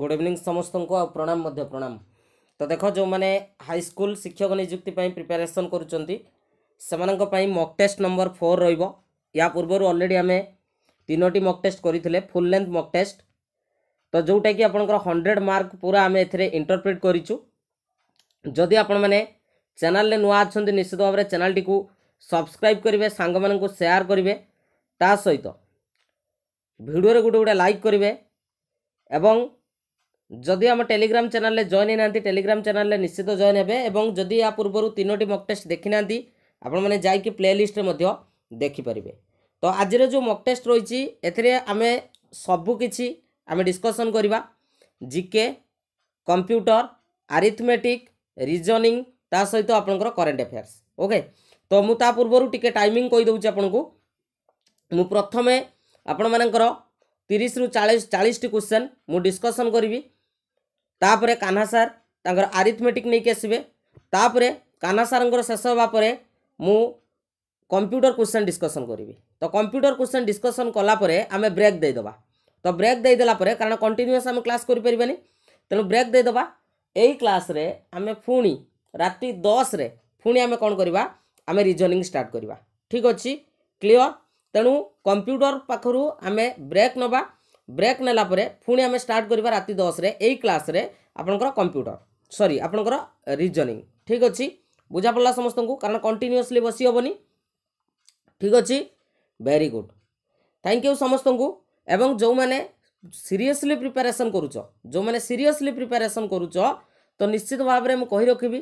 Good evening समस्त आ प्रणाम मध्य प्रणाम तो देख जो मैंने हाईस्कल शिक्षक निजुक्ति प्रिपेरेसन कर मक टेस्ट नंबर फोर रा पूर्वर अलरेडी आम तीनो मक टेस्ट करते फुल लेंथ मक टेस्ट तो जोटा कि आपंकर हंड्रेड मार्क पूरा आम ए इंटरप्रिट करूँ आपण मैंने चैनल नुआ अच्छा निश्चित भाव में चैनल टी सब्सक्राइब करेंगे सांग मानक सेयार करेंगे ता सहित भिडर गोटे गोटे लाइक करेंगे एवं ଯଦି ଆମ ଟେଲିଗ୍ରାମ ଚ୍ୟାନେଲରେ ଜଏନ୍ ହେଇନାହାନ୍ତି ଟେଲିଗ୍ରାମ ଚ୍ୟାନେଲରେ ନିଶ୍ଚିତ ଜଏନ୍ ହେବେ ଏବଂ ଯଦି ୟା ପୂର୍ବରୁ ତିନୋଟି ମକ୍ ଟେଷ୍ଟ ଦେଖିନାହାନ୍ତି ଆପଣମାନେ ଯାଇକି ପ୍ଲେଲିଷ୍ଟରେ ମଧ୍ୟ ଦେଖିପାରିବେ ତ ଆଜିର ଯେଉଁ ମକ୍ ଟେଷ୍ଟ ରହିଛି ଏଥିରେ ଆମେ ସବୁ କିଛି ଆମେ ଡିସ୍କସନ୍ କରିବା ଜିକେ କମ୍ପ୍ୟୁଟର ଆରିଥମେଟିକ୍ ରିଜନିଂ ତା ସହିତ ଆପଣଙ୍କର କରେଣ୍ଟ ଆଫେୟାର୍ସ ଓକେ ତ ମୁଁ ତା ପୂର୍ବରୁ ଟିକେ ଟାଇମିଂ କହିଦେଉଛି ଆପଣଙ୍କୁ ମୁଁ ପ୍ରଥମେ ଆପଣମାନଙ୍କର ତିରିଶରୁ ଚାଳିଶ ଚାଳିଶଟି କ୍ୱେଶ୍ଚନ୍ ମୁଁ ଡିସ୍କସନ୍ କରିବି ତାପରେ କାହ୍ନା ସାର୍ ତାଙ୍କର ଆରିଥମେଟିକ୍ ନେଇକି ଆସିବେ ତାପରେ କାହ୍ନା ସାର୍ଙ୍କର ଶେଷ ହେବା ପରେ ମୁଁ କମ୍ପ୍ୟୁଟର କ୍ୱେଶ୍ଚନ୍ ଡିସ୍କସନ୍ କରିବି ତ କମ୍ପ୍ୟୁଟର କ୍ୱେଶ୍ଚନ୍ ଡିସ୍କସନ୍ କଲାପରେ ଆମେ ବ୍ରେକ୍ ଦେଇଦେବା ତ ବ୍ରେକ୍ ଦେଇଦେଲା ପରେ କାରଣ କଣ୍ଟିନ୍ୟୁଅସ୍ ଆମେ କ୍ଲାସ୍ କରିପାରିବାନି ତେଣୁ ବ୍ରେକ୍ ଦେଇଦେବା ଏଇ କ୍ଲାସ୍ରେ ଆମେ ପୁଣି ରାତି ଦଶରେ ପୁଣି ଆମେ କ'ଣ କରିବା ଆମେ ରିଜନିଂ ଷ୍ଟାର୍ଟ କରିବା ଠିକ୍ ଅଛି କ୍ଲିଅର୍ ତେଣୁ କମ୍ପ୍ୟୁଟର ପାଖରୁ ଆମେ ବ୍ରେକ୍ ନେବା ବ୍ରେକ୍ ନେଲା ପରେ ପୁଣି ଆମେ ଷ୍ଟାର୍ଟ କରିବା ରାତି ଦଶରେ ଏଇ କ୍ଲାସ୍ରେ ଆପଣଙ୍କର କମ୍ପ୍ୟୁଟର ସରି ଆପଣଙ୍କର ରିଜନିଂ ଠିକ୍ ଅଛି ବୁଝା ପଡ଼ିଲା ସମସ୍ତଙ୍କୁ କାରଣ କଣ୍ଟିନ୍ୟୁଅସ୍ଲି ବସି ହେବନି ଠିକ୍ ଅଛି ଭେରି ଗୁଡ୍ ଥ୍ୟାଙ୍କ ୟୁ ସମସ୍ତଙ୍କୁ ଏବଂ ଯେଉଁମାନେ ସିରିୟସଲି ପ୍ରିପାରେସନ୍ କରୁଛ ଯେଉଁମାନେ ସିରିୟସଲି ପ୍ରିପାରେସନ୍ କରୁଛ ତ ନିଶ୍ଚିତ ଭାବରେ ମୁଁ କହି ରଖିବି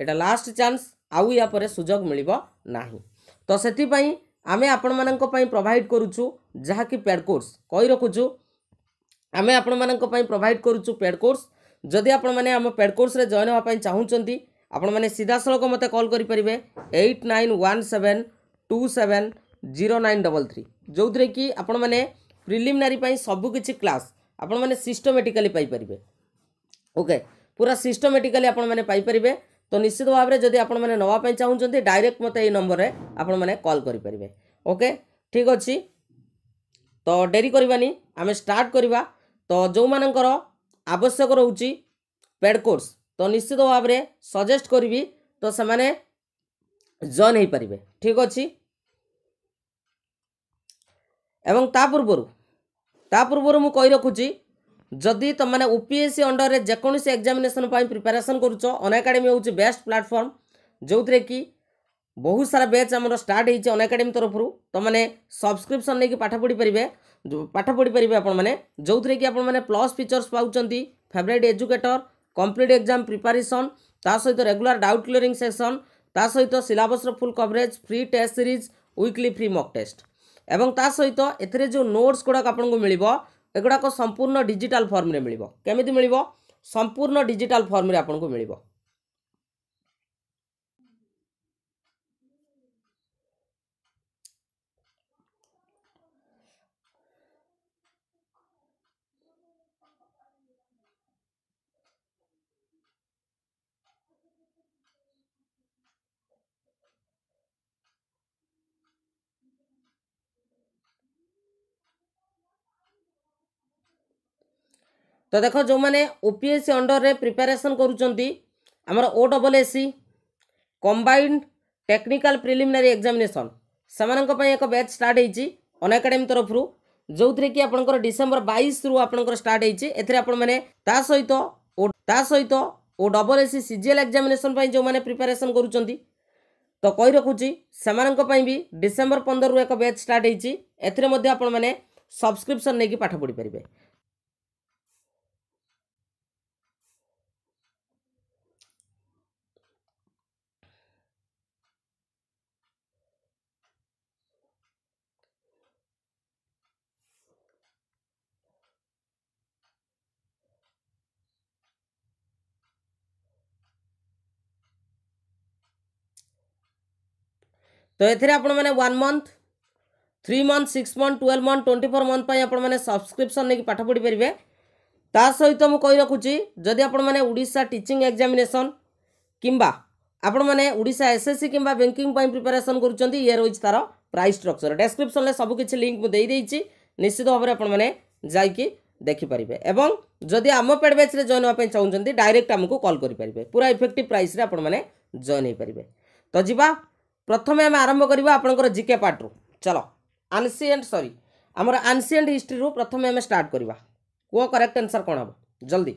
ଏଇଟା ଲାଷ୍ଟ ଚାନ୍ସ ଆଉ ୟା ପରେ ସୁଯୋଗ ମିଳିବ ନାହିଁ ତ ସେଥିପାଇଁ ଆମେ ଆପଣମାନଙ୍କ ପାଇଁ ପ୍ରୋଭାଇଡ଼ କରୁଛୁ ଯାହାକି ପେଡ଼୍ କୋର୍ସ କହି ରଖୁଛୁ ଆମେ ଆପଣମାନଙ୍କ ପାଇଁ ପ୍ରୋଭାଇଡ଼ କରୁଛୁ ପେଡ଼୍ କୋର୍ସ ଯଦି ଆପଣମାନେ ଆମ ପେଡ଼୍ କୋର୍ସରେ ଜଏନ୍ ହେବା ପାଇଁ ଚାହୁଁଛନ୍ତି ଆପଣମାନେ ସିଧାସଳଖ ମୋତେ କଲ୍ କରିପାରିବେ eight nine one seven two seven zero nine double three ଯେଉଁଥିରେ କି ଆପଣମାନେ ପ୍ରିଲିମିନାରୀ ପାଇଁ ସବୁକିଛି କ୍ଲାସ୍ ଆପଣମାନେ ସିଷ୍ଟମେଟିକାଲି ପାଇପାରିବେ ଓକେ ପୁରା ସିଷ୍ଟମେଟିକାଲି ଆପଣମାନେ ପାଇପାରିବେ তো ନିଶ୍ଚିତ ଭାବରେ ଯଦି ଆପଣମାନେ ନେବା ପାଇଁ ଚାହୁଁଛନ୍ତି ଡାଇରେକ୍ଟ ମୋତେ ଏଇ ନମ୍ବରରେ ଆପଣମାନେ କଲ୍ କରିପାରିବେ ଓକେ ଠିକ୍ ଅଛି ତ ଡେରି କରିବାନି ଆମେ ଷ୍ଟାର୍ଟ କରିବା ତ ଯେଉଁମାନଙ୍କର ଆବଶ୍ୟକ ରହୁଛି ପେଡ଼୍ କୋର୍ସ ତ ନିଶ୍ଚିତ ଭାବରେ ସଜେଷ୍ଟ କରିବି ତ ସେମାନେ ଜଏନ୍ ହୋଇପାରିବେ ଠିକ୍ ଅଛି ଏବଂ ତା ପୂର୍ବରୁ ତା ପୂର୍ବରୁ ମୁଁ କହି ରଖୁଛି যদি তোমাদের ওপিএসসি অন্ডরে যেকোনসি এক্সামিনেসন প্রিপারেসন করছ অন একাডেমি হচ্ছে বেস্ট প্লাটফর্ম যে কি বহু সারা ব্যাচ আমার স্টার্ট হয়েছে অন একাডেমি তরফর তোমাদের সবসক্রিপশন নিয়ে পাঠ পড়ি পারে পাঠ পড়ি পারে আপন মানে যেউথে কি আপনার মানে প্লস ফিচর্স পাচ্ছেন favourite educator complete exam preparation তা সহ রেগুলার ডাউট ক্লিয়রিং সেসন তা সহ সিলাবসর full coverage free test series weekly free mock test এবং তা সহ এতে যে নোটস গুড়া আপনার মিলব ଏଗୁଡ଼ାକ ସମ୍ପୂର୍ଣ୍ଣ ଡିଜିଟାଲ ଫର୍ମରେ ମିଳିବ କେମିତି ମିଳିବ ସମ୍ପୂର୍ଣ୍ଣ ଡିଜିଟାଲ ଫର୍ମରେ ଆପଣଙ୍କୁ ମିଳିବ ତ ଦେଖ ଯେଉଁମାନେ ଓ ପି ଏସ୍ ସି ଅଣ୍ଡରରେ ପ୍ରିପାରେସନ୍ କରୁଛନ୍ତି ଆମର O double S C combined technical preliminary examination ସେମାନଙ୍କ ପାଇଁ ଏକ ବ୍ୟାଚ୍ ଷ୍ଟାର୍ଟ ହୋଇଛି ଅନ୍ ଏକାଡେମୀ ତରଫରୁ ଯେଉଁଥିରେ କି ଆପଣଙ୍କର ଡିସେମ୍ବର ବାଇଶରୁ ଆପଣଙ୍କର ଷ୍ଟାର୍ଟ ହୋଇଛି ଏଥିରେ ଆପଣମାନେ ତା ସହିତ ଓ ତା ସହିତ O double S C CGL examination ପାଇଁ ଯେଉଁମାନେ ପ୍ରିପାରେସନ୍ କରୁଛନ୍ତି ତ କହି ରଖୁଛି ସେମାନଙ୍କ ପାଇଁ ବି ଡିସେମ୍ବର ପନ୍ଦରରୁ ଏକ ବ୍ୟାଚ୍ ଷ୍ଟାର୍ଟ ହୋଇଛି ଏଥିରେ ମଧ୍ୟ ଆପଣମାନେ ସବସ୍କ୍ରିପସନ୍ ନେଇକି ପାଠ ପଢ଼ିପାରିବେ তো এতে আপনার one month three month six month twelve month twenty four month আপনার সবসক্রিপশন নিয়ে পাঠ পড়ি পারে তা সহিত মু রাখুছি যদি আপনার ওড়শা টিচিং এক্সামিনেসন কিংবা আপনার ওড়শা এসএসসি কিংবা ব্যাঙ্কিং প্রিপারেসন করছেন ইয়ে রয়েছে তার প্রাইস স্ট্রকচর ডেসক্রিপশনরে সবুকিছি লিঙ্ক মু দিয়েছি নিশ্চিত ভাবে আপনার যাইকি দেখিপারে এবং যদি আমার পেড ব্যাচে জয়েন হওয়া চাহুন ডাইরেক্ট আমি কল করে পারে পুরা ইফেক্টিভ প্রাইসে আপনার জয়েন হয়ে পারে তো যা ପ୍ରଥମେ ଆମେ ଆରମ୍ଭ କରିବା ଆପଣଙ୍କର ଜିକେ ପାର୍ଟରୁ ଚାଲ ଆନସିଏଣ୍ଟ ସରି ଆମର ଆନସିଏଣ୍ଟ ହିଷ୍ଟ୍ରିରୁ ପ୍ରଥମେ ଆମେ ଷ୍ଟାର୍ଟ କରିବା କୁହ କରେକ୍ଟ ଆନ୍ସର୍ କ'ଣ ହେବ ଜଲ୍ଦି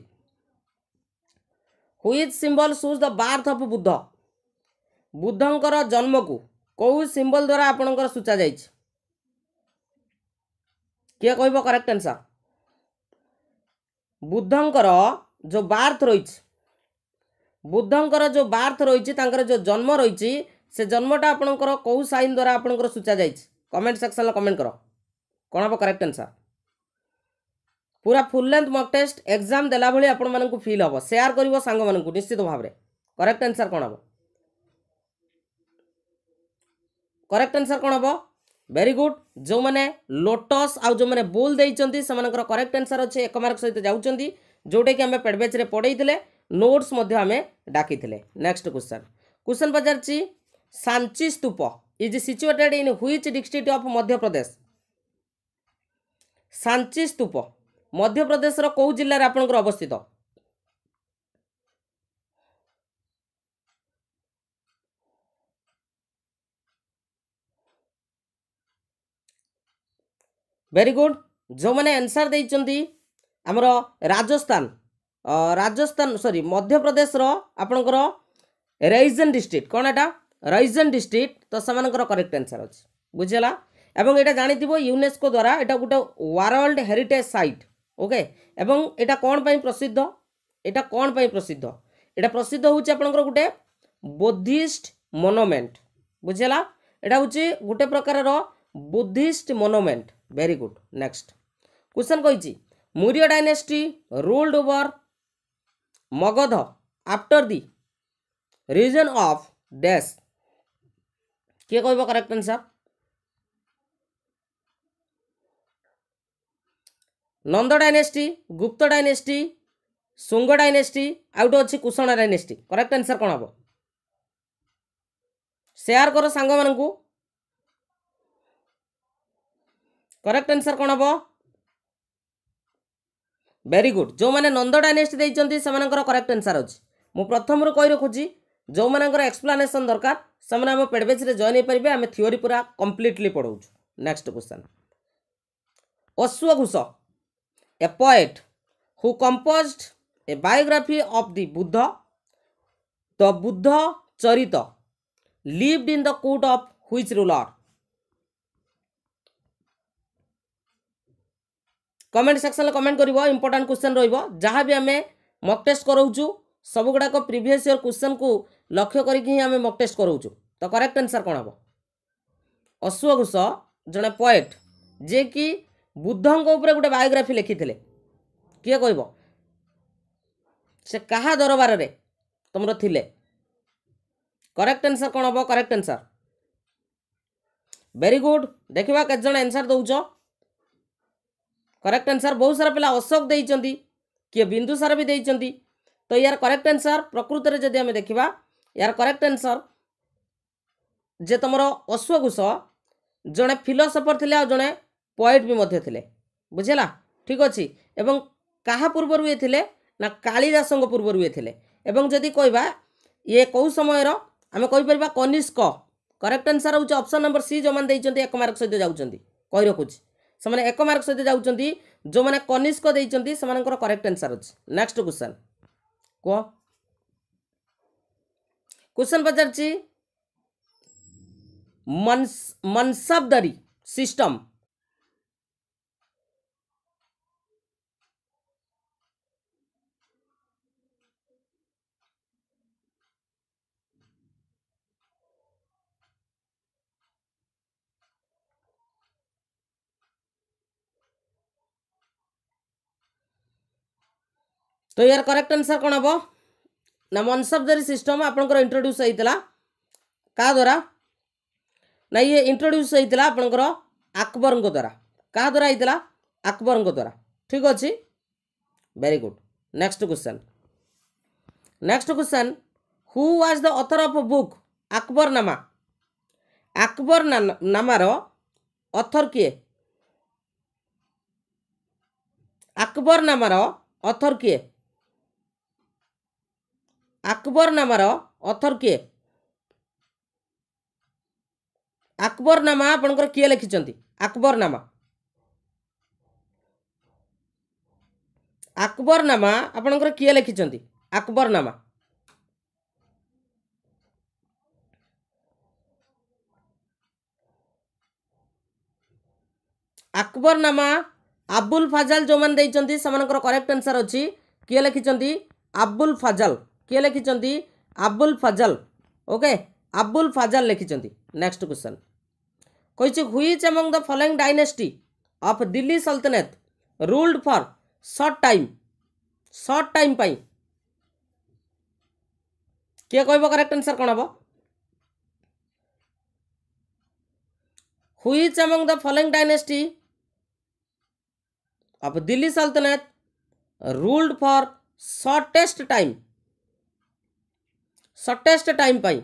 ହୁଇଜ୍ ସିମ୍ବଲ ସୁଜ୍ ଦ ବାର୍ଥ ଅଫ୍ ବୁଦ୍ଧ ବୁଦ୍ଧଙ୍କର ଜନ୍ମକୁ କେଉଁ ସିମ୍ବଲ ଦ୍ୱାରା ଆପଣଙ୍କର ସୂଚା ଯାଇଛି କିଏ କହିବ କରେକ୍ଟ ଆନ୍ସର୍ ବୁଦ୍ଧଙ୍କର ଯେଉଁ ବାର୍ଥ ରହିଛି ବୁଦ୍ଧଙ୍କର ଯେଉଁ ବାର୍ଥ ରହିଛି ତାଙ୍କର ଯେଉଁ ଜନ୍ମ ରହିଛି ସେ ଜନ୍ମଟା ଆପଣଙ୍କର କେଉଁ ସାଇନ୍ ଦ୍ୱାରା ଆପଣଙ୍କର ସୂଚା ଯାଇଛି କମେଣ୍ଟ ସେକ୍ସନ୍ରେ କମେଣ୍ଟ କର କ'ଣ ହେବ କରେକ୍ଟ ଆନ୍ସର୍ ପୁରା full length mock test exam ଦେଲା ଭଳି ଆପଣମାନଙ୍କୁ ଫିଲ୍ ହେବ ସେୟାର କରିବ ସାଙ୍ଗମାନଙ୍କୁ ନିଶ୍ଚିତ ଭାବରେ କରେକ୍ଟ ଆନ୍ସର୍ କ'ଣ ହେବ କରେକ୍ଟ ଆନ୍ସର୍ କ'ଣ ହେବ ଭେରି ଗୁଡ୍ ଯେଉଁମାନେ ଲୋଟସ୍ ଆଉ ଯେଉଁମାନେ ବୁଲ୍ ଦେଇଛନ୍ତି ସେମାନଙ୍କର କରେକ୍ଟ ଆନ୍ସର୍ ଅଛି ଏକ ମାର୍କ ସହିତ ଯାଉଛନ୍ତି ଯେଉଁଟାକି ଆମେ ପେଡ଼ବେଚ୍ରେ ପଢ଼େଇଥିଲେ ନୋଟ୍ସ ମଧ୍ୟ ଆମେ ଡାକିଥିଲେ ନେକ୍ସଟ କ୍ୱେଶ୍ଚନ୍ କ୍ୱେଶ୍ଚନ୍ ପଚାରିଛି Sanchi ସ୍ତୁପ is ସିଚୁଏଟେଡ଼୍ in which district of Madhya Pradesh Sanchi ସ୍ତୁପ ମଧ୍ୟପ୍ରଦେଶର କେଉଁ ଜିଲ୍ଲାରେ ଆପଣଙ୍କର ଅବସ୍ଥିତ ଭେରି ଗୁଡ଼୍ ଯେଉଁମାନେ ଏନ୍ସାର୍ ଦେଇଛନ୍ତି ଆମର ରାଜସ୍ଥାନ ରାଜସ୍ଥାନ ସରି ମଧ୍ୟପ୍ରଦେଶର ଆପଣଙ୍କର ରେଇଜନ୍ ଡିଷ୍ଟ୍ରିକ୍ଟ କ'ଣ ଏଇଟା ରଇଜନ୍ ଡିଷ୍ଟ୍ରିକ୍ଟ ତ ସେମାନଙ୍କର କରେକ୍ଟ ଆନ୍ସର୍ ଅଛି ବୁଝିହେଲା ଏବଂ ଏଇଟା ଜାଣିଥିବ ୟୁନେସ୍କୋ ଦ୍ୱାରା ଏଇଟା ଗୋଟେ ୱାର୍ଲଡ ହେରିଟେଜ୍ ସାଇଟ୍ ଓକେ ଏବଂ ଏଇଟା କ'ଣ ପାଇଁ ପ୍ରସିଦ୍ଧ ଏଇଟା କ'ଣ ପାଇଁ ପ୍ରସିଦ୍ଧ ଏଇଟା ପ୍ରସିଦ୍ଧ ହେଉଛି ଆପଣଙ୍କର ଗୋଟେ ବୁଦ୍ଧିଷ୍ଟ ମନୋମେଣ୍ଟ ବୁଝିହେଲା ଏଇଟା ହେଉଛି ଗୋଟେ ପ୍ରକାରର Buddhist monument very good next question କହିଛି Maurya dynasty ruled over Magadha after the reign of ଡେସ୍ কে কৰিব correct answer Nanda dynasty Gupta dynasty Shunga dynasty ଆଉ ଗୋଟେ ଅଛି କୁଷଣ ଡାଇନେଷ୍ଟି କରେକ୍ଟ ଆନ୍ସର୍ କ'ଣ ହେବ ସେୟାର କର ସାଙ୍ଗମାନଙ୍କୁ କରେକ୍ଟ ଆନ୍ସର୍ କ'ଣ ହେବ ଭେରି ଗୁଡ୍ ଯେଉଁମାନେ ନନ୍ଦ ଡାଇନେଷ୍ଟି ଦେଇଛନ୍ତି ସେମାନଙ୍କର କରେକ୍ଟ ଆନ୍ସର୍ ଅଛି ମୁଁ ପ୍ରଥମରୁ କହି ରଖୁଛି ଯେଉଁମାନଙ୍କର ଏକ୍ସପ୍ଲାନେସନ୍ ଦରକାର ସେମାନେ ଆମ ପେଡ଼ବେଜ୍ରେ ଜଏନ୍ ହେଇପାରିବେ ଆମେ ଥିଓରି ପୁରା କମ୍ପ୍ଲିଟଲି ପଢ଼ଉଛୁ ନେକ୍ସଟ କ୍ୱେଶ୍ଚନ୍ ଅଶ୍ୱଘୋଷ a poet who composed a biography of the Buddha the Buddha Charita lived in the court of which ruler comment section comment कर इंपोर्टां क्वेश्चन रहा भी आम मक टेस्ट कराऊ सबुगुड़ाक प्रिभस इयर क्वेश्चन को ଲକ୍ଷ୍ୟ କରିକି ହିଁ ଆମେ ମକ୍ ଟେଷ୍ଟ କରାଉଛୁ ତ କରେକ୍ଟ ଆନ୍ସର୍ କ'ଣ ହେବ ଅଶ୍ୱଘୋଷ ଜଣେ ପଏଟ୍ ଯିଏକି ବୁଦ୍ଧଙ୍କ ଉପରେ ଗୋଟେ ବାୟୋଗ୍ରାଫି ଲେଖିଥିଲେ କିଏ କହିବ ସେ କାହା ଦରବାରରେ ତୁମର ଥିଲେ କରେକ୍ଟ ଆନ୍ସର୍ କ'ଣ ହେବ କରେକ୍ଟ ଆନ୍ସର୍ ଭେରି ଗୁଡ୍ ଦେଖିବା କେତେ ଜଣ ଆନ୍ସର୍ ଦେଉଛ କରେକ୍ଟ ଆନ୍ସର୍ ବହୁତ ସାରା ପିଲା ଅଶୋକ ଦେଇଛନ୍ତି କିଏ ବିନ୍ଦୁସାର ବି ଦେଇଛନ୍ତି ତ ଏହାର କରେକ୍ଟ ଆନ୍ସର୍ ପ୍ରକୃତରେ ଯଦି ଆମେ ଦେଖିବା ଏହାର କରେକ୍ଟ ଆନ୍ସର ଯେ ତୁମର ଅଶ୍ୱଘୋଷ ଜଣେ ଫିଲୋସଫର ଥିଲେ ଆଉ ଜଣେ ପଏଟ୍ ବି ମଧ୍ୟ ଥିଲେ ବୁଝିଲା ଠିକ୍ ଅଛି ଏବଂ କାହା ପୂର୍ବରୁ ଇଏ ଥିଲେ ନା କାଳିଦାସଙ୍କ ପୂର୍ବରୁ ଇଏ ଥିଲେ ଏବଂ ଯଦି କହିବା ଇଏ କେଉଁ ସମୟର ଆମେ କହିପାରିବା କନିଷ୍କ କରେକ୍ଟ ଆନ୍ସର ହେଉଛି ଅପସନ୍ ନମ୍ବର ସି ଯେଉଁମାନେ ଦେଇଛନ୍ତି ଏକ ମାର୍କ ସହିତ ଯାଉଛନ୍ତି କହି ରଖୁଛି ସେମାନେ ଏକ ମାର୍କ ସହିତ ଯାଉଛନ୍ତି ଯେଉଁମାନେ କନିଷ୍କ ଦେଇଛନ୍ତି ସେମାନଙ୍କର କରେକ୍ଟ ଆନ୍ସର ଅଛି ନେକ୍ସଟ କ୍ୱେଶ୍ଚନ୍ କୁହ क्वेश्चन पचार मनसबदरी सिस्टम तो यार करेक्ट आंसर कौन हम ନା ମନସାବଦାରୀ ସିଷ୍ଟମ୍ ଆପଣଙ୍କର ଇଣ୍ଟ୍ରୋଡ୍ୟୁସ୍ ହେଇଥିଲା କାହା ଦ୍ୱାରା ନା ଇଏ ଇଣ୍ଟ୍ରୋଡ୍ୟୁସ୍ ହେଇଥିଲା ଆପଣଙ୍କର ଆକବରଙ୍କ ଦ୍ୱାରା କାହା ଦ୍ୱାରା ହେଇଥିଲା ଆକବରଙ୍କ ଦ୍ୱାରା ଠିକ୍ ଅଛି very good next question next question who was the author of book Akbarnama ଆକବର ନାମାର ଅଥର କିଏ ଆକବର ନାମାର ଅଥର କିଏ ଆକବରନାମାର ଅଥର କିଏ ଆକବରନାମା ଆପଣଙ୍କର କିଏ ଲେଖିଛନ୍ତି ଆକବରନାମା ଆକବରନାମା ଆପଣଙ୍କର କିଏ ଲେଖିଛନ୍ତି ଆକବରନାମା ଆକବରନାମା ଆବୁଲ ଫାଜାଲ ଯେଉଁମାନେ ଦେଇଛନ୍ତି ସେମାନଙ୍କର କରେକ୍ଟ ଆନ୍ସର୍ ଅଛି କିଏ ଲେଖିଛନ୍ତି ଆବୁଲ ଫାଜାଲ किए लिखिंट अबुल फजल ओके अबुल फजल लिखिंट नेक्स्ट क्वेश्चन कही which among the following dynasty of Delhi Sultanate ruled for short time short time पर किए कह करेक्ट आंसर कौन हम which among the following dynasty of Delhi Sultanate ruled for shortest time shortest time ପାଇଁ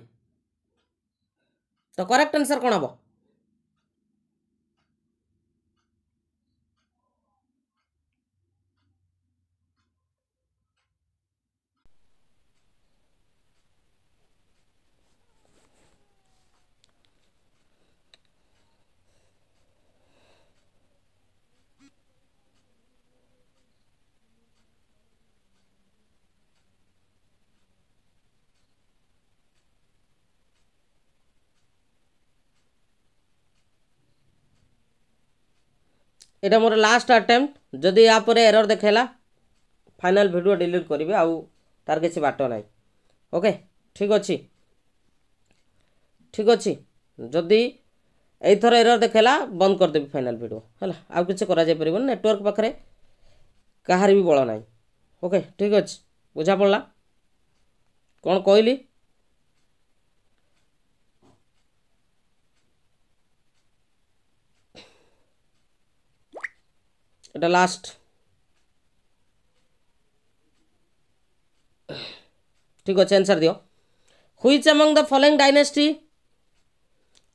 ତ କରେକ୍ଟ ଆନ୍ସର୍ କ'ଣ ହେବ এটা ମୋର ଲାଷ୍ଟ ଆଟେମ୍ପ୍ଟ ଯଦି ୟା ପରେ ଏରର୍ ଦେଖେଇଲା ଫାଇନାଲ୍ ଭିଡ଼ିଓ ଡିଲିଟ୍ କରିବେ ଆଉ ତାର କିଛି ବାଟ ନାହିଁ ଓକେ ଠିକ୍ ଅଛି ଠିକ୍ ଅଛି ଯଦି ଏଇଥର ଏରର୍ ଦେଖେଇଲା ବନ୍ଦ କରିଦେବି ଫାଇନାଲ୍ ଭିଡ଼ିଓ ହେଲା ଆଉ କିଛି କରାଯାଇପାରିବନି ନେଟୱାର୍କ ପାଖରେ କାହାର ବି ବଳ ନାହିଁ ଓକେ ଠିକ୍ ଅଛି ବୁଝା ପଡ଼ିଲା କ'ଣ କହିଲି এটা লাস্ট ঠিক আছে आंसर दियो which among the following dynasty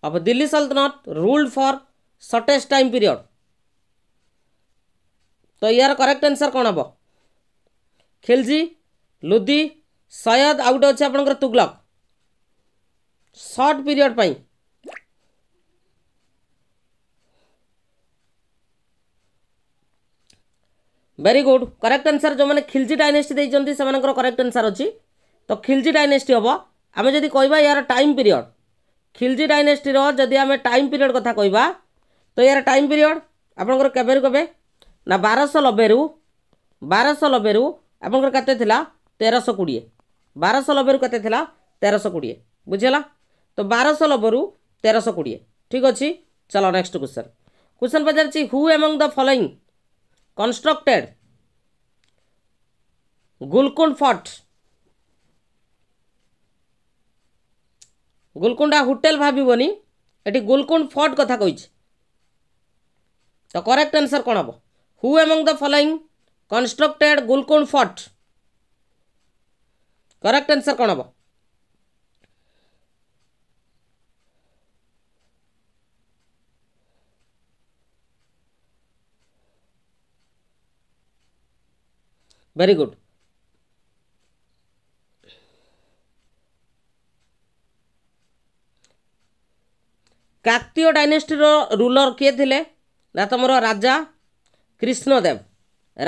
of Delhi Sultanate ruled for shortest time period তৈয়ার কারেক্ট অ্যানসার কোন হব খিলজি লুদি সাयद আউট আছে আপন টুগলক শর্ট পিরিয়ড পাই वेरी गुड करेक्ट आंसर जो मैंने खिलजी डायनेस्टी देखते से करेक्ट आंसर अच्छी तो खिलजी डायनेस्टी हम आम जब कह यार टाइम पीरियड खिलजी डायनेस्टीर जदि आम टाइम पीरियड कथा कह तो यार टाइम पीरियड ଆପଣଙ୍କର କେବେରୁ କେବେ ନା ବାରଶହ ନବେରୁ ବାରଶହ ନବେରୁ ଆପଣଙ୍କର କେତେ ଥିଲା ତେରଶହ କୋଡ଼ିଏ ବାରଶହ ନବେରୁ କେତେ ଥିଲା ତେରଶହ କୋଡ଼ିଏ ବୁଝିହେଲା ତ ବାରଶହ ନବେରୁ ତେରଶହ କୋଡ଼ିଏ ଠିକ୍ ଅଛି ଚାଲ ନେକ୍ସଟ କ୍ୱେଶ୍ଚନ୍ କ୍ୱେଶ୍ଚନ୍ ପଚାରିଛି who among the following constructed Gulkund Fort. Golconda hotel ভাবিবনি এটি গুলকুণ্ড ফর্ট কথা কইছে তো করেক্ট আনসর কোণ হব who among the following constructed Golconda fort correct answer কোণ হব ভেরি গুড କାକତୀୟ ଡାଇନେଷ୍ଟିର ରୁଲର କିଏ ଥିଲେ ନା ତୁମର ରାଜା କ୍ରିଷ୍ଣଦେବ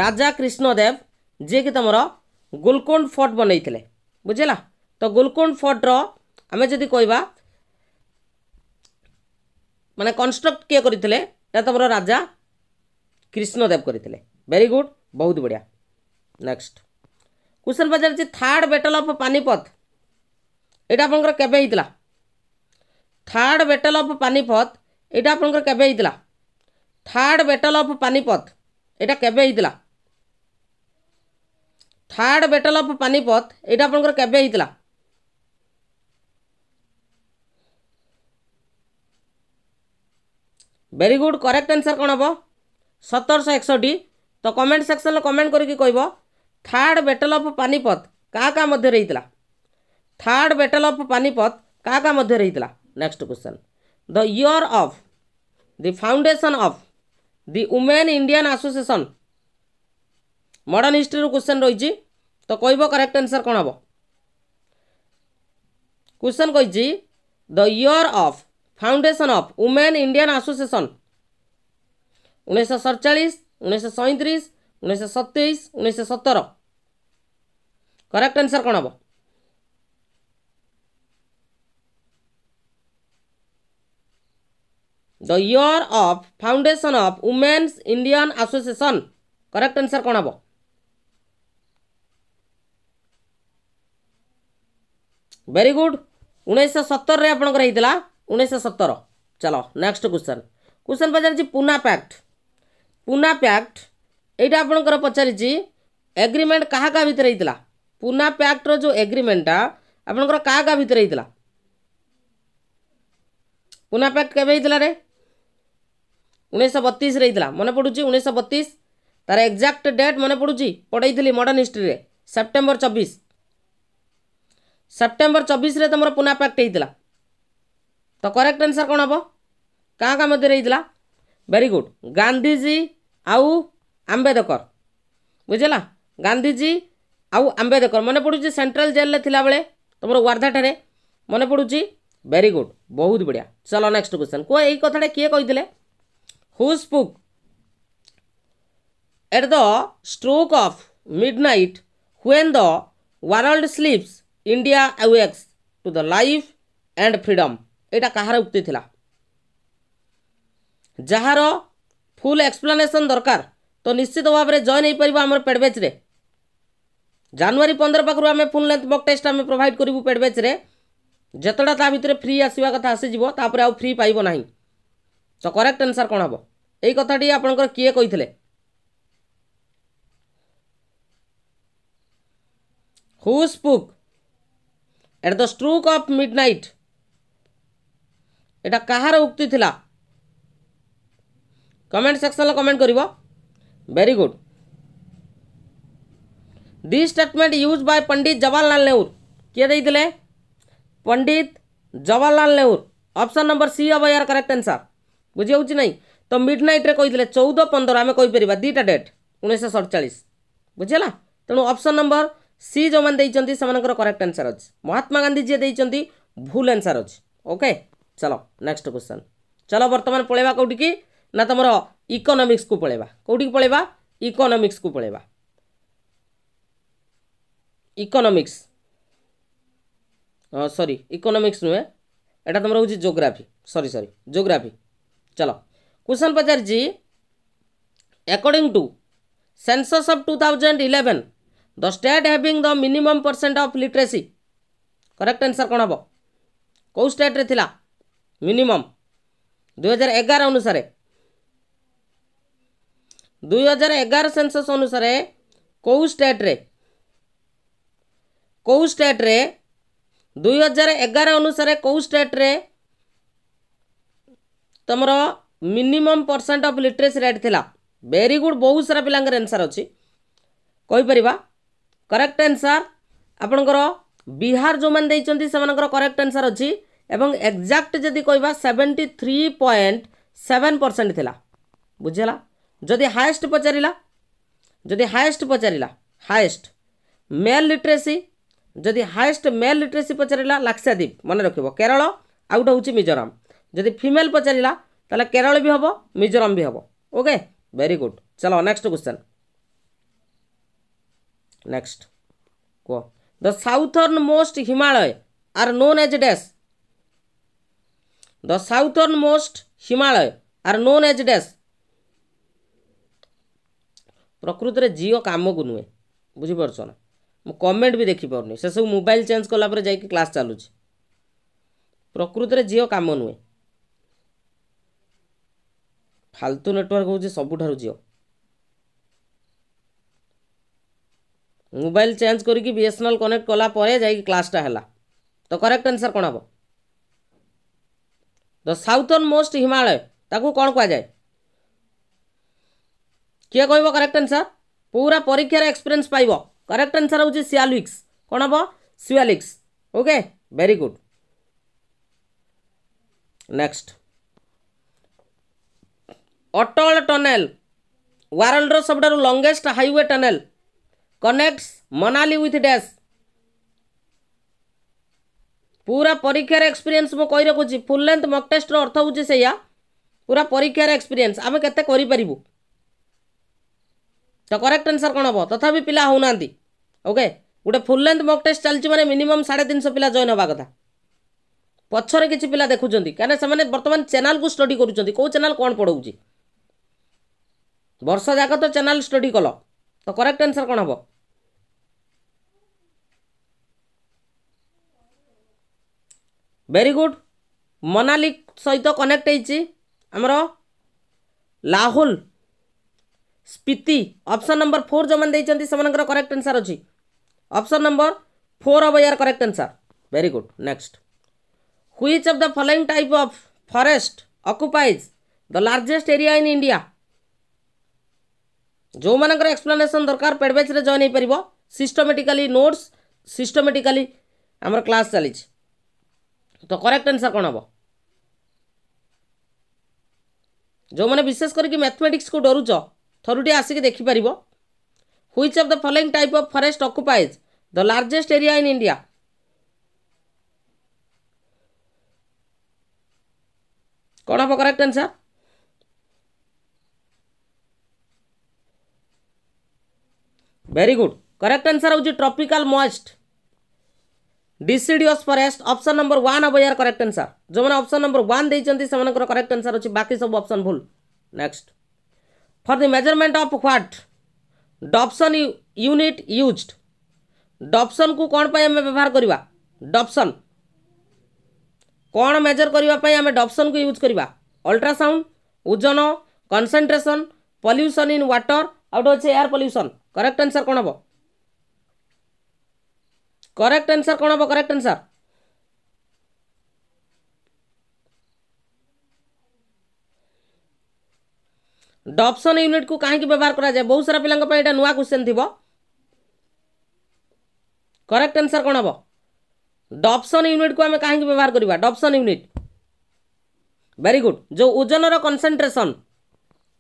ରାଜା କ୍ରିଷ୍ଣଦେବ ଯିଏକି ତୁମର ଗୁଲକୋଣ୍ଡ ଫୋର୍ଟ ବନେଇଥିଲେ ବୁଝିଲା ତ ଗୁଲକୋଣ୍ଡ ଫୋର୍ଟର ଆମେ ଯଦି କହିବା ମାନେ କନଷ୍ଟ୍ରକ୍ଟ କିଏ କରିଥିଲେ ନା ତୁମର ରାଜା କ୍ରିଷ୍ଣଦେବ କରିଥିଲେ ଭେରି ଗୁଡ୍ ବହୁତ ବଢ଼ିଆ ନେକ୍ସଟ କୁଶନ ପଚାରୁଛି ଥାର୍ଡ଼ ବେଟଲ୍ ଅଫ୍ ପାନିପଥ ଏଇଟା ଆପଣଙ୍କର କେବେ ହେଇଥିଲା ଥାର୍ଡ଼ ବେଟଲ୍ ଅଫ୍ ପାନିପଥ ଏଇଟା ଆପଣଙ୍କର କେବେ ହେଇଥିଲା ଥାର୍ଡ଼ ବେଟଲ୍ ଅଫ୍ ପାନିପଥ ଏଇଟା କେବେ ହେଇଥିଲା ଥାର୍ଡ଼ ବେଟଲ୍ ଅଫ୍ ପାନିପଥ ଏଇଟା ଆପଣଙ୍କର କେବେ ହେଇଥିଲା ଭେରି ଗୁଡ଼ କରେକ୍ଟ ଆନ୍ସର୍ କ'ଣ ହେବ ସତରଶହ ଏକଷଠି ତ କମେଣ୍ଟ ସେକ୍ସନରେ କମେଣ୍ଟ କରିକି କହିବ ଥାର୍ଡ଼ ବ୍ୟାଟଲ୍ ଅଫ୍ ପାନିପତ କାହା କାହା ମଧ୍ୟରେ ହେଇଥିଲା ଥାର୍ଡ଼ ବ୍ୟାଟଲ୍ ଅଫ୍ ପାନିପତ କାହା କାହା ମଧ୍ୟରେ ହେଇଥିଲା next question the year of the foundation of the women Indian association modern ହିଷ୍ଟ୍ରିରୁ କ୍ୱେଶ୍ଚନ୍ ରହିଛି ତ କହିବ କରେକ୍ଟ ଆନ୍ସର୍ କ'ଣ ହେବ क्वेश्चन कही the year of foundation of women Indian association उन्नीस सौ सड़चाश उन्नीस सौ सैंतीस उन्नीस सौ सतैश उन्नीस सौ सतर करेक्ट आंसर कौन हम the year of foundation of women's Indian association correct answer कौन हम वेरी गुड उन्नीस सतर रहा सतर चलो नेक्स्ट क्वेश्चन क्वेश्चन पचार पुना पैक्ट पुना पैक्ट यहाँ आप पचार एग्रीमेंट क्या क्या भितर होता ପୁନା ପ୍ୟାକ୍ଟର ଯେଉଁ ଏଗ୍ରିମେଣ୍ଟଟା ଆପଣଙ୍କର କାହା କାହା ଭିତରେ ହେଇଥିଲା ପୁନା ପ୍ୟାକ୍ଟ କେବେ ହେଇଥିଲା ରେ ଉଣେଇଶହ ବତିଶରେ ହେଇଥିଲା ମନେ ପଡ଼ୁଛି ଉଣେଇଶହ ବତିଶ ତାର ଏକ୍ଜାକ୍ଟ ଡେଟ୍ ମନେ ପଡ଼ୁଛି ପଢ଼େଇଥିଲି ମଡ଼ର୍ଣ୍ଣ ହିଷ୍ଟ୍ରିରେ ସେପ୍ଟେମ୍ବର ଚବିଶ ସେପ୍ଟେମ୍ବର ଚବିଶରେ ତୁମର ପୁନା ପ୍ୟାକ୍ଟ ହେଇଥିଲା ତ କରେକ୍ଟ ଆନ୍ସର୍ କ'ଣ ହେବ କାହା କାହା ମଧ୍ୟରେ ହେଇଥିଲା ଭେରି ଗୁଡ଼ ଗାନ୍ଧିଜୀ ଆଉ ଆମ୍ବେଦକର ବୁଝିଲା ଗାନ୍ଧିଜୀ ଆଉ ଆମ୍ବେଦକର ମନେ ପଡ଼ୁଛି ସେଣ୍ଟ୍ରାଲ ଜେଲ୍ରେ ଥିଲାବେଳେ ତୁମର ୱାର୍ଦ୍ଧାଠାରେ ମନେ ପଡ଼ୁଛି ଭେରି ଗୁଡ୍ ବହୁତ ବଢ଼ିଆ ଚାଲ ନେକ୍ସଟ କ୍ୱେଶ୍ଚନ୍ କୁହ ଏଇ କଥାଟା କିଏ କହିଥିଲେ ହୁଜ୍ ପୁକ୍ at the stroke of midnight when the world sleeps India awakes to the life and freedom ଏଇଟା କାହାର ଉକ୍ତି ଥିଲା ଯାହାର ଫୁଲ୍ ଏକ୍ସପ୍ଲାନେସନ୍ ଦରକାର ତ ନିଶ୍ଚିତ ଭାବରେ ଜଏନ୍ ହେଇପାରିବ ଆମର ପେଡ଼ବେଚ୍ରେ ଜାନୁଆରୀ ପନ୍ଦର ପାଖରୁ ଆମେ ଫୁଲ୍ ଲେନ୍ଥ ମକ୍ ଟେଷ୍ଟ ଆମେ ପ୍ରୋଭାଇଡ଼ କରିବୁ ପେଡ଼୍ ବ୍ୟାଚ୍ରେ ଯେତେଟା ତା ଭିତରେ ଫ୍ରି ଆସିବା କଥା ଆସିଯିବ ତାପରେ ଆଉ ଫ୍ରି ପାଇବ ନାହିଁ ତ କରେକ୍ଟ ଆନ୍ସର୍ କ'ଣ ହେବ ଏଇ କଥାଟି ଆପଣଙ୍କର କିଏ କହିଥିଲେ who spoke at the stroke of midnight এটা কাହାର উক্তি ଥିଲା কমেন্ট সেকশনলে কমেন্ট করিব very good the statement used by Pandit Jawaharlal Nehru के दे Pandit Jawaharlal Nehru option number C ହେବ ଏହାର କରେକ୍ଟ ଆନ୍ସର୍ ବୁଝିହେଉଛି ନାହିଁ ତ ମିଡ୍ ନାଇଟ୍ରେ କହିଥିଲେ ଚଉଦ ପନ୍ଦର ଆମେ କହିପାରିବା ଦୁଇଟା ଡେଟ୍ ଉଣେଇଶହ ସଡ଼ଚାଳିଶ ବୁଝିହେଲା ତେଣୁ ଅପସନ୍ ନମ୍ବର ସି ଯେଉଁମାନେ ଦେଇଛନ୍ତି ସେମାନଙ୍କର କରେକ୍ଟ ଆନ୍ସର୍ ଅଛି ମହାତ୍ମା ଗାନ୍ଧୀ ଯିଏ ଦେଇଛନ୍ତି ଭୁଲ ଆନ୍ସର୍ ଅଛି ଓକେ ଚାଲ ନେକ୍ସଟ କ୍ୱେଶ୍ଚନ୍ ଚାଲ ବର୍ତ୍ତମାନ ପଳେଇବା କେଉଁଠିକି ନା ତୁମର ଇକୋନୋମିକ୍ସକୁ ପଳେଇବା କେଉଁଠିକି ପଳେଇବା ଇକୋନୋମିକ୍ସକୁ ପଳେଇବା इकोनोमिक्स सॉरी इकोनोमिक्स नुहे एटा तुम रोज जोग्राफी सॉरी सॉरी जियोग्राफी चलो क्वेश्चन पचार according to census of 2011 the state having the minimum percent of literacy correct answer कौन हम कौ स्टेट थिला मिनिमम 2011 अनुसार 2011 सेंसस अनुसार कौ स्टेट कौ स्टेट रे दुई हजार एगार अनुसार कौ स्टेट रे तुमर minimum percent of literacy rate थिला वेरी गुड बहुत सारा पिलांगर आंसर अछि कोई परबा करेक्ट आंसर आपण बिहार जो मान दैछन से मानकर करेक्ट आंसर अछि एवं एग्जैक्ट जदि कहबा 73.7% थिला बुझला जदि हाईएस्ट पचारिला जदि हाईएस्ट पचारिला हाईएस्ट मेल लिटरेसी जदि हाएस्ट मेल लिटरेसी पचारा लाक्षादीप मन रख केरल आउ गोटे हूँ मिजोराम जदि फिमेल पचारा तेल केरल भी हम मिजोराम भी हम ओके वेरी गुड चलो नेक्स्ट क्वेश्चन नेक्स्ट कह the southernmost Himalaya are known as dash the southernmost Himalaya are known as dash प्रकृत जीव कम को नुहे बुझीपार ना ମୁଁ କମେଣ୍ଟ ବି ଦେଖିପାରୁନି ସେସବୁ ମୋବାଇଲ ଚେଞ୍ଜ କଲାପରେ ଯାଇକି କ୍ଲାସ୍ ଚାଲୁଛି ପ୍ରକୃତରେ ଝିଅ କାମ ନୁହେଁ ଫାଲତୁ ନେଟୱାର୍କ ହେଉଛି ସବୁଠାରୁ ଝିଅ ମୋବାଇଲ ଚେଞ୍ଜ କରିକି B S N L connect କଲା ପରେ ଯାଇକି କ୍ଲାସ୍ଟା ହେଲା ତ କରେକ୍ଟ ଆନ୍ସର୍ କ'ଣ ହେବ ଦ ସାଉଥର୍ନ ମୋଷ୍ଟ ହିମାଳୟ ତାକୁ କ'ଣ କୁହାଯାଏ କିଏ କହିବ କରେକ୍ଟ ଆନ୍ସର୍ ପୁରା ପରୀକ୍ଷାରେ ଏକ୍ସପିରିଏନ୍ସ ପାଇବ करेक्ट आंसर हूँ सियालुक्स कौन हम Siwaliks okay very good next Atal tunnel world सबुठ longest highway tunnel connects Manali with dash पूरा परीक्षार एक्सपीरियंस मु कही रखुची फुल लेंथ मक टेस्ट्र अर्थ हो से पूरा परीक्षार एक्सपीरियंस आम के ତ କରେକ୍ଟ ଆନ୍ସର୍ କ'ଣ ହେବ ତଥାପି ପିଲା ହେଉନାହାନ୍ତି ଓକେ ଗୋଟେ ଫୁଲ୍ ଲେନ୍ଥ ମକ୍ ଟେଷ୍ଟ ଚାଲିଛି ମାନେ ମିନିମମ୍ ସାଢ଼େ ତିନିଶହ ପିଲା ଜଏନ୍ ହେବା କଥା ପଛରେ କିଛି ପିଲା ଦେଖୁଛନ୍ତି କାରଣ ସେମାନେ ବର୍ତ୍ତମାନ ଚ୍ୟାନେଲ୍କୁ ଷ୍ଟଡ଼ି କରୁଛନ୍ତି କେଉଁ ଚ୍ୟାନେଲ୍ କ'ଣ ପଢ଼ାଉଛି ବର୍ଷ ଯାକ ତ ଚ୍ୟାନେଲ୍ ଷ୍ଟଡ଼ି କଲ ତ କରେକ୍ଟ ଆନ୍ସର୍ କ'ଣ ହେବ ଭେରି ଗୁଡ୍ ମୋନାଲିକ୍ ସହିତ କନେକ୍ଟ ହେଇଛି ଆମର Lahaul Spiti option number four ଯେଉଁମାନେ ଦେଇଛନ୍ତି ସେମାନଙ୍କର କରେକ୍ଟ ଆନ୍ସର୍ ଅଛି ଅପସନ୍ ନମ୍ବର ଫୋର୍ ହେବ ଏହାର correct answer very good next which of the following type of forest occupies the largest area in India ଯେଉଁମାନଙ୍କର ଏକ୍ସପ୍ଲାନେସନ୍ ଦରକାର ପେଡ଼ବେଜ୍ରେ ଜଏନ୍ ହୋଇପାରିବ ସିଷ୍ଟମେଟିକାଲି ନୋଟ୍ସ ସିଷ୍ଟମେଟିକାଲି ଆମର କ୍ଲାସ୍ ଚାଲିଛି ତ କରେକ୍ଟ ଆନ୍ସର୍ କ'ଣ ହେବ ଯେଉଁମାନେ ବିଶେଷ କରିକି ମ୍ୟାଥମେଟିକ୍ସକୁ ଡରୁଛ थरुटे आसिक देखिपर which of the following type of forest occupies the largest area in India कौन हम correct answer very good correct answer हूँ tropical moist deciduous forest option number one हम यार करेक्ट आंसर जो मैंने ऑप्शन नंबर वन देखते correct answer अच्छे बाकी सब ऑप्शन भूल next for the measurement of what Dobson unit used Dobson को कौन पाई आम व्यवहार करवा डॉप्सन कौन मेजर करने डॉप्सन को यूज करवा ultrasound ozone concentration pollution in water आउट अच्छे एयर पल्यूसन करेक्ट आंसर कौन हम करेक्ट आंसर कौन हम करेक्ट आंसर डपसन यूनिट को कहीं व्यवहार कराए बहुत सारा पिला नुआ क्वेश्चन थी करेक्ट आंसर कौन हम डपसन यूनिट को आम कहीं व्यवहार करवा डपसन यूनिट वेरी गुड जो ओजन रनसेनट्रेसन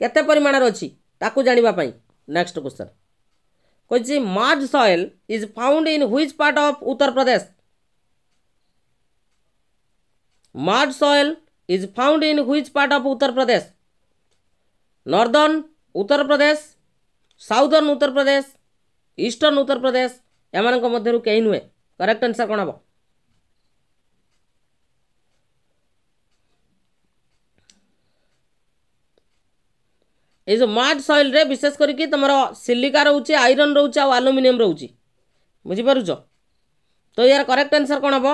केमाणर अच्छी ताकू जानवापी नेक्स्ट क्वेश्चन कह मज soil is found in ह्विज part of Uttar Pradesh Marge soil is found in ह्विज part of Uttar Pradesh Northern Uttar Pradesh ସାଉଦର୍ଣ୍ଣ Uttar Pradesh eastern Uttar Pradesh ଏମାନଙ୍କ ମଧ୍ୟରୁ କେହି ନୁହେଁ କରେକ୍ଟ ଆନ୍ସର୍ କ'ଣ ହେବ ଏଇ ଯେଉଁ ମାର୍ଟ ସଏଲ୍ରେ ବିଶେଷ କରିକି ତୁମର ସିଲିକା ରହୁଛି ଆଇରନ୍ ରହୁଛି ଆଉ ଆଲୁମିନିୟମ୍ ରହୁଛି ବୁଝିପାରୁଛ ତ ଏହାର କରେକ୍ଟ ଆନ୍ସର୍ କ'ଣ ହେବ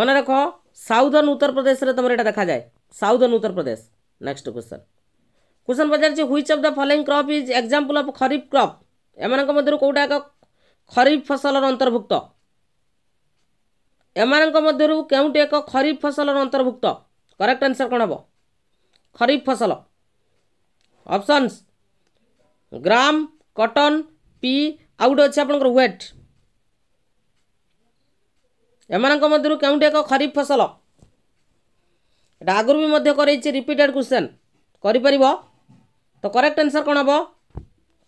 ମନେ ରଖ ସାଉଦର୍ଣ୍ଣ ଉତ୍ତରପ୍ରଦେଶରେ ତୁମର ଏଇଟା ଦେଖାଯାଏ ସାଉଦର୍ଣ୍ଣ ଉତ୍ତରପ୍ରଦେଶ ନେକ୍ସଟ କ୍ୱେଶ୍ଚନ୍ କୁସନ ପଚାରିଛି which of the following crop is example of kharif crop ଏମାନଙ୍କ ମଧ୍ୟରୁ କେଉଁଟା ଏକ ଖରିଫ୍ ଫସଲର ଅନ୍ତର୍ଭୁକ୍ତ ଏମାନଙ୍କ ମଧ୍ୟରୁ କେଉଁଟି ଏକ ଖରିଫ୍ ଫସଲର ଅନ୍ତର୍ଭୁକ୍ତ କରେକ୍ଟ ଆନ୍ସର୍ କ'ଣ ହେବ ଖରିଫ୍ ଫସଲ ଅପସନ୍ସ ଗ୍ରାମ କଟନ୍ ପି ଆଉ ଗୋଟେ ଅଛି ଆପଣଙ୍କର ୱେଟ୍ ଏମାନଙ୍କ ମଧ୍ୟରୁ କେଉଁଟି ଏକ ଖରିଫ୍ ଫସଲ ଏଇଟା ଆଗରୁ ବି ମଧ୍ୟ କରେଇଛି ରିପିଟେଡ଼୍ କ୍ୱେଶ୍ଚନ୍ କରିପାରିବ তো କରେକ୍ଟ ଆନ୍ସର୍ କ'ଣ ହେବ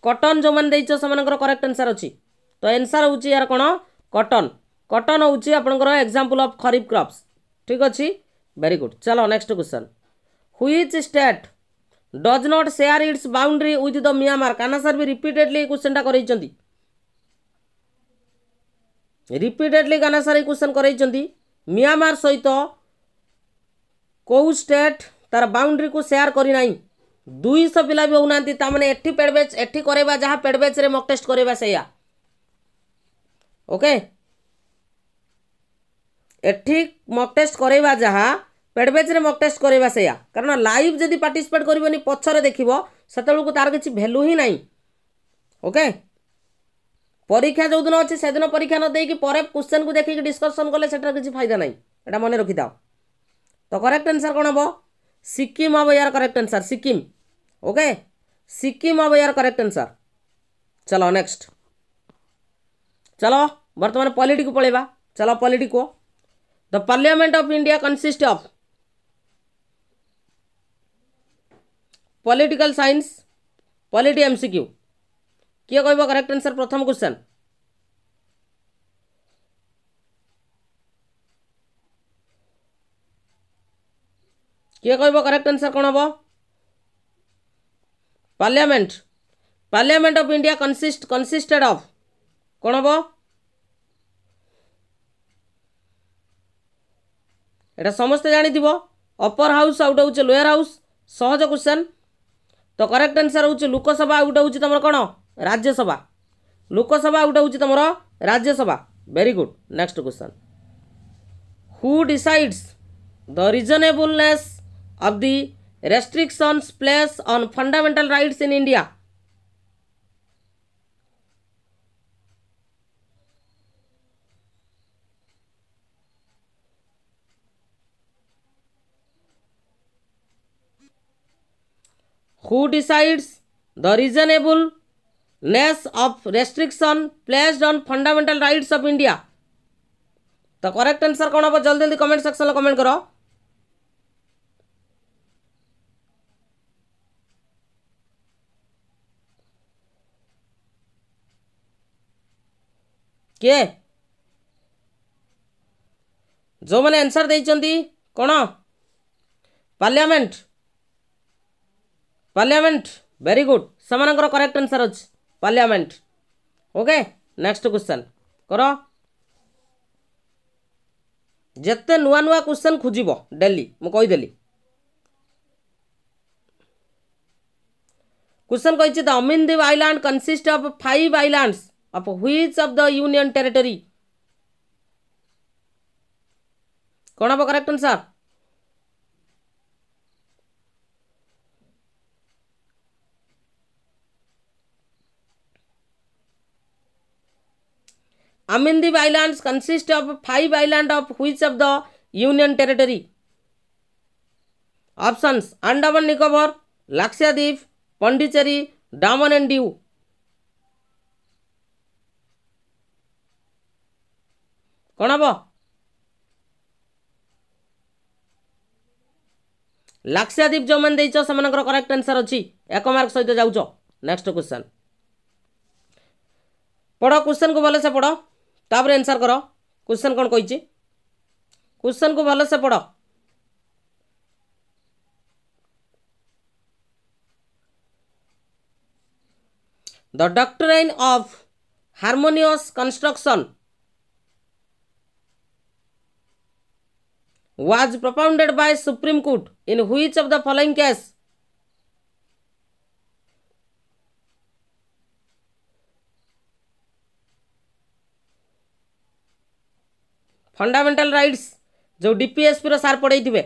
କଟନ୍ ଯେଉଁମାନେ ଦେଇଛ ସେମାନଙ୍କର କରେକ୍ଟ ଆନ୍ସର୍ ଅଛି ତ ଆନ୍ସର୍ ହେଉଛି ଏହାର କ'ଣ କଟନ୍ କଟନ୍ ହେଉଛି ଆପଣଙ୍କର ଏକ୍ଜାମ୍ପଲ୍ ଅଫ୍ ଖରିଫ କ୍ରପ୍ସ ଠିକ୍ ଅଛି ଭେରି ଗୁଡ୍ ଚାଲ next question which state does not share its boundary with the Myanmar Kanha sir ବି ରିପିଟେଡ଼ଲି ଏଇ କ୍ୱେଶ୍ଚନ୍ଟା କରାଇଛନ୍ତି ରିପିଟେଡ଼ଲି କାହ୍ନା ସାର୍ ଏଇ କ୍ୱେଶ୍ଚନ୍ କରାଇଛନ୍ତି ମିଆଁମାର ସହିତ କେଉଁ ଷ୍ଟେଟ୍ ତା'ର ବାଉଣ୍ଡ୍ରିକୁ ସେୟାର କରିନାହିଁ ଦୁଇଶହ ପିଲା ବି ହେଉନାହାନ୍ତି ତାମାନେ ଏଠି ପେଡ୍ ବ୍ୟାଚ୍ ଏଠି କରାଇବା ଯାହା ପେଡ୍ ବ୍ୟାଚ୍ରେ ମକ୍ ଟେଷ୍ଟ କରାଇବା ସେଇଆ ଓକେ ଏଠି ମକ୍ ଟେଷ୍ଟ କରାଇବା ଯାହା ପେଡ୍ ବ୍ୟାଚ୍ରେ ମକ୍ ଟେଷ୍ଟ କରାଇବା ସେଇଆ କାରଣ ଲାଇଭ୍ ଯଦି ପାର୍ଟିସିପେଟ୍ କରିବନି ପଛରେ ଦେଖିବ ସେତେବେଳକୁ ତାର କିଛି ଭ୍ୟାଲୁ ହିଁ ନାହିଁ ଓକେ ପରୀକ୍ଷା ଯେଉଁଦିନ ଅଛି ସେଦିନ ପରୀକ୍ଷା ନ ଦେଇକି ପରେ କ୍ୱେଶ୍ଚନ୍କୁ ଦେଖିକି ଡିସ୍କସନ୍ କଲେ ସେଟାର କିଛି ଫାଇଦା ନାହିଁ ଏଇଟା ମନେ ରଖିଥାଅ ତ କରେକ୍ଟ ଆନ୍ସର୍ କ'ଣ ହେବ ସିକିମ୍ ହେବ ଏହାର correct answer Sikkim okay Sikkim अब यार करेक्ट आंसर चलो नेक्स्ट चलो बर्तमान पॉलिटिक पलैवा चलो politic the parliament of India consist of political science polity MCQ किए कह करेक्ट आंसर प्रथम क्वेश्चन किए कह करेक्ट आंसर कौन हम parliament parliament of India consist consisted of କ'ଣ ହେବ ଏଇଟା ସମସ୍ତେ ଜାଣିଥିବ ଅପର ହାଉସ୍ ଆଉ ଗୋଟେ ହେଉଛି ଲୋୟର ହାଉସ୍ ସହଜ କ୍ୱେଶ୍ଚନ୍ ତ କରେକ୍ଟ ଆନ୍ସର୍ ହେଉଛି ଲୋକସଭା ଆଉ ଗୋଟେ ହେଉଛି ତୁମର କ'ଣ ରାଜ୍ୟସଭା ଲୋକସଭା ଆଉ ଗୋଟେ ହେଉଛି ତୁମର Rajya Sabha very good next question who ଡିସାଇଡ୍ସ the ରିଜନେବୁଲନେସ୍ of the restrictions placed on fundamental rights in India. Who decides the reasonable ness of restriction placed on fundamental rights of India? The correct answer kon hobo jaldi jaldi comment section la comment karo किए जो मैंने answer दे कौन parliament parliament very good से correct answer अच्छे parliament okay next question कर जिते नुआ नुआ क्वेश्चन खोज डेली मुदेली क्वेश्चन कही the Diu island consist of five islands of which of the union territory कौन आप correct answer Amindib Islands consist of five island of which of the Union territory? Options Andaman Nicobar, Lakshadweep, Pondicherry, Daman and Diu. କ'ଣ ହେବ ଲାକ୍ଷ୍ୟାଦୀପ ଯେଉଁମାନେ ଦେଇଛ ସେମାନଙ୍କର correct answer ଅଛି ଏକ mark ସହିତ ଯାଉଛ ନେକ୍ସଟ କ୍ୱେଶ୍ଚନ୍ ପଢ଼ କ୍ୱେଶ୍ଚନ୍କୁ ଭଲସେ ପଢ଼ ତାପରେ ଆନ୍ସର୍ କର କ୍ୱେଶ୍ଚନ୍ କ'ଣ କହିଛି କ୍ୱେଶ୍ଚନ୍କୁ ଭଲସେ ପଢ଼ the doctrine of harmonious construction was propounded by Supreme Court in which of the following case? Fundamental rights जो डीपीएसपी रो सार पढ़े थे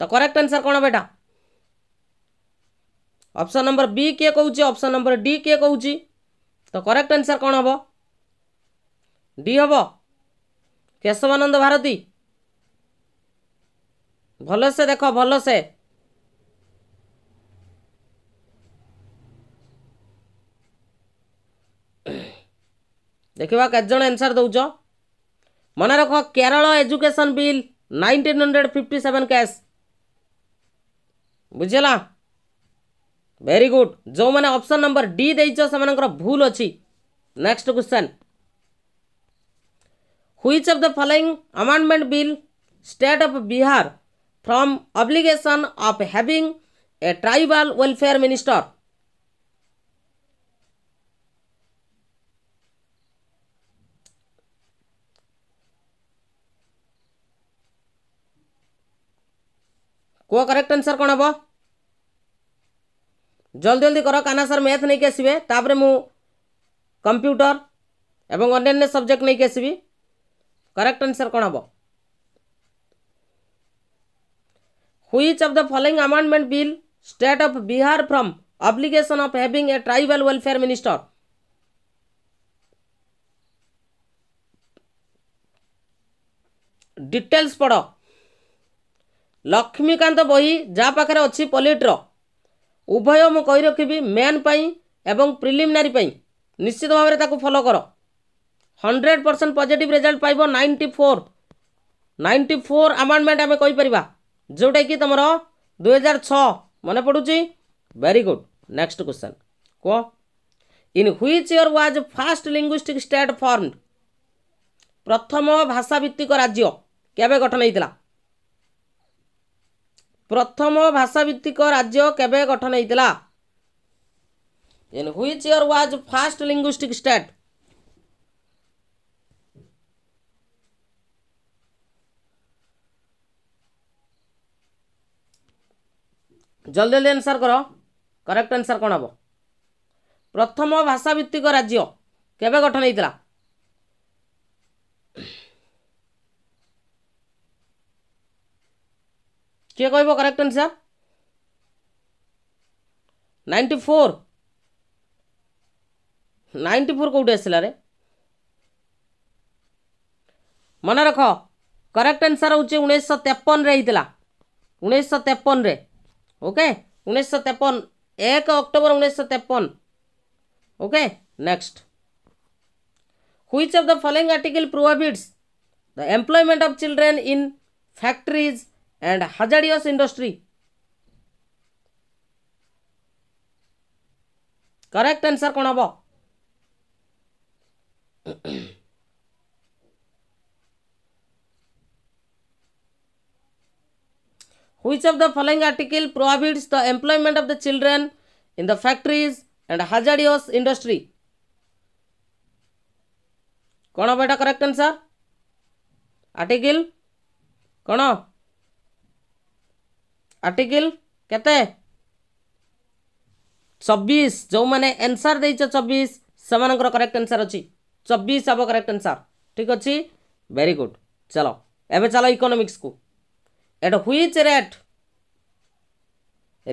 तो करेक्ट आंसर कौन बेटा ऑप्शन नंबर बी किए कौच ऑप्शन नंबर डी किए कौच तो करेक्ट आंसर कौन हम डी हम केशवानंद भारती भल से देख भल से देखा कैत जन एनसर दौ मन रख Kerala education bill nineteen hundred fifty seven कैश बुझेगा भेरी गुड जो मैंने ऑप्शन नंबर डी दे भूल अच्छी नेक्स्ट क्वेश्चन हुई of the following amendment bill state of Bihar from obligation of having a tribal welfare minister को करेक्ट आंसर कौन हम जल्दी जल्दी कर काना सर मैथ नहीं आसवे तापर मु कंप्यूटर एवं अन्य सब्जेक्ट नहीं आसवि करेक्ट आंसर कौन हम Which of the following amendment bill state of Bihar from obligation of having a tribal welfare minister? Details পଢ଼ ଲକ୍ଷ୍ମୀକାନ୍ତ ବହି ଯାହା ପାଖରେ ଅଛି ପଲିଟ୍ର ଉଭୟ ମୁଁ କହି ରଖିବି ମେନ୍ ପାଇଁ ଏବଂ ପ୍ରିଲିମିନାରୀ ପାଇଁ ନିଶ୍ଚିତ ଭାବରେ ତାକୁ ଫଲୋ କର ହଣ୍ଡ୍ରେଡ଼ ପରସେଣ୍ଟ ପଜିଟିଭ୍ ରେଜଲ୍ଟ ପାଇବ ninety four ninety four amendment ଆମେ କହିପାରିବା ଯେଉଁଟାକି ତୁମର ଦୁଇହଜାର ଛଅ ମନେ ପଡ଼ୁଛି ଭେରି ଗୁଡ୍ ନେକ୍ସଟ କ୍ୱେଶ୍ଚନ୍ କୁହ in which year was first linguistic state form ପ୍ରଥମ ଭାଷାଭିତ୍ତିକ ରାଜ୍ୟ କେବେ ଗଠନ ହେଇଥିଲା ପ୍ରଥମ ଭାଷାଭିତ୍ତିକ ରାଜ୍ୟ କେବେ ଗଠନ ହେଇଥିଲା in which year was first linguistic state ଜଲ୍ଦି ଜଲ୍ଦି ଆନ୍ସର୍ କର କରେକ୍ଟ ଆନ୍ସର୍ କ'ଣ ହେବ ପ୍ରଥମ ଭାଷାଭିତ୍ତିକ ରାଜ୍ୟ କେବେ ଗଠନ ହେଇଥିଲା କିଏ କହିବ correct answer ninety four ninety four କେଉଁଠି ଆସିଲା ରେ ମନେ ରଖ କରେକ୍ଟ ଆନ୍ସର୍ ହେଉଛି ଉଣେଇଶହ ତେପନରେ ହେଇଥିଲା ଉଣେଇଶହ ତେପନରେ ओके उन्नीस सौ तिरपन एक अक्टूबर उन्नीस सौ तिरपन okay next which of the following article prohibits the employment of children in factories and hazardous industry correct answer kon hobo which of the following article prohibits the employment of the children in the factories and hazardous industry कौन बेटा correct answer article कौन article केते चबीश जो मैंने answer दे चबीश से correct answer अच्छी चबीश हम करेक्ट आंसर ठीक अच्छे वेरी गुड चलो एवं चलो इकोनोमिक्स को at which rate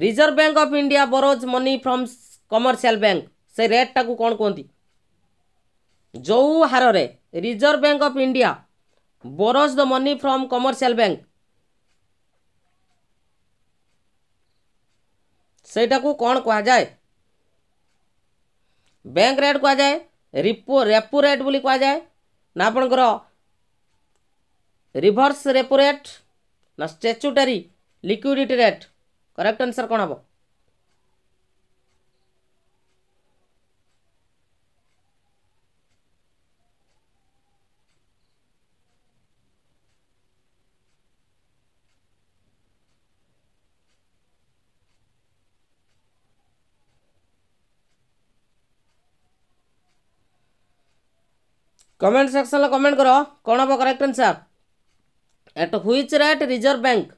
reserve bank of India borrows money from commercial bank से रेट टाक कौन कहती जो हार reserve bank of India borrows the money from commercial bank सेटा को कौन कह जाए बैंक रेट कह जाए रिपो रेपो रेट बोली कह जाए ना आपणकर रिभर्स रेपो रेट ना statutory liquidity rate correct answer कौन हम कमेंट सेक्शन में कमेंट करो कौन हम correct answer at which rate reserve bank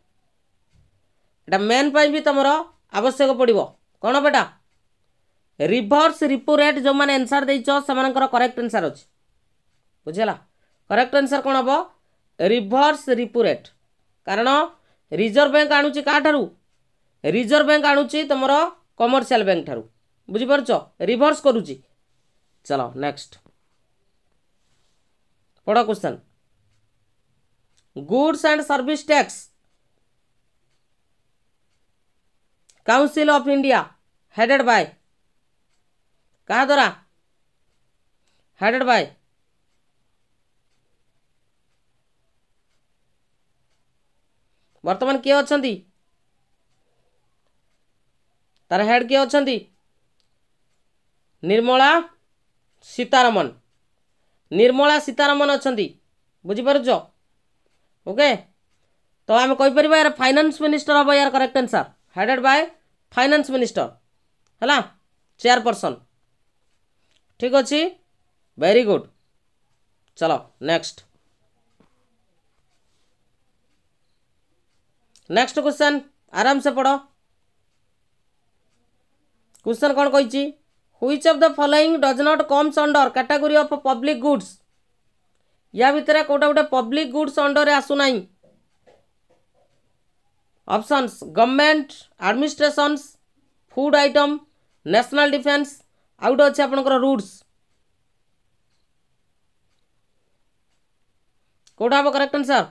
ଏଇଟା ମେନ୍ ପାଇଁ ବି ତୁମର ଆବଶ୍ୟକ ପଡ଼ିବ କ'ଣ ବେଟା ରିଭର୍ସ ରିପୋ ରେଟ୍ ଯେଉଁମାନେ ଆନ୍ସର୍ ଦେଇଛ ସେମାନଙ୍କର କରେକ୍ଟ ଆନ୍ସର୍ ଅଛି ବୁଝିଲା କରେକ୍ଟ ଆନ୍ସର୍ କ'ଣ ହେବ ରିଭର୍ସ ରିପୋ ରେଟ୍ କାରଣ ରିଜର୍ଭ ବ୍ୟାଙ୍କ ଆଣୁଛି କାହାଠାରୁ ରିଜର୍ଭ ବ୍ୟାଙ୍କ ଆଣୁଛି ତୁମର କମର୍ସିଆଲ ବ୍ୟାଙ୍କ ଠାରୁ ବୁଝିପାରୁଛ ରିଭର୍ସ କରୁଛି ଚାଲ ନେକ୍ସଟ ପଢ଼ question goods and service tax council of India headed by कहा द्वारा हेडेड बाय वर्तमान किए अच्छा तार हेड किए अच्छा निर्मला सीतारमन निर्मला सीतारमन अच्छा बुझिपार ओके तो आम कहीपर यार फाइनान्स मिनिस्टर हम यार correct answer headed by finance minister है चेयरपर्सन ठीक अच्छे वेरी गुड चलो नेक्स्ट नेक्स्ट क्वेश्चन आराम से पढ़ो क्वेश्चन कौन कही which of the following does not comes under category of public goods या भितर कौटा गोटे पब्लिक गुड्स अंडर आसूना options government administrations food item national defence आउ गोटे अच्छे आपण रूट्स कौटा हम करेक्ट आंसर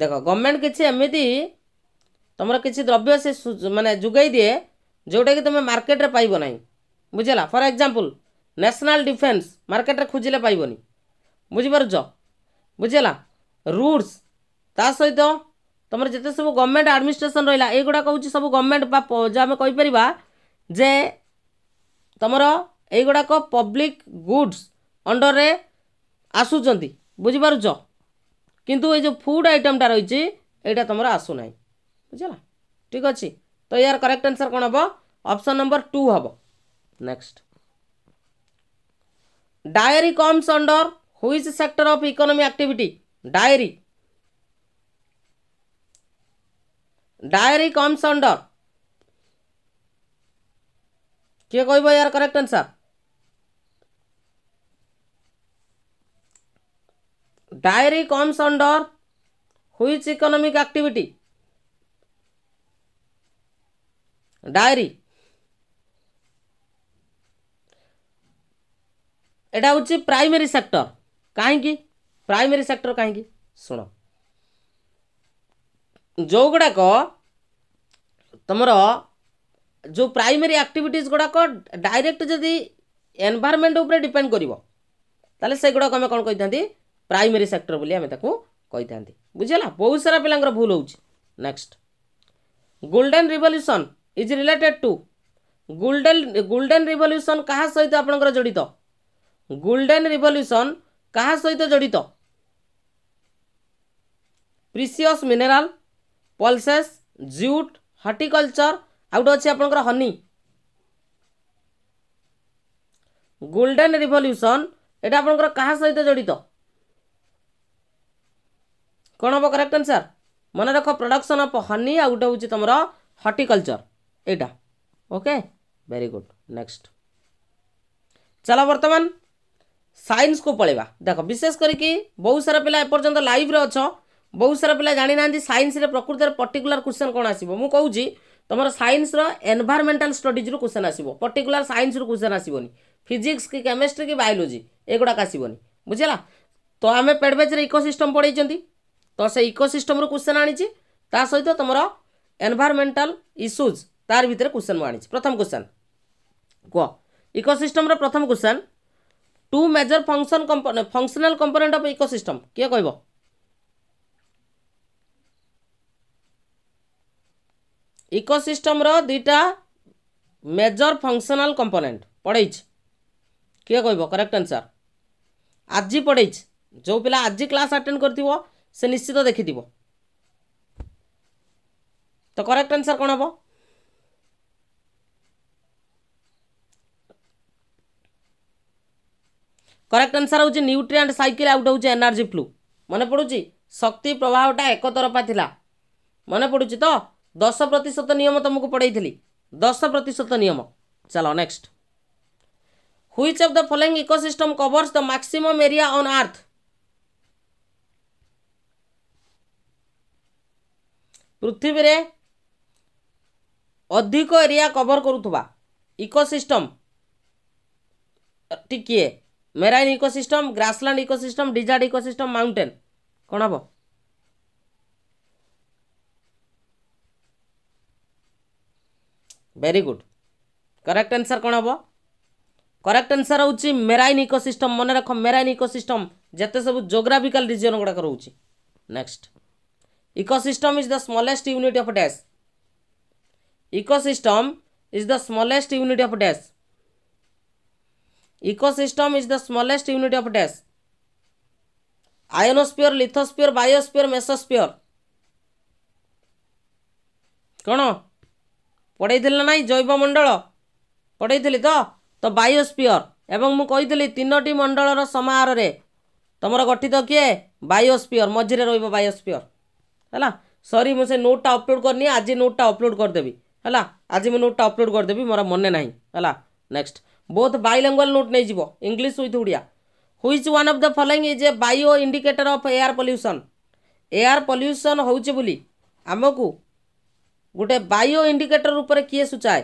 देख गवर्नमेंट किसी एमती ତୁମର କିଛି ଦ୍ରବ୍ୟ ସେ ମାନେ ଯୋଗାଇ ଦିଏ ଯେଉଁଟାକି ତୁମେ ମାର୍କେଟରେ ପାଇବ ନାହିଁ ବୁଝିଲା ଫର୍ ଏକ୍ଜାମ୍ପଲ୍ ନ୍ୟାସନାଲ୍ ଡିଫେନ୍ସ ମାର୍କେଟରେ ଖୋଜିଲେ ପାଇବନି ବୁଝିପାରୁଛ ବୁଝିଲା ରୁଟ୍ସ ତା ସହିତ ତୁମର ଯେତେ ସବୁ ଗଭର୍ଣ୍ଣମେଣ୍ଟ ଆଡ଼ମିନିଷ୍ଟ୍ରେସନ୍ ରହିଲା ଏଇଗୁଡ଼ାକ ହେଉଛି ସବୁ ଗଭର୍ଣ୍ଣମେଣ୍ଟ ବା ଯେଉଁ ଆମେ କହିପାରିବା ଯେ ତୁମର ଏଇଗୁଡ଼ାକ ପବ୍ଲିକ ଗୁଡ୍ସ ଅଣ୍ଡରରେ ଆସୁଛନ୍ତି ବୁଝିପାରୁଛ କିନ୍ତୁ ଏଇ ଯେଉଁ ଫୁଡ଼୍ ଆଇଟମ୍ଟା ରହିଛି ଏଇଟା ତୁମର ଆସୁନାହିଁ ବୁଝିଲା ଠିକ୍ ଅଛି ତ ଏହାର କରେକ୍ଟ ଆନ୍ସର୍ କ'ଣ ହେବ ଅପସନ୍ ନମ୍ବର ଟୁ ହେବ next dairy comes under which sector of economy activity dairy dairy comes under କିଏ କହିବ ଏହାର correct answer dairy comes under which economic activity dairy एटा हूँ प्राइमरी सेक्टर कहीं प्राइमरी सेक्टर कहीं शुण जो गुड़ाक तुम जो प्राइमरी आक्टिविटीज गुड़ाक डायरेक्ट जदि एनभारमेंट उपरे डिपेंड कर गुड़ाक प्राइमरी सेक्टर बोली आम बुझेगा बहुत सारा पिला भूल हो next golden revolution is related to golden golden revolution କାହା ସହିତ ଆପଣଙ୍କର ଜଡ଼ିତ ଗୋଲ୍ଡେନ୍ ରିଭଲ୍ୟୁସନ୍ କାହା ସହିତ ଜଡ଼ିତ precious mineral pulses jute horticulture ଆଉ ଗୋଟେ ଅଛି ଆପଣଙ୍କର ହନି ଗୋଲ୍ଡେନ୍ ରିଭଲ୍ୟୁସନ୍ ଏଇଟା ଆପଣଙ୍କର କାହା ସହିତ ଜଡ଼ିତ କ'ଣ ହେବ କରେକ୍ଟ ଆନ୍ସର୍ ମନେ ରଖ ପ୍ରଡକ୍ସନ୍ ଅଫ୍ ହନି ଆଉ ଗୋଟେ ହେଉଛି ତୁମର ହର୍ଟିକଲଚର୍ এটা ওকে ভেরি গুড নেক্সট ଚାଲ ବର୍ତ୍ତମାନ ସାଇନ୍ସକୁ ପଳେଇବା ଦେଖ ବିଶେଷ କରିକି ବହୁତ ସାରା ପିଲା ଏପର୍ଯ୍ୟନ୍ତ ଲାଇଭ୍ରେ ଅଛ ବହୁତ ସାରା ପିଲା ଜାଣିନାହାନ୍ତି ସାଇନ୍ସରେ ପ୍ରକୃତରେ ପର୍ଟିକୁଲାର କ୍ୱେଶ୍ଚନ୍ କ'ଣ ଆସିବ ମୁଁ କହୁଛି ତୁମର ସାଇନ୍ସର ଏନ୍ଭାରମେଣ୍ଟାଲ ଷ୍ଟଡିଜ୍ରୁ କ୍ୱେଶ୍ଚନ୍ ଆସିବ ପର୍ଟିକୁଲାର ସାଇନ୍ସରୁ କ୍ୱେଶ୍ଚନ୍ ଆସିବନି ଫିଜିକ୍ସ କି କେମିଷ୍ଟ୍ରି କି ବାୟୋଲୋଜି ଏଗୁଡ଼ାକ ଆସିବନି ବୁଝିଲା ତ ଆମେ ପେଡ଼ବେଜ୍ରେ ଇକୋସିଷ୍ଟମ୍ ପଢ଼େଇଛନ୍ତି ତ ସେ ଇକୋସିଷ୍ଟମ୍ରୁ କ୍ୱେଶ୍ଚନ୍ ଆଣିଛି ତା ସହିତ ତୁମର ଏନ୍ଭାରମେଣ୍ଟାଲ ଇସ୍ୟୁଜ୍ তার ভিতরে কোশ্চেন মু আনিছি প্রথম কোশ্চেন କୁହ ଇକୋସିଷ୍ଟମ୍ର ପ୍ରଥମ question two major function functional component of ecosystem କିଏ କହିବ ଇକୋସିଷ୍ଟମ୍ର ଦୁଇଟା ମେଜର ଫଙ୍କସନାଲ୍ କମ୍ପୋନେଣ୍ଟ ପଢ଼େଇଛି କିଏ କହିବ କରେକ୍ଟ ଆନ୍ସର୍ ଆଜି ପଢ଼େଇଛି ଯେଉଁ ପିଲା ଆଜି କ୍ଲାସ୍ ଆଟେଣ୍ଡ କରିଥିବ ସେ ନିଶ୍ଚିତ ଦେଖିଥିବ ତ କରେକ୍ଟ ଆନ୍ସର୍ କ'ଣ ହେବ କରେକ୍ଟ ଆନ୍ସର୍ ହେଉଛି ନ୍ୟୁଟ୍ରିଆଣ୍ଟ ସାଇକେଲ୍ ଆଉ ଗୋଟେ ହେଉଛି ଏନର୍ଜି ଫ୍ଲୁ ମନେ ପଡ଼ୁଛି ଶକ୍ତି ପ୍ରଭାବଟା ଏକତରଫା ଥିଲା ମନେ ପଡ଼ୁଛି ତ ଦଶ ପ୍ରତିଶତ ନିୟମ ତୁମକୁ ପଢ଼େଇଥିଲି ଦଶ ପ୍ରତିଶତ ନିୟମ ଚାଲ next which of the following ecosystem covers the maximum area on earth ପୃଥିବୀରେ ଅଧିକ ଏରିଆ କଭର କରୁଥିବା ଇକୋସିଷ୍ଟମ୍ ଟି କିଏ marine ecosystem grassland ecosystem desert ecosystem mountain कौन हम भेरी गुड करेक्ट आंसर कौन हम करेक्ट आंसर हूँ मेराइन इकोसिस्टम मन रख मेराइन इकोसिस्टम जिते सब जोग्राफिकाल रिजन गुड़ाक रोचे next ecosystem is the smallest unit of dash ecosystem is the smallest unit of dash ecosystem is the smallest unit of dash ionosphere lithosphere biosphere mesosphere କ'ଣ ପଢ଼େଇଥିଲି ନା ନାହିଁ ଜୈବ ମଣ୍ଡଳ ପଢ଼େଇଥିଲି ତ ତ ବାୟୋସ୍ପିଅର ଏବଂ ମୁଁ କହିଥିଲି ତିନୋଟି ମଣ୍ଡଳର ସମାହାରରେ ତୁମର ଗଠିତ କିଏ ବାୟୋସ୍ପିଅର ମଝିରେ ରହିବ ବାୟୋସ୍ପିଅର ହେଲା ସରି ମୁଁ ସେ ନୋଟ୍ଟା ଅପଲୋଡ଼ କରିନି ଆଜି ନୋଟ୍ଟା ଅପଲୋଡ଼ କରିଦେବି ହେଲା ଆଜି ମୁଁ ନୋଟ୍ଟା ଅପଲୋଡ଼ କରିଦେବି ମୋର ମନେ ନାହିଁ ହେଲା ନେକ୍ସଟ ବୋଥ୍ ବାଇଲାଙ୍ଗୁଆଲ୍ ନୋଟ୍ ନେଇଯିବ English with Odia which one of the following is a bio indicator of air pollution air pollution ହେଉଛି ବୋଲି ଆମକୁ ଗୋଟେ ବାୟୋ ଇଣ୍ଡିକେଟର ଉପରେ କିଏ ସୂଚାଏ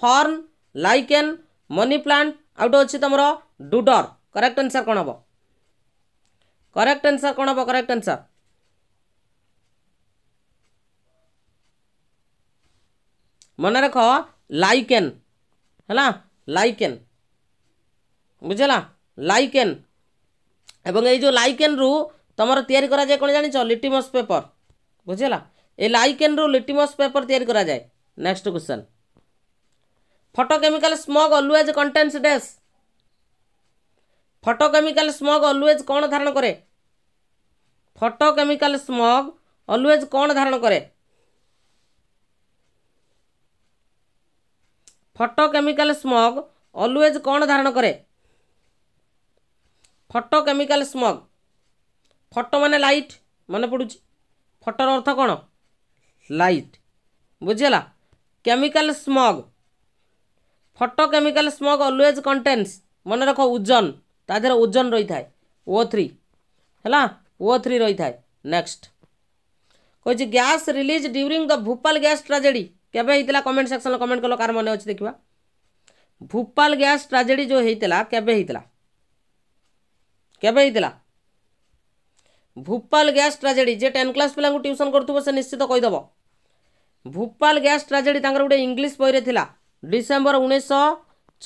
ଫର୍ନ ଲାଇକେନ୍ ମନି ପ୍ଲାଣ୍ଟ ଆଉ ଗୋଟେ ଅଛି ତୁମର ଡୁଡର କରେକ୍ଟ ଆନ୍ସର୍ କ'ଣ ହେବ କରେକ୍ଟ ଆନ୍ସର୍ କ'ଣ ହେବ କରେକ୍ଟ ଆନ୍ସର୍ ମନେ ରଖ लाइकेन है ना लाइकेन ବୁଝିଲା ଲାଇକେନ୍ ଏବଂ ଏଇ ଯେଉଁ ଲାଇକେନ୍ରୁ ତୁମର ତିଆରି କରାଯାଏ କ'ଣ ଜାଣିଛ ଲିଟିମସ୍ ପେପର୍ ବୁଝିଲା ଏ ଲାଇକେନ୍ରୁ ଲିଟିମସ୍ ପେପର୍ ତିଆରି କରାଯାଏ next question photochemical smog always contains dash photochemical smog always କ'ଣ ଧାରଣ କରେ ଫଟୋକେମିକାଲ ସ୍ମଗ୍ ଅଲୱେଜ୍ କ'ଣ ଧାରଣ କରେ ফটোকেমিক্যাল স্মগ অলওয়েজ କ'ଣ ধারণ করে ফটোকেমিক্যাল স্মগ ফটো মানে লাইট মনে পড়ুଛି ফটোর অর্থ କ'ଣ লাইট বুঝিলা chemical smog photochemical smog always contents মনে রাখ ওজন তা দেহরে ওজন রয়েছে ও থ্রি হ্যাঁ ও থ্রি রয়েছে নেক্সট কইছি gas release during the Bhopal gas tragedy केवे कमेंट सेक्शन कमेंट कल कार मन अच्छे देखा भोपाल गैस ट्राजेडी जो होता केवे होता भोपाल गैस ट्राजेडी जे टेन क्लास पे ट्यूसन करुव से निश्चित कहीदेव भोपाल गैस ट्राजेडी तरह गोटे इंग्लीश बही डिसेम्बर उन्नीस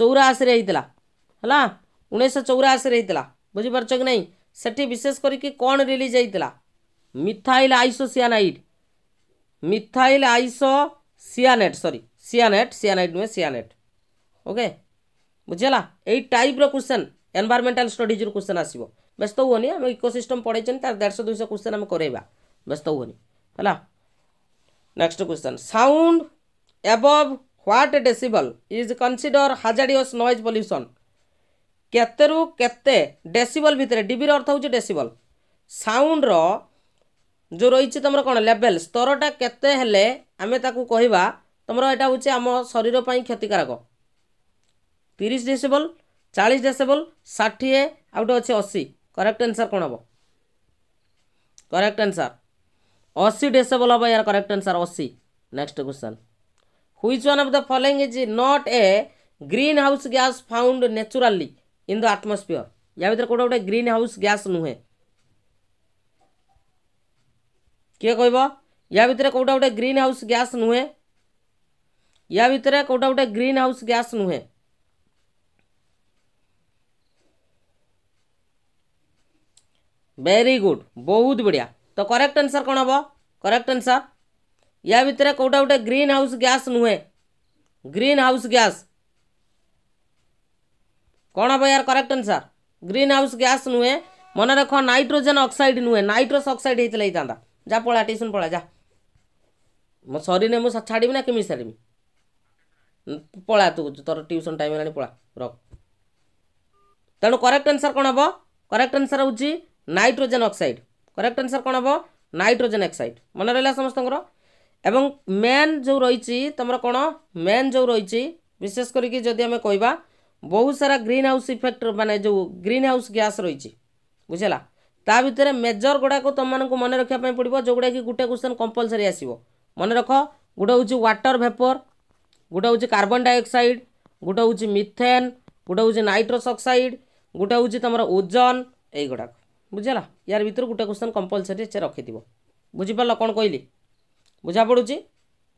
चौराशी होता है उन्नीस चौराशी होता बुझीपार कि ना से विशेष करके कौन रिलीज होता methyl isocyanide methyl isocyanate sorry cyanate cyanide ନୁହେଁ ସିଆନେଟ୍ ଓକେ ବୁଝିଗଲା ଏଇ ଟାଇପ୍ର କ୍ୱେଶ୍ଚନ୍ ଏନ୍ଭାରମେଣ୍ଟାଲ୍ ଷ୍ଟଡିଜ୍ରୁ କ୍ୱେଶ୍ଚନ୍ ଆସିବ ବ୍ୟସ୍ତ ହୁଅନି ଆମେ ଇକୋସିଷ୍ଟମ୍ ପଢ଼େଇଛନ୍ତି ତାର ଦେଢ଼ଶହ ଦୁଇଶହ କ୍ୱେଶ୍ଚନ୍ ଆମେ କରାଇବା ବ୍ୟସ୍ତ ହୁଅନି ହେଲା next question sound above what decibel is consider hazardous noise pollution କେତେରୁ କେତେ ଡେସିବଲ୍ ଭିତରେ ଡିବିର ଅର୍ଥ ହେଉଛି ଡେସିବଲ୍ ସାଉଣ୍ଡର ଯେଉଁ ରହିଛି ତୁମର କ'ଣ ଲେଭେଲ୍ ସ୍ତରଟା କେତେ ହେଲେ ଆମେ ତାକୁ କହିବା ତୁମର ଏଇଟା ହେଉଛି ଆମ ଶରୀର ପାଇଁ କ୍ଷତିକାରକ ତିରିଶ ଡେସିବଲ୍ ଚାଳିଶ ଡେସିବଲ୍ ଷାଠିଏ ଆଉ ଗୋଟେ ଅଛି ଅଶୀ କରେକ୍ଟ ଆନ୍ସର୍ କ'ଣ ହେବ କରେକ୍ଟ ଆନ୍ସର୍ ଅଶୀ ଡେସିବଲ୍ ହେବ ଏହାର କରେକ୍ଟ ଆନ୍ସର୍ ଅଶୀ next question which one of the following is not a green house gas found naturally in the atmosphere ୟା ଭିତରେ କେଉଁଟା ଗୋଟେ ଗ୍ରୀନ୍ ହାଉସ୍ ଗ୍ୟାସ୍ ନୁହେଁ किए कह या भितर कौटा गोटे ग्रीन हाउस गैस नुहे या भितर कौटा गोटे ग्रीन हाउस गैस नुहे वेरी गुड बहुत बढ़िया तो करेक्ट आंसर कौन हम करेक्ट आंसर या भितर कौटा गोटे ग्रीन हाउस गैस नुहे ग्रीन हाउस गैस कौन हम यार correct answer green house gas नुहे मन रख नाइट्रोजेन ऑक्साइड नुहे नाइट्रोस ऑक्साइड होता है যা পড়া টিউশন পড়া যা ମୋ ସରିନେ ମୁଁ ଛାଡ଼ିବି ନା କେମିତି ଛାଡ଼ିବି ପଳା ତୁ ତୋର ଟ୍ୟୁସନ୍ ଟାଇମ୍ ହେଲାଣି ପଳା ରଖ ତେଣୁ କରେକ୍ଟ ଆନ୍ସର୍ କ'ଣ ହେବ କରେକ୍ଟ ଆନ୍ସର୍ ହେଉଛି ନାଇଟ୍ରୋଜେନ୍ ଅକ୍ସାଇଡ୍ କରେକ୍ଟ ଆନ୍ସର୍ କ'ଣ ହେବ ନାଇଟ୍ରୋଜେନ୍ ଅକ୍ସାଇଡ୍ ମନେ ରହିଲା ସମସ୍ତଙ୍କର ଏବଂ ମେନ୍ ଯେଉଁ ରହିଛି ତୁମର କ'ଣ ମେନ୍ ଯେଉଁ ରହିଛି ବିଶେଷ କରିକି ଯଦି ଆମେ କହିବା ବହୁତ ସାରା ଗ୍ରୀନ୍ ହାଉସ୍ ଇଫେକ୍ଟ ମାନେ ଯେଉଁ ଗ୍ରୀନ୍ ହାଉସ୍ ଗ୍ୟାସ୍ ରହିଛି ବୁଝିଲା ତା ଭିତରେ ମେଜର ଗୁଡ଼ାକୁ ତୁମମାନଙ୍କୁ ମନେ ରଖିବା ପାଇଁ ପଡ଼ିବ ଯେଉଁଗୁଡ଼ାକି ଗୋଟେ କ୍ୱେଶ୍ଚନ୍ କମ୍ପଲସରି ଆସିବ ମନେ ରଖ ଗୋଟେ ହେଉଛି ୱାଟର ଭେପର୍ ଗୋଟେ ହେଉଛି କାର୍ବନ୍ ଡାଇଅକ୍ସାଇଡ୍ ଗୋଟେ ହେଉଛି ମିଥେନ୍ ଗୋଟେ ହେଉଛି ନାଇଟ୍ରସ୍ ଅକ୍ସାଇଡ୍ ଗୋଟେ ହେଉଛି ତୁମର ଓଜନ ଏଇଗୁଡ଼ାକ ବୁଝିଲା ୟାର ଭିତରୁ ଗୋଟେ କ୍ୱେଶ୍ଚନ୍ କମ୍ପଲସରି ସେ ରଖିଥିବ ବୁଝିପାରିଲ କ'ଣ କହିଲି ବୁଝା ପଡ଼ୁଛି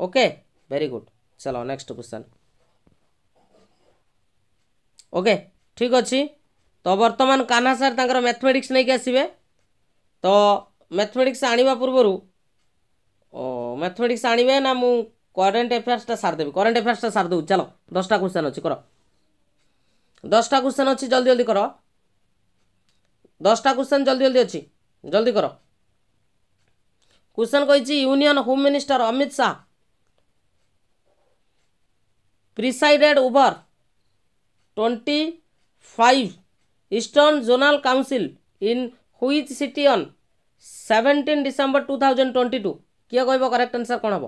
ଓକେ ଭେରି ଗୁଡ୍ ଚାଲ ନେକ୍ସଟ କ୍ୱେଶ୍ଚନ୍ ଓକେ ଠିକ୍ ଅଛି ତ ବର୍ତ୍ତମାନ କାହ୍ନା ସାର୍ ତାଙ୍କର ମ୍ୟାଥମେଟିକ୍ସ ନେଇକି ଆସିବେ ତ ମ୍ୟାଥମେଟିକ୍ସ ଆଣିବା ପୂର୍ବରୁ ମ୍ୟାଥମେଟିକ୍ସ ଆଣିବେ ନା ମୁଁ କରେଣ୍ଟ ଆଫେୟାର୍ସଟା ସାରିଦେବି କରେଣ୍ଟ ଆଫେୟାର୍ସଟା ସାରି ଦେଉଛି ଚାଲ ଦଶଟା କ୍ୱେଶ୍ଚନ୍ ଅଛି କର ଦଶଟା କ୍ୱେଶ୍ଚନ୍ ଅଛି ଜଲ୍ଦି ଜଲ୍ଦି କର ଦଶଟା କ୍ୱେଶ୍ଚନ୍ ଜଲ୍ଦି ଜଲ୍ଦି ଅଛି ଜଲ୍ଦି କର क्वेश्चन कही union home minister Amit Shah presided over twenty five Eastern Zonal Council in which city on 17 December 2022 किए कह करेक्ट आंसर कौन हम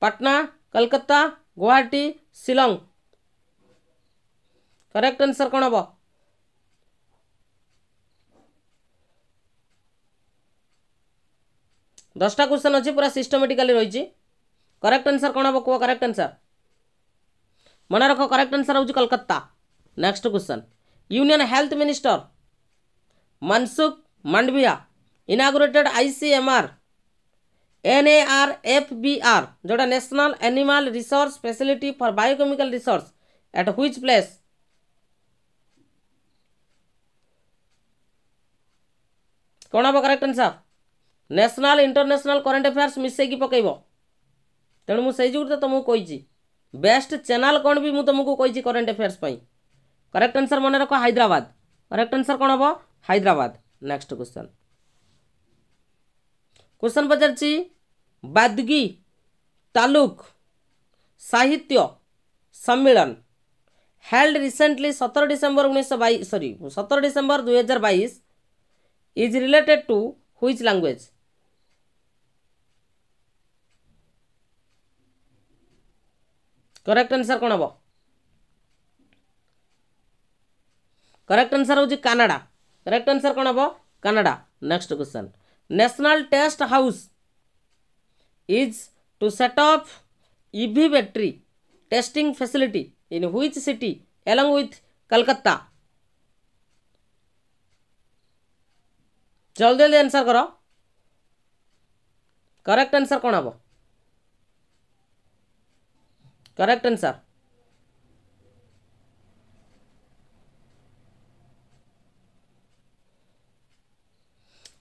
पाटना कलकत्ता गुवाहाटी शिलंग करेक्ट आंसर कौन हम दसटा क्वेश्चन अच्छे पूरा सिस्टमेटिकाली रही करेक्ट आंसर कौन हम कह करेक्ट आंसर मन रख करेक्ट आंसर हूँ Calcutta next question union health minister Mansukh Mandaviya inaugurated M ICMR NARFBR जोड़ा national animal resource facility for biochemical resource at which place कौन हम correct answer national international current affairs मिसेक पकेब तेणु मुझे तुमको कही बेस्ट चैनल कौन भी मुझे तुमको कही करेन्ट अफेयर्स करेक्ट आंसर मन रख हाइद्राबाद करेक्ट आंसर कौन हम हाइद्राबाद नेक्स्ट क्वेश्चन क्वेश्चन पचार बादगी तालुक साहित्य सम्मेलन हेल्ड रिसेंटली सतर डिसेम्बर उन्नीस सरी सतर डिसेम्बर दुई हजार बाईस is related to which language correct answer कौन हम करेक्ट आंसर हूँ कानाडा करेक्ट आंसर कौन हम Kannada next question national test house is to set up EV battery testing facility in which city along with Calcutta जल्दी जल्दी आंसर कर करेक्ट आंसर कौन हम correct answer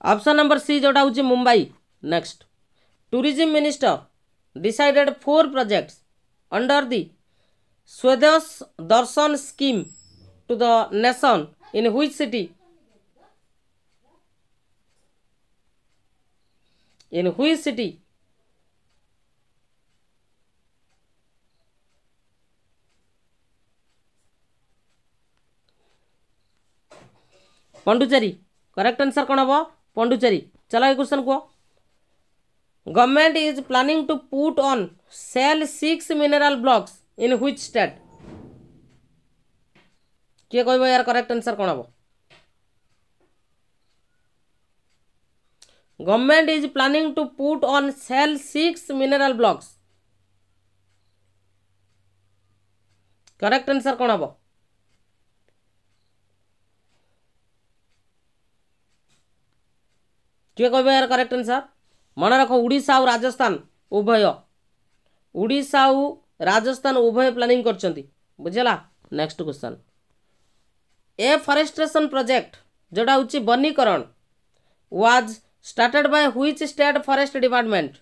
option number C ଯେଉଁଟା ହେଉଛି Mumbai next tourism minister decided four project under the Swadesh Darshan scheme to the nation in which city in which city pondicherry correct answer kon hobo Puducherry चला question कह government is planning to put on sale six mineral blocks in which state किए कह यार correct answer कौन हम government is planning to put on sale six mineral blocks correct answer कौन हम किए कह करेक्ट आंसर मन रख ओडा राजस्थान उभय ओडा राजस्थान उभय प्लानिंग कर बुझेगा next question afforestation project जोटा हूँ बनीकरण was started by which state forest department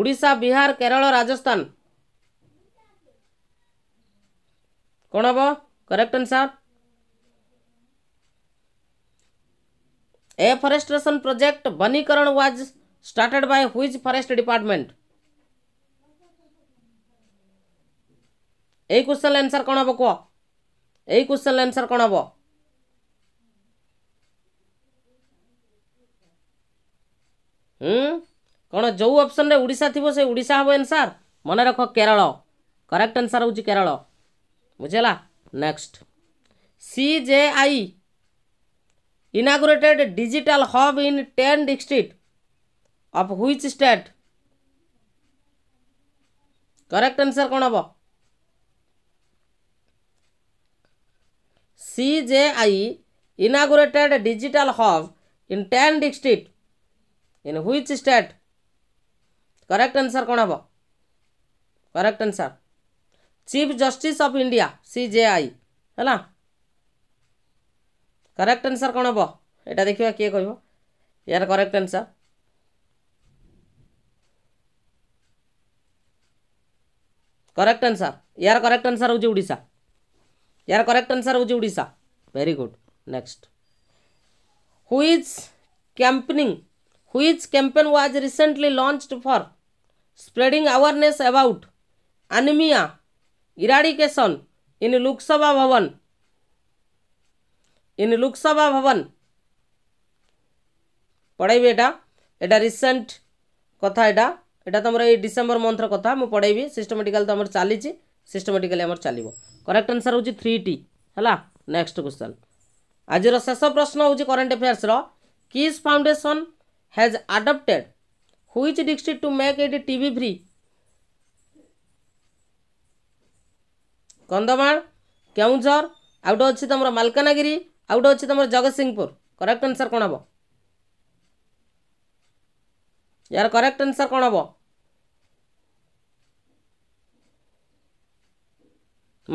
Odisha Bihar Kerala Rajasthan कौन हम करेक्ट आंसर एफॉरेस्टेशन प्रोजेक्ट बनीकरण was started by which forest department यही क्वेश्चन आंसर कौन हम कह यही क्वेश्चन आंसर कौन हम हम्म? कौन जो ऑप्शन रे ओडिशा थी से ओडिशा हम आंसर मन रख केरल करेक्ट आंसर होरल बुझेगा next C J I inaugurated digital hub in ten district अफ which स्टेट करेक्ट आंसर कौन हम C J I inaugurated digital hub in ten district in which state correct answer कौन हम correct answer chief justice of India C J I है ना correct answer कौन हम यहाँ देखा किए कह यार करेक्ट आंसर करेक्ट आंसर यार करेक्ट आंसर हूँ यार करेक्ट आंसर हूँ very good next हुईज campaigning हुईज campaign was recently launched for spreading awareness about anaemia eradication इन लोकसभा भवन in Lok Sabha Bhavan. পড়াইবি এটা এটা রিসেন্ট কথা এটা এটা তোমার এই ডিসেম্বর মন্থর কথা মু পড়াইবি সিস্টমেটিক্যাল তো আমার চালিছি সিস্টমেটিক্যালি আমার চালিব করেক্ট আনসার হচ্ছে থ্রি টি হলা নেক্সট কোশ্চেন আজির শেষ প্রশ্ন হচ্ছে করেন্ট আফেয়ার্সর KISS foundation has adopted which district to make it TB free Kandhamal Keonjhar আউ গোটে অছি তোমার মালকানগিরি आ गोटे अच्छे तुम जगत सिंहपुर करेक्ट आंसर कौन हम यार करेक्ट आंसर कौन हम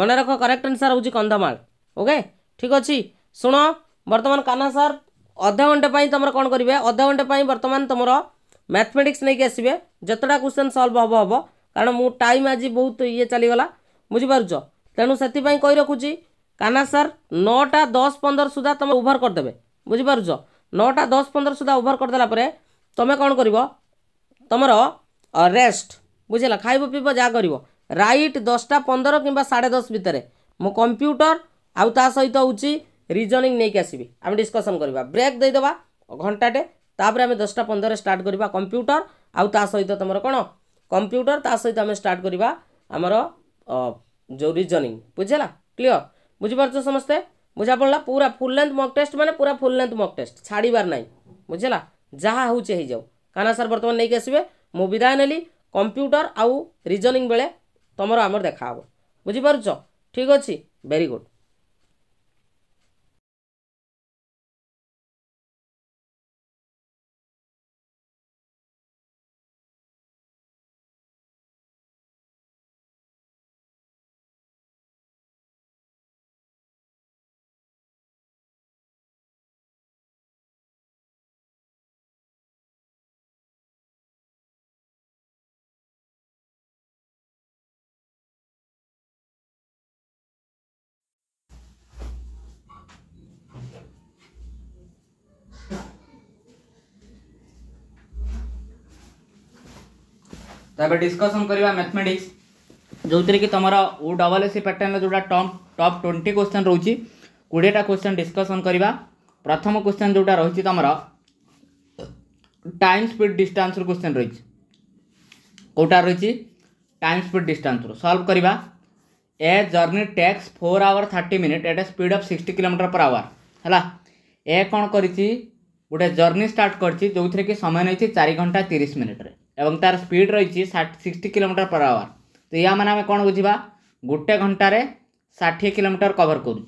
मन रख करेक्ट आंसर हूँ कंधमा ओके ठीक अच्छे शुण बर्तमान काना सर अध घंटे तुम कौन करेंगे अध घंटे बर्तमान तुम मैथमेटिक्स नहीं कि आसवे जतटा क्वेश्चन सल्व हम हम कारण मु टाइम आज बहुत ये चलीगला बुझिपार तेणु से कही रखुच्छी କାହ୍ନା ସାର୍ ନଅଟା ଦଶ ପନ୍ଦର ସୁଦ୍ଧା ତୁମେ ଓଭର କରିଦେବେ ବୁଝିପାରୁଛ ନଅଟା ଦଶ ପନ୍ଦର ସୁଦ୍ଧା ଓଭର କରିଦେଲା ପରେ ତୁମେ କ'ଣ କରିବ ତୁମର ରେଷ୍ଟ ବୁଝିଲା ଖାଇବ ପିଇବ ଯାହା କରିବ ରାଇଟ୍ ଦଶଟା ପନ୍ଦର କିମ୍ବା ସାଢ଼େ ଦଶ ଭିତରେ ମୁଁ କମ୍ପ୍ୟୁଟର ଆଉ ତା ସହିତ ହେଉଛି ରିଜନିଂ ନେଇକି ଆସିବି ଆମେ ଡିସ୍କସନ୍ କରିବା ବ୍ରେକ୍ ଦେଇଦେବା ଘଣ୍ଟାଟେ ତାପରେ ଆମେ ଦଶଟା ପନ୍ଦରରେ ଷ୍ଟାର୍ଟ କରିବା କମ୍ପ୍ୟୁଟର ଆଉ ତା ସହିତ ତୁମର କ'ଣ କମ୍ପ୍ୟୁଟର ତା ସହିତ ଆମେ ଷ୍ଟାର୍ଟ କରିବା ଆମର ଯେଉଁ ରିଜନିଂ ବୁଝିଲା କ୍ଲିଅର ବୁଝିପାରୁଛ ସମସ୍ତେ ବୁଝା ପଡ଼ିଲା ପୁରା ଫୁଲ୍ ଲେନ୍ଥ ମକ୍ ଟେଷ୍ଟ ମାନେ ପୁରା ଫୁଲ୍ ଲେନ୍ଥ ମକ୍ ଟେଷ୍ଟ ଛାଡ଼ିବାର ନାହିଁ ବୁଝିଲା ଯାହା ହେଉଛି ହେଇଯାଉ କାହ୍ନା ସାର୍ ବର୍ତ୍ତମାନ ନେଇକି ଆସିବେ ମୁଁ ବିଦାୟ ନେଲି କମ୍ପ୍ୟୁଟର ଆଉ ରିଜନିଂ ବେଳେ ତୁମର ଆମର ଦେଖା ହେବ ବୁଝିପାରୁଛ ଠିକ୍ ଅଛି ଭେରି ଗୁଡ଼ তাবে ডিসকসন করা ম্যাথমেটিক্স ଯେଉଁଥିରେ କି ତୁମର ଓ ଡବଲ୍ ଏସ୍ ସି ପ୍ୟାଟର୍ଣ୍ଣର ଯେଉଁଟା ଟପ୍ ଟପ୍ ଟ୍ୱେଣ୍ଟି କ୍ୱେଶ୍ଚନ୍ ରହୁଛି କୋଡ଼ିଏଟା କ୍ୱେଶ୍ଚନ୍ ଡିସ୍କସନ୍ କରିବା ପ୍ରଥମ କ୍ୱେଶ୍ଚନ୍ ଯେଉଁଟା ରହିଛି ତୁମର ଟାଇମ୍ ସ୍ପିଡ୍ ଡିଷ୍ଟାନ୍ସର କ୍ୱେଶ୍ଚନ୍ ରହିଛି କେଉଁଟା ରହିଛି ଟାଇମ୍ ସ୍ପିଡ୍ ଡିଷ୍ଟାନ୍ସରୁ ସଲ୍ଭ କରିବା a journey takes four hour thirty minute at a speed of sixty kilometer per hour ହେଲା ଏ କ'ଣ କରିଛି ଗୋଟେ ଜର୍ଣ୍ଣି ଷ୍ଟାର୍ଟ କରିଛି ଯେଉଁଥିରେ କି ସମୟ ନେଇଛି ଚାରି ଘଣ୍ଟା ତିରିଶ ମିନିଟ୍ରେ এবং তার স্পিড রয়েছে সিক্সটি কিলোমিটার পর আওয়ার তো ইয়া মানে আমি কোণ বুঝবা গোটে ঘণ্টার ষাঠিয়ে কিলোমিটার কভর করু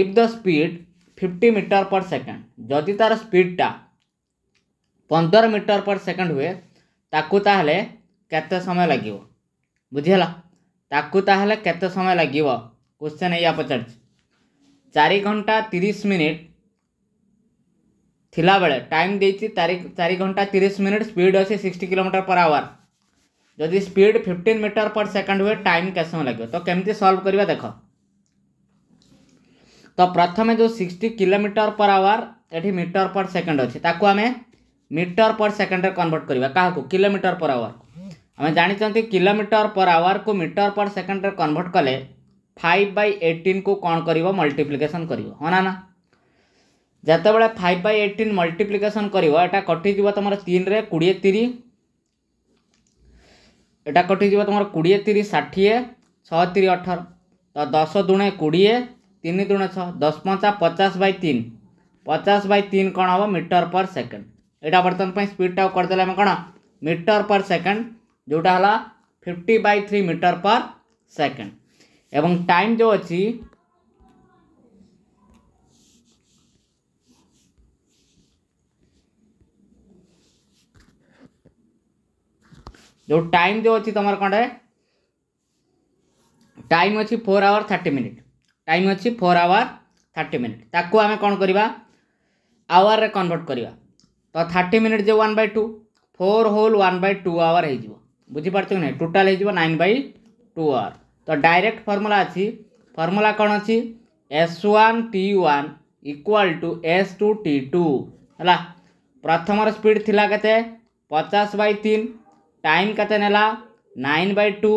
if the speed fifty meter per second যদি তার স্পিডটা পনেরো মিটার পর সেকেন্ড হুয়ে তাকে তাহলে কেতে সময় লাগিব বুঝিলা ତାକୁ ତାହେଲେ କେତେ ସମୟ ଲାଗିବ କୋଶ୍ଚେନ୍ ଏଇଆ ପଚାରିଛି ଚାରି ଘଣ୍ଟା ତିରିଶ ମିନିଟ୍ थिला बेले टाइम दे चार घंटा तीस मिनिट स्पीड अच्छे सिक्सटी किलोमीटर पर आवर जदि speed fifteen metre per second हुए टाइम के समय लगे तो कमी सल्व करवा देख तो प्रथम जो सिक्सटी किलोमीटर पर आवर ये मीटर पर सेकेंड अच्छे आम मीटर पर सेकेंड में कन्वर्ट करवा क्या कोलोमीटर पर आवर आम जानते कोमीटर पर आवर को मीटर पर सेकेंड में कन्वर्ट कले फाइव बै एटीन को कौन कर मल्टीप्लिकेसन करना ना ଯେତେବେଳେ ଫାଇଭ୍ ବାଇ ଏଇଟିନ୍ ମଲ୍ଟିପ୍ଲିକେସନ୍ କରିବ ଏଇଟା କଟିଯିବ ତୁମର ତିନିରେ କୋଡ଼ିଏ ତିରିଶ ଏଇଟା କଟିଯିବ ତୁମର କୋଡ଼ିଏ ତିରିଶ ଷାଠିଏ ଛଅ ତିରି ଅଠର ତ ଦଶ ଦୁଣେ କୋଡ଼ିଏ ତିନି ଦୁଣେ ଛଅ ଦଶ ପଞ୍ଚା ପଚାଶ ବାଇ ତିନି ପଚାଶ ବାଇ ତିନି କ'ଣ ହେବ ମିଟର ପର୍ ସେକେଣ୍ଡ ଏଇଟା ବର୍ତ୍ତମାନ ପାଇଁ ସ୍ପିଡ଼ଟାକୁ କରିଦେଲେ ଆମେ କ'ଣ ମିଟର ପର୍ ସେକେଣ୍ଡ ଯେଉଁଟା ହେଲା fifty by three metre per second ଏବଂ ଟାଇମ୍ ଯେଉଁ ଅଛି ଯେଉଁ ଟାଇମ୍ ଯେଉଁ ଅଛି ତୁମର କ'ଣଟା ଟାଇମ୍ ଅଛି four hour thirty minute time ଅଛି ଫୋର୍ ଆୱାର୍ ଥାର୍ଟି ମିନିଟ୍ ତାକୁ ଆମେ କ'ଣ କରିବା ଆୱାର୍ରେ କନଭର୍ଟ କରିବା ତ ଥାର୍ଟି ମିନିଟ୍ ଯେଉଁ one by two four whole one by two hour ହେଇଯିବ ବୁଝିପାରୁଛ କି ନାହିଁ ଟୋଟାଲ୍ ହେଇଯିବ ନାଇନ୍ ବାଇ ଟୁ ଆୱାର୍ ତ ଡାଇରେକ୍ଟ ଫର୍ମୁଲା ଅଛି ଫର୍ମୁଲା କ'ଣ ଅଛି S one T one equal to S two T two ହେଲା ପ୍ରଥମର ସ୍ପିଡ଼୍ ଥିଲା କେତେ ପଚାଶ ବାଇ ତିନି टाइम कते नेला nine by two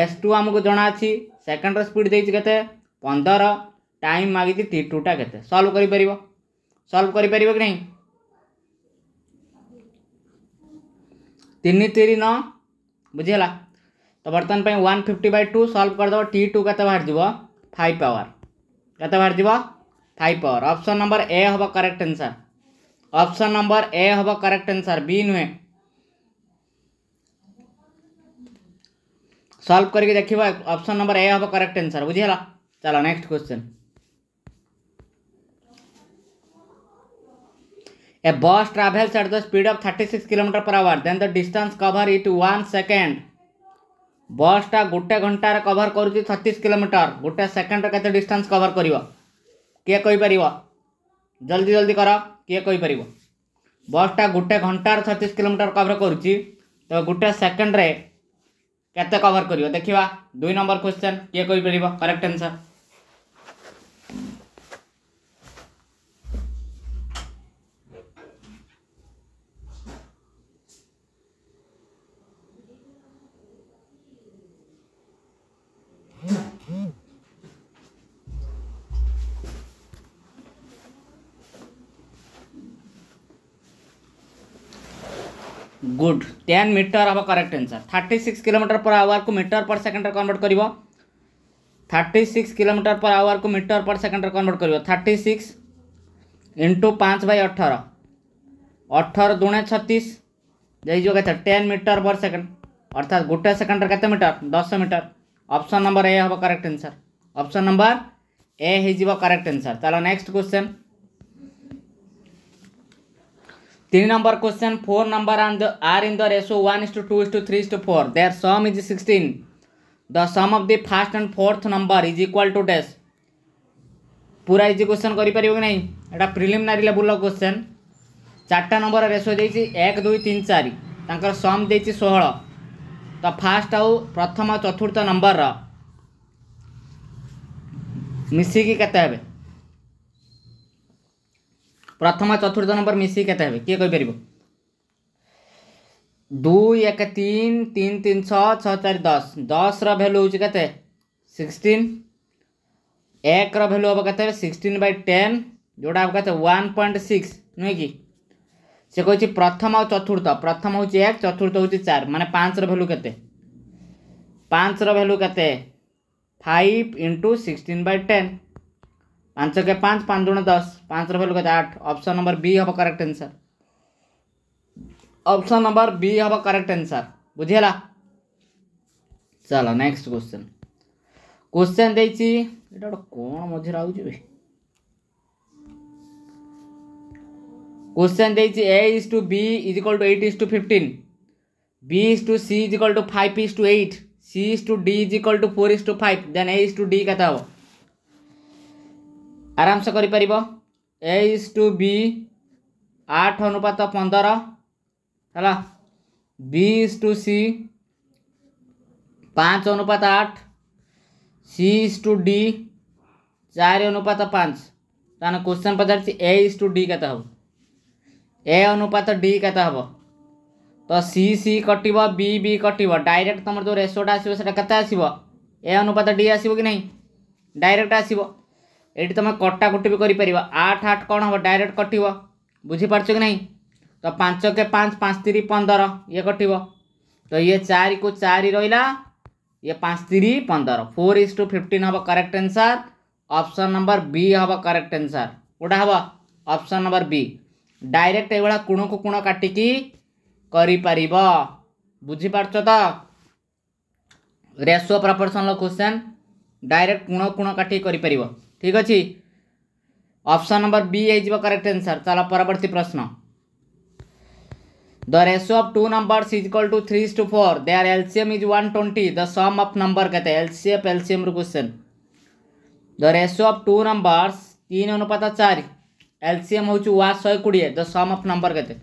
S two आमको जना अच्छी सेकेंड रपीड देते पंदर टाइम मागिच टी टूटा के सल्व कर सल्व कर पार कि नहीं तीन तीर न बुझीला तो बर्तमान पर one fifty by two solve करद टी टू के बाहर फाइव पावर कत बाहर five power option number A हम correct answer option number A हम करेक्ट आंसर बी नुहे सल्व करके देखिए ऑप्शन नंबर ए हम करेक्ट आंसर बुझेगा चल next question a bus travels at the speed of thirty six kilometre per hour the distance cover it 1 second बस टा गोटे घंटार cover करुच्ची छत्तीस किलोमीटर गोटे सेकेंडर के डिस्टेंस कभर कर किए कहीपर जल्दी जल्दी कर किए कहीपर बसटा गोटे घंटार छत्तीस किलोमीटर कभर करुच्ची तो गोटे सेकेंड्रे କେତେ କଭର୍ କରିବ ଦେଖିବା ଦୁଇ ନମ୍ବର କ୍ୱେଶ୍ଚନ୍ କିଏ କହିପାରିବ correct answer good ten metre हम correct answer thirty six kilometre per hour को मीटर पर सेकेंड कन्वर्ट कर thirty six kilometre per hour को मीटर पर सेकेंड कनवर्ट कर थर्टी सिक्स इंटु पाँच बै अठर अठर दुणे छतीस जाइए टेन मीटर पर सेकेंड अर्थात गोटे सेकेंडर के मीटर दस मीटर ऑप्शन नंबर ए हम correct answer option number A हो करेक्ट आंसर चलो next question three number question four number and the are in the ratio 1 is to 2 is to 3 is to 4 their sum is 16 the sum of the first and fourth number is equal to dash पूरा easy question करें कि ना यहाँ preliminary level question चार्टा number ratio दे एक दुई तीन चार तर सम दे षोह तो फास्ट आउ प्रथम चतुर्थ नंबर मिसिकी के प्रथम चतुर्थ नंबर मिसी के किए कहीपर दुई एक तीन तीन तीन छः छः चार दस दस रैल्यू हूँ के एक रैल्यू हम कत सिक्सटीन बै टेन जोड़ा कैसे वन पॉइंट सिक्स नुह कि से कहे प्रथम आ चतुर्थ प्रथम हूँ एक चतुर्थ हूँ चार मान पाँच रैल्यू के पाँच रैल्यू के five into sixteen by ten पांच के पाँच पाँच दुण दस पाँच रुपये लोग आठ अप्सन नंबर बी हम correct answer option number B हम करेक्ट आंसर बुझेगा चलो नेक्स्ट क्वेश्चन क्वेश्चन देती कौन मझे आज क्वेश्चन देखिए A is to B is equal to eight is to fifteen B is to C is equal to five is to eight C is to D is equal to four is to five then A is to D कहता हाँ ଆରାମ ସେ କରିପାରିବ A is two ବି ଆଠ ଅନୁପାତ ପନ୍ଦର ହେଲା B is two C ପାଞ୍ଚ ଅନୁପାତ ଆଠ ସି ଇଜ୍ ଟୁ ଡି ଚାରି ଅନୁପାତ ପାଞ୍ଚ ତାହେଲେ କୋଶ୍ଚେନ୍ ପଚାରିଛି ଏ ଇଜ୍ ଟୁ ଡି କେତେ ହେବ ଏ ଅନୁପାତ ଡି କେତେ ହେବ ତ ସି ସି କଟିବ ବି ବି କଟିବ ଡାଇରେକ୍ଟ ତୁମର ଯେଉଁ ରେସୋଟା ଆସିବ ସେଇଟା କେତେ ଆସିବ ଏ ଅନୁପାତ ଡି ଆସିବ କି ନାହିଁ ଡାଇରେକ୍ଟ ଆସିବ ये तुम कटाकुटी भी कर आठ आठ कौन हम डायरेक्ट कटि बुझिपारे ना तो पांच के पाँच पाँच तीर पंदर ये कटिव तो ये चार को चार रहा ये पाँच तीर पंदर फोर इज टू फिफ्टन हम correct answer option number B हम करेक्ट एनसर कौटा हम अपसन नंबर बी डायरेक्ट ये कूण को कूण काटिकार बुझिपार रेसो प्रपोर्सन क्वेश्चन डायरेक्ट कूण कूण काटिकार ଠିକ୍ ଅଛି ଅପସନ୍ ନମ୍ବର ବି ହେଇଯିବ କରେକ୍ଟ ଆନ୍ସର୍ ଚାଲ ପରବର୍ତ୍ତୀ ପ୍ରଶ୍ନ the ratio of two numbers is equal to three to four their LCM is one twenty the sum of number କେତେ ଏଲ୍ସିଏଫ୍ ଏଲ୍ସିଏମ୍ରୁ question the ratio of two numbers ତିନି ଅନୁପାତ ଚାରି LCM ହେଉଛି ୱା ଶହେ କୋଡ଼ିଏ ଦ ସମ୍ ଅଫ୍ ନମ୍ବର କେତେ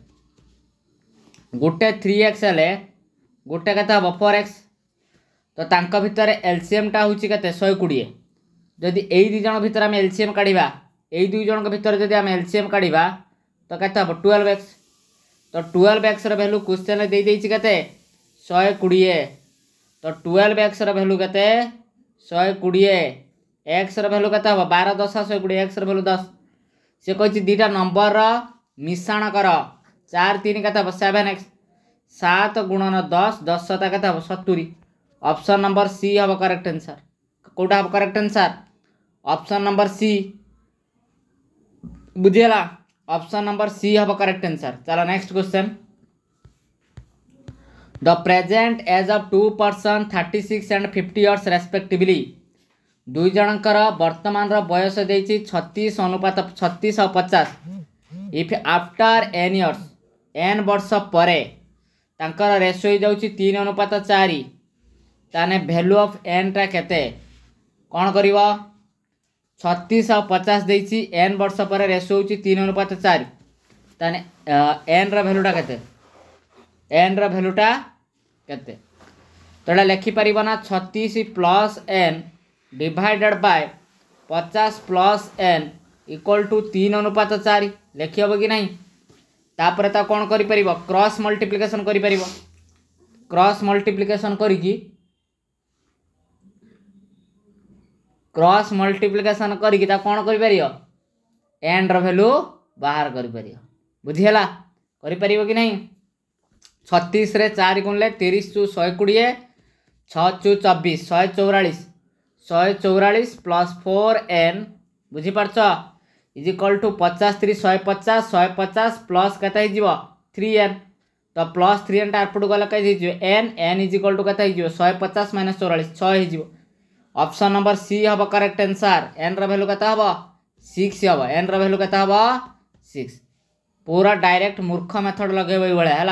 ଗୋଟେ ଥ୍ରୀ ଏକ୍ସ ହେଲେ ଗୋଟେ କେତେ ହେବ ଫୋର୍ ଏକ୍ସ ତ ତାଙ୍କ ଭିତରେ ଏଲ୍ସିଏମ୍ଟା ହେଉଛି କେତେ ଶହେ କୋଡ଼ିଏ जदि यही दुज भर आम एलसीएम काढ़ा यही दुईज भितर जब आम एलसीएम काढ़ा तो कैसे हम टुवेल्व एक्स तो टुवेल्व एक्सर भैल्यू क्वेश्चन दे देती कैसे शहे कोड़े तो टुवेल्व एक्सर भैल्यू के शहे कोड़े रैल्यू भैल्यू के बार दस शहे कोड़े एक्स रैल्यू दस सी कही दुटा नंबर रिशाण कर चार तीन क्या हम सेवेन एक्स सात गुणन दस दस सत्ता कैसे हम सतुरी अपसन नंबर सी हम करेक्ट आंसर कौटा correct answer option number C बुझेगा ऑप्शन नंबर सी हम करेक्ट आंसर चलो next question the present age of two person thirty six and fifty years respectively दुई जनकर बर्तमान बयस दे छत्तीस अनुपात छत्तीस पचास if after N years N वर्ष पर रेसो हो जाऊँ तीन अनुपात चारि ताने भैल्यू अफ एन टा के କ'ଣ କରିବ ଛତିଶ ଆଉ ପଚାଶ ଦେଇଛି ଏନ୍ ବର୍ଷ ପରେ ରେସୁ ହେଉଛି ତିନି ଅନୁପାତ ଚାରି ତାହେଲେ ଏନ୍ର ଭ୍ୟାଲୁଟା କେତେ ଏନ୍ର ଭ୍ୟାଲୁଟା କେତେ ତ ଏଇଟା ଲେଖିପାରିବ ନା ଛତିଶ ପ୍ଲସ୍ ଏନ୍ ଡିଭାଇଡ଼େଡ଼୍ ବାଏ ପଚାଶ ପ୍ଲସ୍ ଏନ୍ ଇକ୍ୱାଲ୍ ଟୁ ତିନି ଅନୁପାତ ଚାରି ଲେଖିହେବ କି ନାହିଁ ତାପରେ ତାକୁ କ'ଣ କରିପାରିବ କ୍ରସ୍ ମଲ୍ଟିପ୍ଲିକେସନ୍ କରିପାରିବ କ୍ରସ୍ ମଲ୍ଟିପ୍ଲିକେସନ୍ କରିକି क्रस मल्टीप्लिकेसन करके कौन कर एंड्र रैल्यू बाहर कर बुझीगला कर कि नहीं छतीस चार गुणले तीस चु शहे कोड़े छ चु चबीस शहे चौरास शहे चौरास प्लस फोर एन बुझिपार इज टू पचास थ्री शहे पचास शहे पचास प्लस के थ्री एन तो प्लस थ्री एन टाइम गल गले एन एन इज टू के शहे पचास माइनस चौरास छः অপশন নম্বর সি হব কারেক্ট আনসার এন ভ্যালু কত হব সিক্স হব এন ভ্যালু কত হব সিক্স পুরা ডাইরেক্ট মূর্খ মেথড লগাইব এইভাবে হল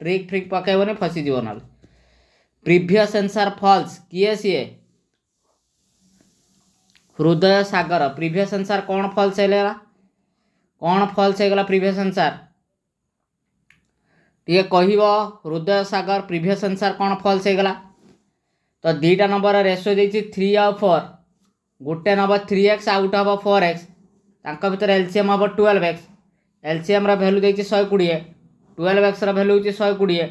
ট্রিক ফ্রিক পকাইবনি ফসিযোগ নহলে প্রিভিয়স আনসার ফলস কিয়ে সিয়ে हृदय सागर प्रिभस आन्सर कौन फल्स होगा कौन फल्स होगा प्रिभस आन्सर टे कह हृदय सागर प्रिभस आन्सर कौन फल्स होगा ତ ଦୁଇଟା ନମ୍ବର ରେସିଓ ଦେଇଛି ଥ୍ରୀ ଆଉ ଫୋର୍ ଗୋଟେ ନମ୍ବର ଥ୍ରୀ ଏକ୍ସ ଆଉ ଗୋଟେ ହେବ ଫୋର୍ ଏକ୍ସ ତାଙ୍କ ଭିତରେ ଏଲ୍ସିଏମ୍ ହେବ ଟୁଏଲ୍ଭ ଏକ୍ସ ଏଲ୍ସିଏମ୍ର ଭ୍ୟାଲୁ ଦେଇଛି ଶହେ କୋଡ଼ିଏ ଟୁଏଲ୍ଭ ଏକ୍ସର ଭ୍ୟାଲୁ ହେଉଛି ଶହେ କୋଡ଼ିଏ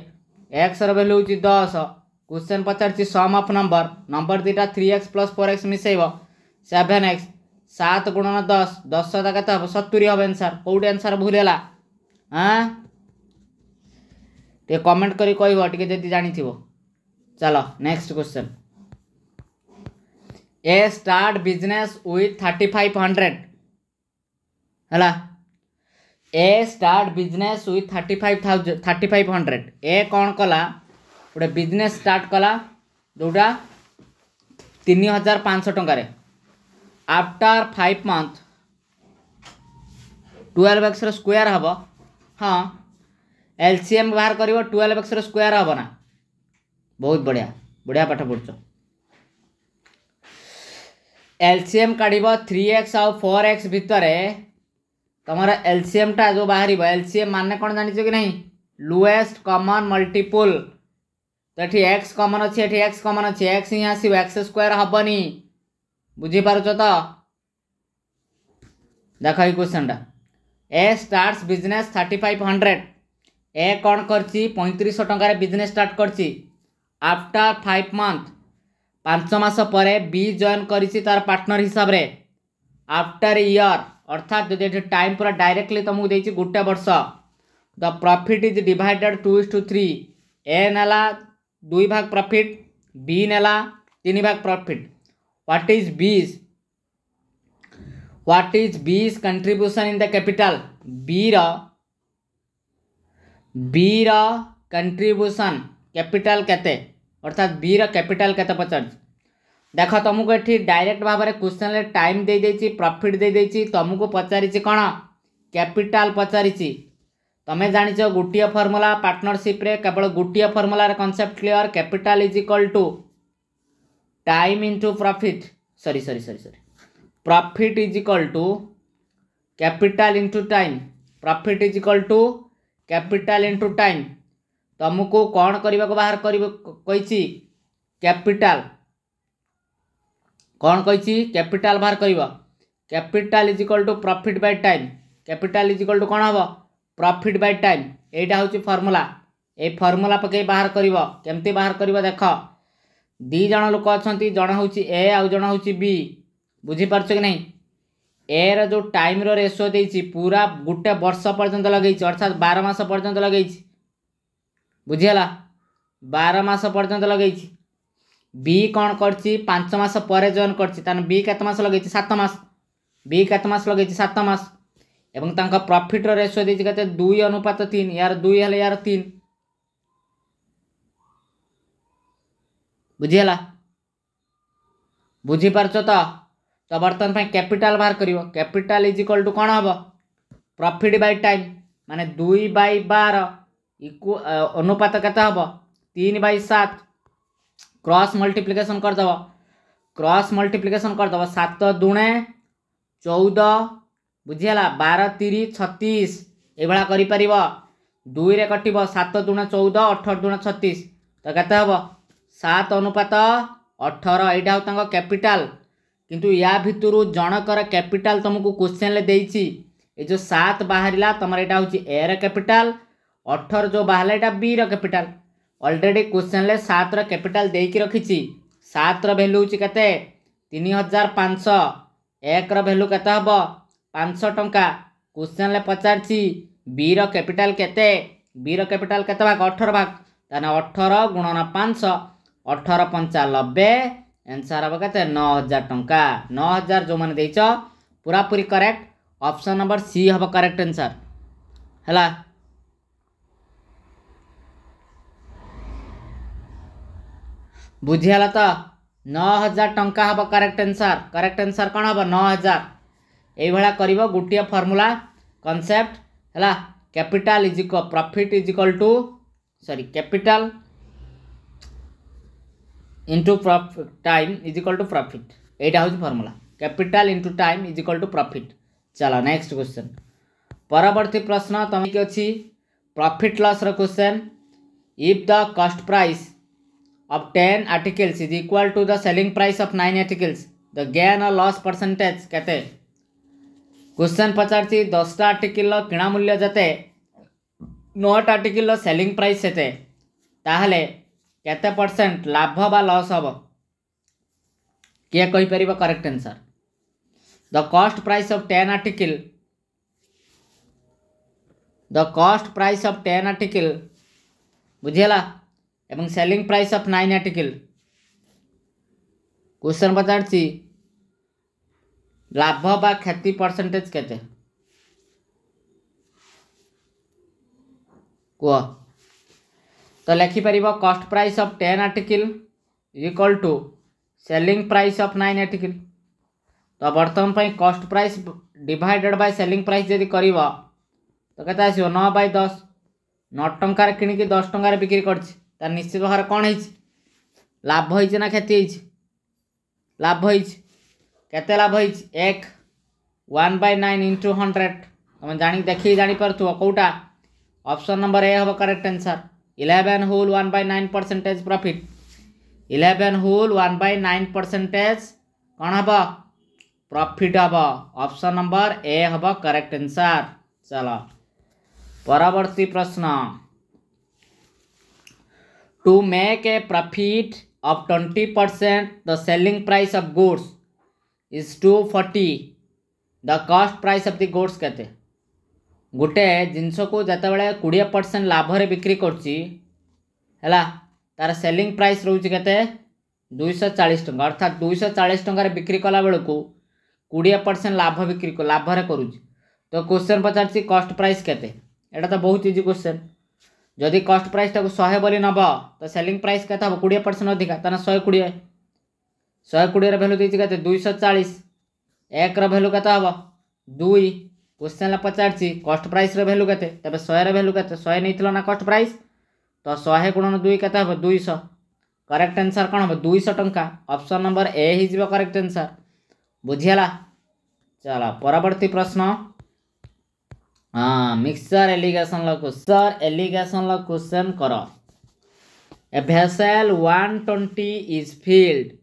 ଏକ୍ସର ଭ୍ୟାଲୁ ହେଉଛି ଦଶ क्वेश्चन पचार सम अफ नंबर नंबर दुटा three X plus four X मिसेब सेभेन एक्स सात गुणन दस दस शता के हम सतुरी हम एनसार कौटे एनसार भूल है हाँ टे कमेंट कर कह टी जानी चलो next question A start business with thirty five hundred है A start business with thirty five thousand thirty five hundred A कौन कला गोटे बिजनेस स्टार्ट कला जोटा तीन हजार पाँच टकर आफ्टर फाइव मंथ টুয়েলভ এক্সর স্কোয়ার হব হ্যাঁ এলসিএম বাহার করব টুয়েলভ এক্সর স্কোয়ার হব না बहुत बढ़िया बढ़िया पाठ पढ़ एलसीएम काढ़ थ्री एक्स आउ फोर एक्स भितर तुम एलसीएमटा जो बाहर एलसीएम मान कौन जान कि नहीं लोएस्ट कमन मल्टीपुल तो ये एक्स कमन अच्छे एक्स कमन अच्छे एक्स ही आस एक्स स्क्वयर हेनी तो देख य क्वेश्चन टा A start business thirty five hundred A कौन कर पैंतीस टकर बिजनेस स्टार्ट कर ଆଫ୍ଟର୍ ଫାଇଭ୍ ମନ୍ଥ ପାଞ୍ଚ ମାସ ପରେ ବି ଜଏନ୍ କରିଛି ତା'ର ପାର୍ଟନର୍ ହିସାବରେ ଆଫ୍ଟର୍ ଇୟର୍ ଅର୍ଥାତ୍ ଯଦି ଏଠି ଟାଇମ୍ ପୁରା ଡାଇରେକ୍ଟଲି ତୁମକୁ ଦେଇଛି ଗୋଟେ ବର୍ଷ the profit is divided two is to three A ନେଲା ଦୁଇ ଭାଗ ପ୍ରଫିଟ୍ ବି ନେଲା ତିନି ଭାଗ profit what is B's what is B's contribution in the capital ବିର ବିର କଣ୍ଟ୍ରିବ୍ୟୁସନ୍ କ୍ୟାପିଟାଲ୍ କେତେ অর্থাৎ বির ক্যাপিটাল কেতে পচারছি দেখ তুমুক এটি ডাইরেক্ট ভাবে কোশ্চেন টাইম দিয়ে দিয়েছি প্রফিট দিয়ে দিয়েছি তুমুক পচারিছি কোণ ক্যাপিটাল পচারিছি তুমি জাঁচ গোটিয়ে ফর্মুলা পার্টনরশিপে কেবল গোটিয়ে ফর্মুলার concept clear capital is equal to time into profit sorry sorry sorry sorry profit is equal to capital into time profit is equal to capital into time ତୁମକୁ କ'ଣ କରିବାକୁ ବାହାର କରିବ କହିଛି କ୍ୟାପିଟାଲ କ'ଣ କହିଛି କ୍ୟାପିଟାଲ ବାହାର କରିବ capital is equal to profit by time capital is equal to କ'ଣ ହେବ ପ୍ରଫିଟ୍ ବାଇ ଟାଇମ୍ ଏଇଟା ହେଉଛି ଫର୍ମୁଲା ଏଇ ଫର୍ମୁଲା ପକାଇ ବାହାର କରିବ କେମିତି ବାହାର କରିବ ଦେଖ ଦୁଇ ଜଣ ଲୋକ ଅଛନ୍ତି ଜଣେ ହେଉଛି ଏ ଆଉ ଜଣେ ହେଉଛି ବି ବୁଝିପାରୁଛ କି ନାହିଁ ଏର ଯେଉଁ ଟାଇମ୍ର ରେସିଓ ଦେଇଛି ପୁରା ଗୋଟେ ବର୍ଷ ପର୍ଯ୍ୟନ୍ତ ଲଗେଇଛି ଅର୍ଥାତ୍ ବାର ମାସ ପର୍ଯ୍ୟନ୍ତ ଲଗେଇଛି ବୁଝିଗଲା ବାର ମାସ ପର୍ଯ୍ୟନ୍ତ ଲଗେଇଛି ବି କ'ଣ କରିଛି ପାଞ୍ଚ ମାସ ପରେ ଜଏନ୍ କରିଛି ତାହେଲେ ବି କେତେ ମାସ ଲଗେଇଛି ସାତ ମାସ ବି କେତେ ମାସ ଲଗେଇଛି ସାତ ମାସ ଏବଂ ତାଙ୍କ ପ୍ରଫିଟ୍ର ରେସିଓ ଦେଇଛି କେତେ ଦୁଇ ଅନୁପାତ ତିନି ୟାର ଦୁଇ ହେଲେ ୟାର ତିନି ବୁଝିହେଲା ବୁଝିପାରୁଛ ତ ତ ବର୍ତ୍ତମାନ ପାଇଁ କ୍ୟାପିଟାଲ୍ ବାହାର କରିବ କ୍ୟାପିଟାଲ୍ ଇଜ୍ ଇକ୍ୱାଲ୍ ଟୁ କ'ଣ ହେବ ପ୍ରଫିଟ୍ ବାଇ ଟାଇମ୍ ମାନେ ଦୁଇ ବାଇ ବାର ଇକୁ ଅନୁପାତ କେତେ ହେବ ତିନି ବାଇ ସାତ କ୍ରସ୍ ମଲ୍ଟିପ୍ଲିକେସନ୍ କରିଦେବ କ୍ରସ୍ ମଲ୍ଟିପ୍ଲିକେସନ୍ କରିଦେବ ସାତ ଦୁଣେ ଚଉଦ ବୁଝିହେଲା ବାର ତିରି ଛତିଶ ଏଭଳିଆ କରିପାରିବ ଦୁଇରେ କଟିବ ସାତ ଦୁଣ ଚଉଦ ଅଠର ଦୁଣ ଛତିଶ ତ କେତେ ହେବ ସାତ ଅନୁପାତ ଅଠର ଏଇଟା ହେଉଛି ତାଙ୍କ କ୍ୟାପିଟାଲ୍ କିନ୍ତୁ ୟା ଭିତରୁ ଜଣକର କ୍ୟାପିଟାଲ୍ ତୁମକୁ କୋଶ୍ଚେନ୍ରେ ଦେଇଛି ଏ ଯେଉଁ ସାତ ବାହାରିଲା ତୁମର ଏଇଟା ହେଉଛି ଏର କ୍ୟାପିଟାଲ୍ ଅଠର ଯେଉଁ ବାହାରିଲା ଏଇଟା ବିର କ୍ୟାପିଟାଲ ଅଲରେଡ଼ି କୋଶ୍ଚିନ୍ରେ ସାତର କ୍ୟାପିଟାଲ ଦେଇକି ରଖିଛି ସାତର ଭ୍ୟାଲ୍ୟୁ ହେଉଛି କେତେ ତିନି ହଜାର ପାଞ୍ଚଶହ ଏକର ଭ୍ୟାଲ୍ୟୁ କେତେ ହେବ ପାଞ୍ଚଶହ ଟଙ୍କା କୋଶ୍ଚିନ୍ରେ ପଚାରିଛି ବିର କ୍ୟାପିଟାଲ କେତେ ବିର କ୍ୟାପିଟାଲ କେତେ ଭାଗ ଅଠର ଭାଗ ତାହେଲେ ଅଠର ଗୁଣନ ପାଞ୍ଚଶହ ଅଠର ପଞ୍ଚାନବେ ଏନ୍ସର୍ ହେବ କେତେ ନଅ ହଜାର ଟଙ୍କା ନଅ ହଜାର ଯେଉଁମାନେ ଦେଇଛ ପୁରାପୁରି କରେକ୍ଟ ଅପସନ୍ ନମ୍ବର ସି ହେବ କରେକ୍ଟ ଏନ୍ସର୍ ହେଲା ବୁଝିହେଲା ତ ନଅ ହଜାର ଟଙ୍କା ହେବ କରେକ୍ଟ ଆନ୍ସର୍ କରେକ୍ଟ ଆନ୍ସର୍ କ'ଣ ହେବ ନଅ ହଜାର ଏଇଭଳିଆ କରିବ ଗୋଟିଏ ଫର୍ମୁଲା କନସେପ୍ଟ ହେଲା capital is equal profit is equal to sorry capital into time is equal to profit ଏଇଟା ହେଉଛି formula capital into time is equal to profit ଚାଲ ନେକ୍ସଟ କ୍ୱେଶ୍ଚନ୍ ପରବର୍ତ୍ତୀ ପ୍ରଶ୍ନ ତୁମେ କି ଅଛି ପ୍ରଫିଟ୍ ଲସ୍ର question if the cost price of 10 articles is equal to the selling price of 9 articles the gain or loss percentage कहते question पचारती दसटा आर्टिकल किणा मूल्य जते नौटा आर्टिकल सेलिंग प्राइस सेते ताहले केते परसेंट लाभ बा लॉस हम किए कहीपर correct answer the cost price of ten article the cost price of ten article बुझेगा एवं selling price of nine article question पचार लाभ बा क्षति परसेंटेज के कह तो लिखिपर cost price of ten article equal to selling price of nine article तो बर्तमान पर cost price divided by selling price यदि कर तो कैसे आस नौ बै दस नौ टकर दस टकर बिक्री कर तार निश्चित भाव कौन है लाभ हो क्षति हो लाभ हो कत लाभ हो एक one by nine into hundred तुम जाणी देख जापार कौटा अपसन नंबर ए हम correct answer eleven whole one by nine percentage profit eleven whole one by nine percentage कौन हम प्रफिट हम अपसन नंबर ए हम करेक्ट आंसर चल परवर्ती प्रश्न to make a profit of 20% the selling price of goods is 240 the cost price of the goods केते ଗୋଟେ ଜିନିଷକୁ ଯେତେବେଳେ କୋଡ଼ିଏ ପରସେଣ୍ଟ ଲାଭରେ ବିକ୍ରି କରୁଛି ହେଲା ତା'ର ସେଲିଂ ପ୍ରାଇସ୍ ରହୁଛି କେତେ ଦୁଇଶହ ଚାଳିଶ ଟଙ୍କା ଅର୍ଥାତ୍ ଦୁଇଶହ ଚାଳିଶ ଟଙ୍କାରେ ବିକ୍ରି କଲା ବେଳକୁ କୋଡ଼ିଏ ପରସେଣ୍ଟ ଲାଭ ବିକ୍ରି ଲାଭରେ କରୁଛି ତ କୋଶ୍ଚେନ୍ ପଚାରିଛି କଷ୍ଟ ପ୍ରାଇସ୍ କେତେ ଏଇଟା ତ ବହୁତ ଇଜି କୋଶ୍ଚେନ୍ ଯଦି କଷ୍ଟ ପ୍ରାଇସ୍ ତାକୁ ଶହେ ବୋଲି ନେବ ତ ସେଲିଂ ପ୍ରାଇସ୍ କେତେ ହେବ କୋଡ଼ିଏ ପରସେଣ୍ଟ ଅଧିକା ତା ନା ଶହେ କୋଡ଼ିଏ ଶହେ କୋଡ଼ିଏର ଭ୍ୟାଲୁ ଦେଇଛି କେତେ ଦୁଇଶହ ଚାଳିଶ ଏକର ଭ୍ୟାଲୁ କେତେ ହେବ ଦୁଇ କୋଶ୍ଚିନ୍ରେ ପଚାରିଛି କଷ୍ଟ ପ୍ରାଇସ୍ର ଭ୍ୟାଲୁ କେତେ ତେବେ ଶହେର ଭ୍ୟାଲୁ କେତେ ଶହେ ନେଇଥିଲ ନା କଷ୍ଟ ପ୍ରାଇସ୍ ତ ଶହେ ଗୁଣନ ଦୁଇ କେତେ ହେବ ଦୁଇଶହ କରେକ୍ଟ ଆନ୍ସର୍ କ'ଣ ହେବ ଦୁଇଶହ ଟଙ୍କା ଅପସନ୍ ନମ୍ବର ଏ ହେଇଯିବ କରେକ୍ଟ ଆନ୍ସର୍ ବୁଝିହେଲା ଚାଲ ପରବର୍ତ୍ତୀ ପ୍ରଶ୍ନ हाँ mixture alligation question alligation question कर a vessel one twenty is filled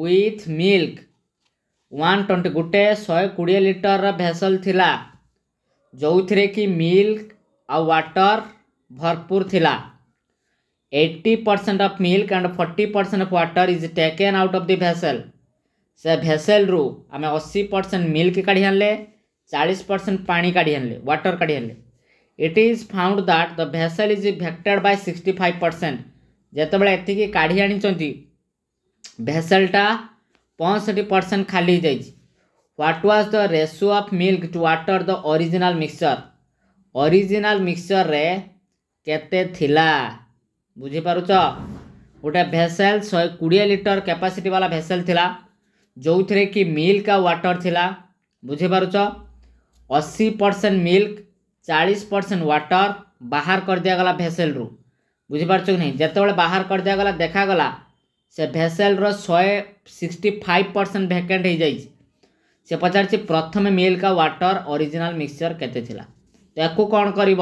with milk one twenty ଗୋଟେ ଶହେ କୋଡ଼ିଏ ଲିଟରର ଭେସଲ୍ ଥିଲା ଯେଉଁଥିରେ କି ମିଲ୍କ ଆଉ ୱାଟର୍ ଭରପୁର ଥିଲା eighty percent of milk and forty percent of water is taken out of the vessel ସେ ଭେସେଲ୍ରୁ ଆମେ ଅଶୀ ପରସେଣ୍ଟ ମିଲ୍କ କାଢ଼ି ଆଣିଲେ चालीस परसेंट पा काढ़ी व्वाटर काढ़ी it is found that the vessel is vacated by sixty five percent जोबले काढ़ी आनी भेसलटा पंसठ परसेंट खाली जा what was the ratio of milk to water the original mixture original mixture रे केते थिला बुझिपार गोटे भेसेल शहे कोड़े लिटर कैपासीटी वाला भेसेल थिला जो थे कि मिल्क आ व्वाटर थिला बुझिपार अशी परसेंट मिल्क चालीस परसेंट व्टर बाहर कर दिगला भेसेल रु बुझिपार नहीं जोबले बाहर कर दिगला देखागला से भेसेल रे सिक्सटी फाइव परसेंट भैकेट हो जाए से पचार प्रथम मिल्क व्वाटर ओरिजिनाल मिक्सचर के कौन कर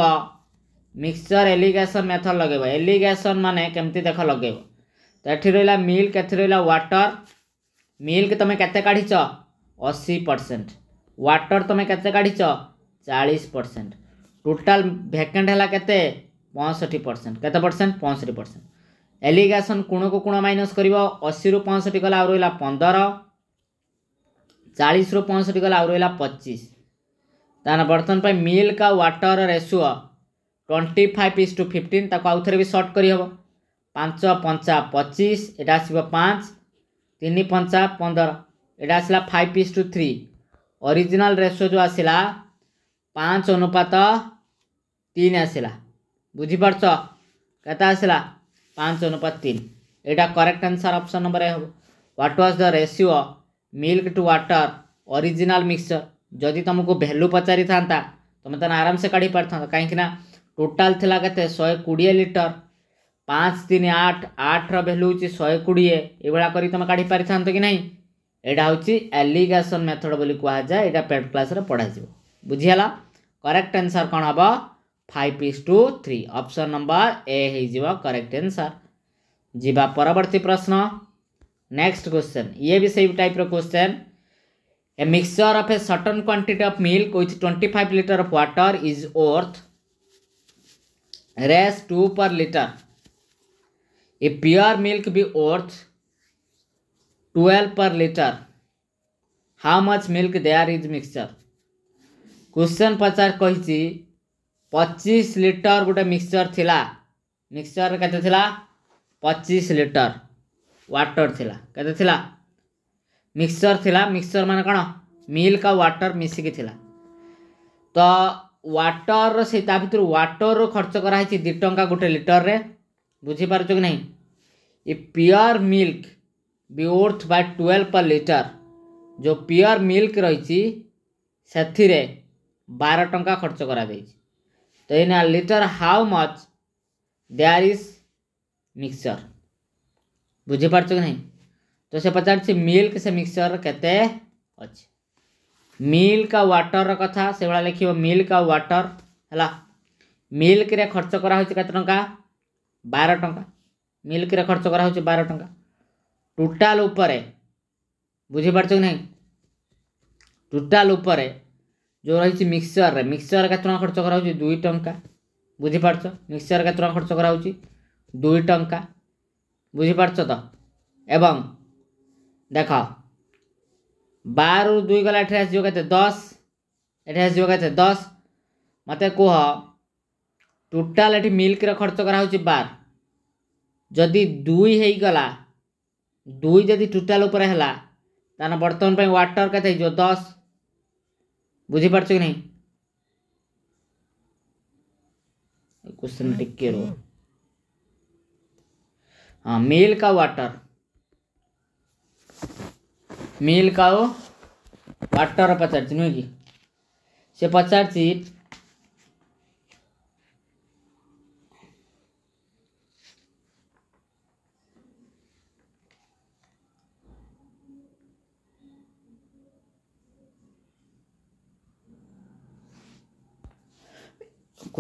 मिक्सचर एलिगेसन मेथड लगे एलिगेसन मान केमती देख लगे तो ये तो रहा मिल्क एटर मिल्क तुम्हें केत काढ़ परसेंट व्टर तुम के चालीस परसेंट टोटाल भैकेट है कैसे परसेंट कत परसेंट पंसठ परसेंट एलिगेसन कोण को कोण माइनस कर अशी रु पंसठ गला आर रहा पंदर चालीस रु पंसठ गला आर रहा पचीस तेना बर्तन पर मिल्क आ water ratio twenty five is to fifteen ताक आउ थे भी सर्ट करहब पांच पंचा पचीस एटा आस पांच तीन पंचा पंदर एटा आसा five is to three original ratio ଯେଉଁ ଆସିଲା ପାଞ୍ଚ ଅନୁପାତ ତିନି ଆସିଲା ବୁଝିପାରୁଛ କେତେ ଆସିଲା ପାଞ୍ଚ ଅନୁପାତ ତିନି ଏଇଟା correct answer option number A ହେବ what was the ratio milk to water original mixture ଯଦି ତୁମକୁ ଭ୍ୟାଲୁ ପଚାରିଥାନ୍ତା ତୁମେ ତାହେଲେ ଆରାମସେ କାଢ଼ି ପାରିଥାନ୍ତ କାହିଁକିନା ଟୋଟାଲ୍ ଥିଲା କେତେ ଶହେ କୋଡ଼ିଏ ଲିଟର ପାଞ୍ଚ ତିନି ଆଠ ଆଠର ଭ୍ୟାଲୁ ହେଉଛି ଶହେ କୋଡ଼ିଏ ଏଇଭଳିଆ କରି ତୁମେ କାଢ଼ି ପାରିଥାନ୍ତ କି ନାହିଁ ଏଇଟା ହେଉଛି ଆଲିଗେସନ୍ ମେଥଡ଼ ବୋଲି କୁହାଯାଏ ଏଇଟା ପେଟ୍ କ୍ଲାସ୍ରେ ପଢ଼ାଯିବ ବୁଝିହେଲା କରେକ୍ଟ ଆନ୍ସର୍ କ'ଣ ହେବ five is to three option number A ହେଇଯିବ କରେକ୍ଟ ଆନ୍ସର୍ ଯିବା ପରବର୍ତ୍ତୀ ପ୍ରଶ୍ନ ନେକ୍ସଟ କ୍ୱେଶ୍ଚନ୍ ଇଏ ବି ସେଇ ଟାଇପ୍ର question a mixture of a certain quantity of milk with twenty five litre of water is worth ରେସ୍ two per litre a pure milk be worth twelve per litre how much milk there is mixture question पचार कही पचीस litre गोटे mixture थिला mixture केते थिला पचीस litre water थिला केते थिला मिक्सचर थिला मिक्सचर माने कौन मिल्क आ वाटर मिसिकी थिला तो वाटर से ता भितर वाटर खर्च कराई दी टा गोटे लिटर रे बुझीपार कि ना a pure milk be worth by twelve per litre जो प्योर मिल्क रही से बार टा खर्च करा तो इन litre how much there is mixture बुझिपार तो से पचार मिल्क से मिक्सचर के मिल्क आ वाटर रहा से भाला लिख मिल्क आ व्टर है मिल्क खर्च करा कत टा बार टाँह मिल्क खर्च करा बार टा टोटाल उपर बुझे पार्छ कि नहीं टोटाल उपर जो रही मिक्सचर में मिक्सचर के टाँग खर्च कर दुई टा बुझिप मिक्सचर के टाँग खर्च करा दुई टा बुझिपार तो एवं देख बार दुई गला आस दस एटे आस दस मत कह टोटाल मिल्क खर्च करा कर बार जदि दुई है दुई जदि टोटाल उपर है बर्तमान पर व्वाटर के जो दस बुझीपार नहीं क्वेश्चन टिके रो हाँ मेल का वाटर मेल का वाटर पचार नुह कि से पचार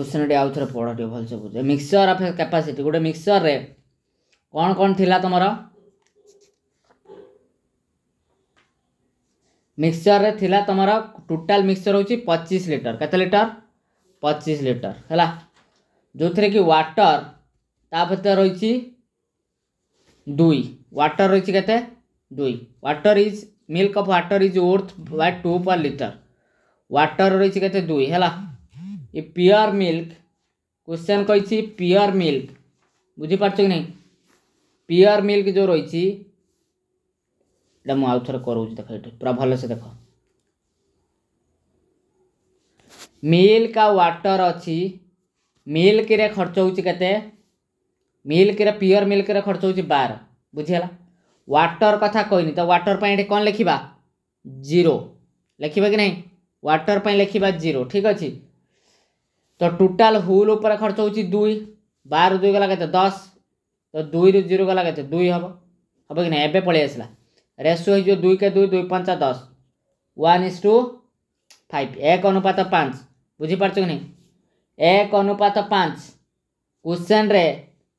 क्वेश्चन टे आउ थे पढ़ टे भलसे बुझे मिक्सचर अफ कैपासीटी गोटे मिक्सचर रे कौन कौन थी तुम मिक्सचर रे थी तुम टोटाल मिक्सचर हो पचीस लिटर कत लिटर पचीस लिटर है जो थे कि वाटर ताफत रही दुई व्टर रही कैसे दुई water is milk of water is worth by two per litre water रही कैसे दुई है ये प्योर मिल्क क्वेश्चन कही प्योर मिल्क बुझीपार कि ना मिल्क जो रही मुझे थे देख ये पूरा भल से देख मिल्क आ वाटर अच्छी मिल्क रे खर्च होते मिल्क रे मिल्क रे खर्च हो बार बुझेगा वाटर कथा कहनी तो वाटर पर कौन लिखा जीरो लिखा कि नहीं वाटर लिखा जीरो ठीक अच्छे तो टोटाल हुल उपर खर्च हो दुई बार दुई गला के तो दस तो दुई जीरो गला के तो दुई हम हम कि ना एवं पलि आसला रेसो हो दुई के दुई दुई पंचा दस वन इज टू फाइव एक अनुपात पाँच बुझीपार कि नहीं एक अनुपात पाँच क्वेश्चन रे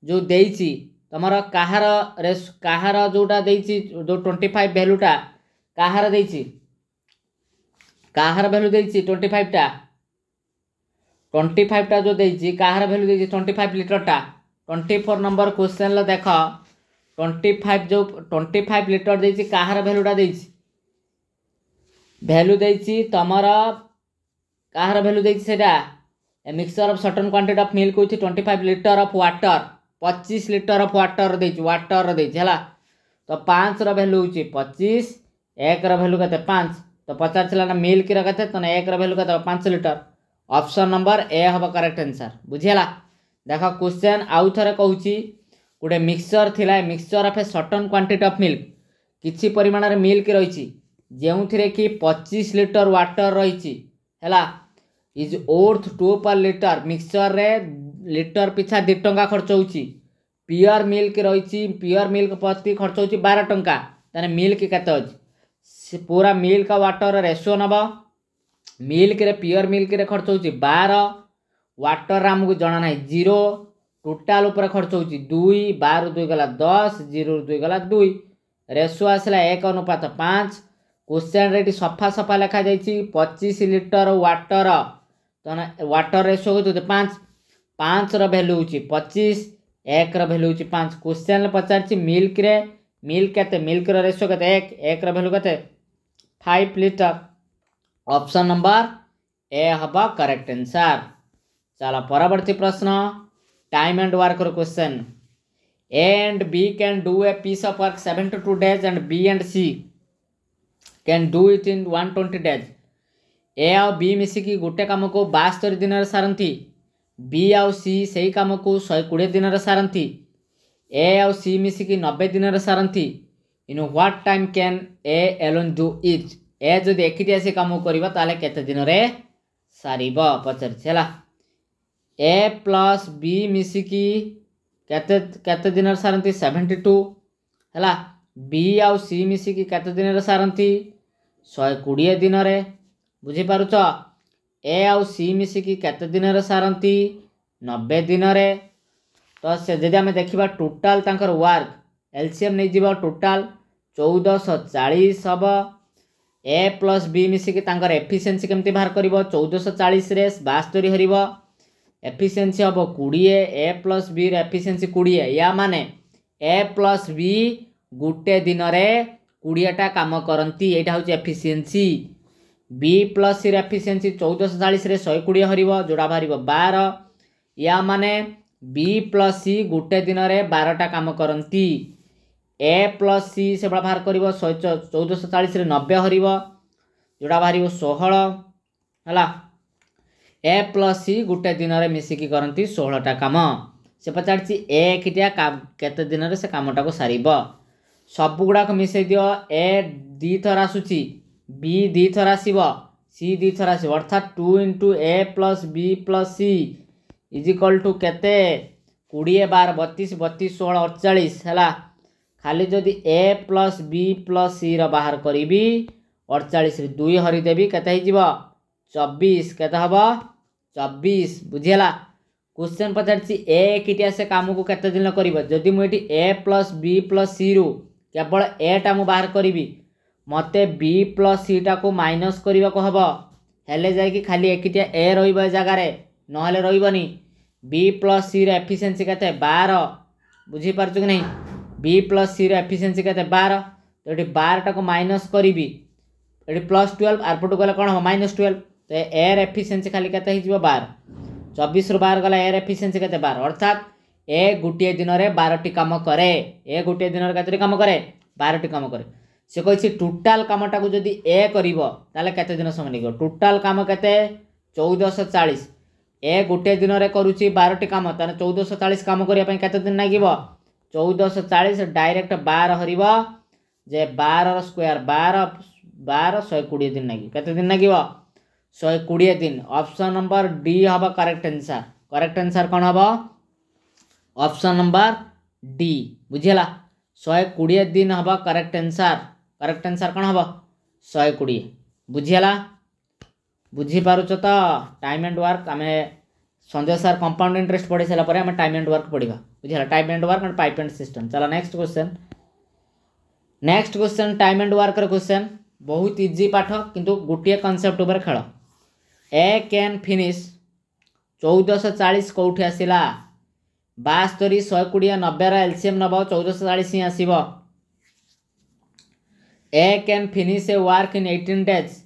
जो देसी तुमर कहार रेस कहार जोटा देसी ट्वेंटी फाइव भैल्यूटा कहार देसी कहार भैल्यू देसी ट्वेंटी फाइवटा ଟ୍ୱେଣ୍ଟି ଫାଇଭ୍ଟା ଯେଉଁ ଦେଇଛି କାହାର ଭ୍ୟାଲ୍ୟୁ ଦେଇଛି ଟ୍ୱେଣ୍ଟି ଫାଇଭ୍ ଲିଟର୍ଟା ଟ୍ୱେଣ୍ଟି ଫୋର୍ ନମ୍ବର କ୍ୱେଶ୍ଚେନ୍ର ଦେଖ ଟ୍ୱେଣ୍ଟି ଫାଇଭ୍ ଯେଉଁ ଟ୍ୱେଣ୍ଟି ଫାଇଭ୍ ଲିଟର୍ ଦେଇଛି କାହାର ଭ୍ୟାଲ୍ୟୁଟା ଦେଇଛି ଭ୍ୟାଲ୍ୟୁ ଦେଇଛି ତୁମର କାହାର ଭ୍ୟାଲ୍ୟୁ ଦେଇଛି ସେଇଟା mixture of certain quantity of milk ହେଉଛି twenty five litre of water ପଚିଶ ଲିଟର୍ ଅଫ୍ ୱାଟର୍ ଦେଇଛି ୱାଟର୍ ଦେଇଛି ହେଲା ତ ପାଞ୍ଚର ଭ୍ୟାଲ୍ୟୁ ହେଉଛି ପଚିଶ ଏକର ଭ୍ୟାଲ୍ୟୁ କେତେ ପାଞ୍ଚ ତ ପଚାରିଥିଲା ନା ମିଲ୍କର କେତେ ତ ନା ଏକର ଭ୍ୟାଲ୍ୟୁ କେତେ ପାଞ୍ଚ ଲିଟର୍ ऑप्शन नंबर ए हम करेक्ट आंसर बुझेगा देख क्वेश्चन आउ थे कौच गोटे मिक्सचर थी mixture of a certain quantity of milk किसी परिमाण मिल्क रही जो थे कि पचीस लिटर व्टर रही is worth two per litre mixture में लिटर पिछा दी टा खर्च पियर मिल्क रही पियर मिल्क प्रति खर्च हो बार टाँह तेनाली मिल्क के पूरा मिल्क व्टर रेसो नब ମିଲ୍କରେ ପିଓର୍ ମିଲ୍କରେ ଖର୍ଚ୍ଚ ହେଉଛି ବାର ୱାଟର୍ ଆମକୁ ଜଣା ନାହିଁ ଜିରୋ ଟୋଟାଲ୍ ଉପରେ ଖର୍ଚ୍ଚ ହେଉଛି ଦୁଇ ବାର ଦୁଇ ଗଲା ଦଶ ଜିରୋରୁ ଦୁଇ ଗଲା ଦୁଇ ରେସୋ ଆସିଲା ଏକ ଅନୁପାତ ପାଞ୍ଚ କୋଶ୍ଚିନ୍ରେ ଏଠି ସଫା ସଫା ଲେଖାଯାଇଛି ପଚିଶ ଲିଟର ୱାଟର ତେଣୁ ୱାଟର ରେସୋ ହେଉଛି ପାଞ୍ଚ ପାଞ୍ଚର ଭ୍ୟାଲ୍ୟୁ ହେଉଛି ପଚିଶ ଏକର ଭ୍ୟାଲ୍ୟୁ ହେଉଛି ପାଞ୍ଚ କୋଶ୍ଚିନ୍ରେ ପଚାରିଛି ମିଲ୍କରେ ମିଲ୍କ କେତେ ମିଲ୍କର ରେସୋ କେତେ ଏକ ଏକର ଭ୍ୟାଲ୍ୟୁ କେତେ five litre option number A હબ કરેક્ટ આન્સર ચાલો પરવર્તી પ્રશ્ન time and worker question A and B can do a piece of work 72 days and B and C can do it in 120 days. A ଆଉ B ମିଶିକି ଗୋଟେ କାମକୁ ବାସ୍ତରି ଦିନରେ ସାରନ୍ତି ବି ଆଉ ସି ସେହି କାମକୁ ଶହେ କୋଡ଼ିଏ ଦିନରେ ସାରନ୍ତି ଏ ଆଉ ସି ମିଶିକି ନବେ ଦିନରେ ସାରନ୍ତି in what time can A alone do is A ଯଦି ଏକୁଟିଆ ସେ କାମକୁ କରିବ ତାହେଲେ କେତେ ଦିନରେ ସାରିବ ପଚାରିଛି ହେଲା ଏ ପ୍ଲସ୍ ବି ମିଶିକି କେତେ କେତେ ଦିନରେ ସାରନ୍ତି ସେଭେଣ୍ଟି ଟୁ ହେଲା ବି ଆଉ ସି ମିଶିକି କେତେ ଦିନରେ ସାରନ୍ତି ଶହେ କୋଡ଼ିଏ ଦିନରେ ବୁଝିପାରୁଛ ଏ ଆଉ ସି ମିଶିକି କେତେ ଦିନରେ ସାରନ୍ତି ନବେ ଦିନରେ ତ ସେ ଯଦି ଆମେ ଦେଖିବା ଟୋଟାଲ୍ ତାଙ୍କର ୱାର୍କ ଏଲ୍ସିଏମ୍ ନେଇଯିବ ଟୋଟାଲ୍ ଚଉଦଶହ ଚାଳିଶ ହେବ ए प्लस बी मिसिकी तांकर एफिसीयसी केमती बाहर कर चौदहश चालीस बास्तरी हर एफिसीयसी हम कोड़े ए प्लस बी रफिसीयसी कोड़े या मान ए प्लस बी गोटे दिन में कोड़ेटा कम करती यहाँ हूँ एफिसीयसी बी प्लस सी रफिसीयसी चौदहश चालीस शहे कोड़े हर जोड़ा बाहर बार या मान बी प्लस सी गोटे दिन में बारटा कम करती ए प्लस सि सबै बाह्र चौध सय चालिस नब्बे हरेब जोडा बाह्र षोह हला ए प्लस सि गुटे दिनर से पचाडिस ए कामटाको सारि सबगुडा मिसैदियो एसु वि दुई थर आस दुई थोर आस अर्थात् two into A plus B plus C is equal to केते कि बार बत्तिस बत्तिस ष अठचालिस होला ଖାଲି ଯଦି ଏ ପ୍ଲସ୍ ବି ପ୍ଲସ୍ ସିର ବାହାର କରିବି ଅଡ଼ଚାଳିଶରୁ ଦୁଇ ହରିଦେବି କେତେ ହେଇଯିବ ଚବିଶ କେତେ ହେବ ଚବିଶ ବୁଝିହେଲା କୋଶ୍ଚେନ୍ ପଚାରିଛି ଏ ଏକିଟିଆ ସେ କାମକୁ କେତେ ଦିନ କରିବ ଯଦି ମୁଁ ଏଠି ଏ ପ୍ଲସ୍ ବି ପ୍ଲସ୍ ସିରୁ କେବଳ ଏଟା ମୁଁ ବାହାର କରିବି ମୋତେ ବି ପ୍ଲସ୍ ସିଟାକୁ ମାଇନସ୍ କରିବାକୁ ହେବ ହେଲେ ଯାଇକି ଖାଲି ଏକିଟିଆ ଏ ରହିବ ଏ ଜାଗାରେ ନହେଲେ ରହିବନି ବି ପ୍ଲସ୍ ସିର ଏଫିସିଏନ୍ସି କେତେ ବାର ବୁଝିପାରୁଛୁ କି ନାହିଁ বি প্লস সির এফিসিয়েন্সি কেতে বার তো এটি বারটাকে মাইনস করবি এটি প্লস টুয়েলভ আরপটু গেলে কোণ হব মাইনস টুয়েলভ তো এর এফিসিয়েন্সি খালি কেতে হয়ে বার চবিশরু বার গলা এর এফিসিয়েন্সি কেতে বার অর্থাৎ এ গোটিয়ে দিনরে বারটি কাম করে এ গোটিয়ে দিনরে কতটি কাম করে বারটি কাম করে সে কইছি টোটাল কামটাকে যদি এ করিব তাহলে কেতে দিন সময় লাগিব টোটাল কাম কেতে চৌদশহ চাশ এ গোটিয়ে দিনরে করুছি বারটি কাম তাহলে চৌদশহ চাশ কাম করা কেতে দিন লাগিব चौदह चालीस डायरेक्ट बार हर जे बार स्क्वायर बार बार शहे कोड़े दिन लगे कत दिन लगे ଶହେ କୋଡ଼ିଏ ଦିନ ଅପସନ୍ ନମ୍ବର ଡି ହେବ କରେକ୍ଟ ଆନ୍ସର୍ କରେକ୍ଟ ଆନ୍ସର୍ କ'ଣ ହେବ ଅପସନ୍ ନମ୍ବର ଡି ବୁଝିହେଲା ଶହେ କୋଡ଼ିଏ ଦିନ ହେବ କରେକ୍ଟ ଆନ୍ସର୍ କରେକ୍ଟ ଆନ୍ସର୍ କ'ଣ ହେବ ଶହେ କୋଡ଼ିଏ ବୁଝିହେଲା ବୁଝିପାରୁଛ ତ ଟାଇମ୍ ଆଣ୍ଡ ୱାର୍କ ଆମେ ସଞ୍ଜୟ ସାର୍ କମ୍ପାଉଣ୍ଡ ଇଣ୍ଟରେଷ୍ଟ ପଢ଼ି ସାରିଲା ପରେ ଆମେ ଟାଇମ୍ ଆଣ୍ଡ ୱାର୍କ ପଢ଼ିବା ବୁଝିଲା time and work and pipe and system ଚାଲ next question next question time and worker question ବହୁତ ଇଜି ପାଠ କିନ୍ତୁ ଗୋଟିଏ କନସେପ୍ଟ ଉପରେ ଖେଳ ଏ କ୍ୟାନ୍ ଫିନିଶ୍ ଚଉଦଶହ ଚାଳିଶ କେଉଁଠି ଆସିଲା ବାସ୍ତରୀ ଶହେ କୋଡ଼ିଏ ନବେର ଏଲ୍ସିଏମ୍ ନେବ ଚଉଦଶହ ଚାଳିଶ ହିଁ ଆସିବ A can finish a work in eighteen days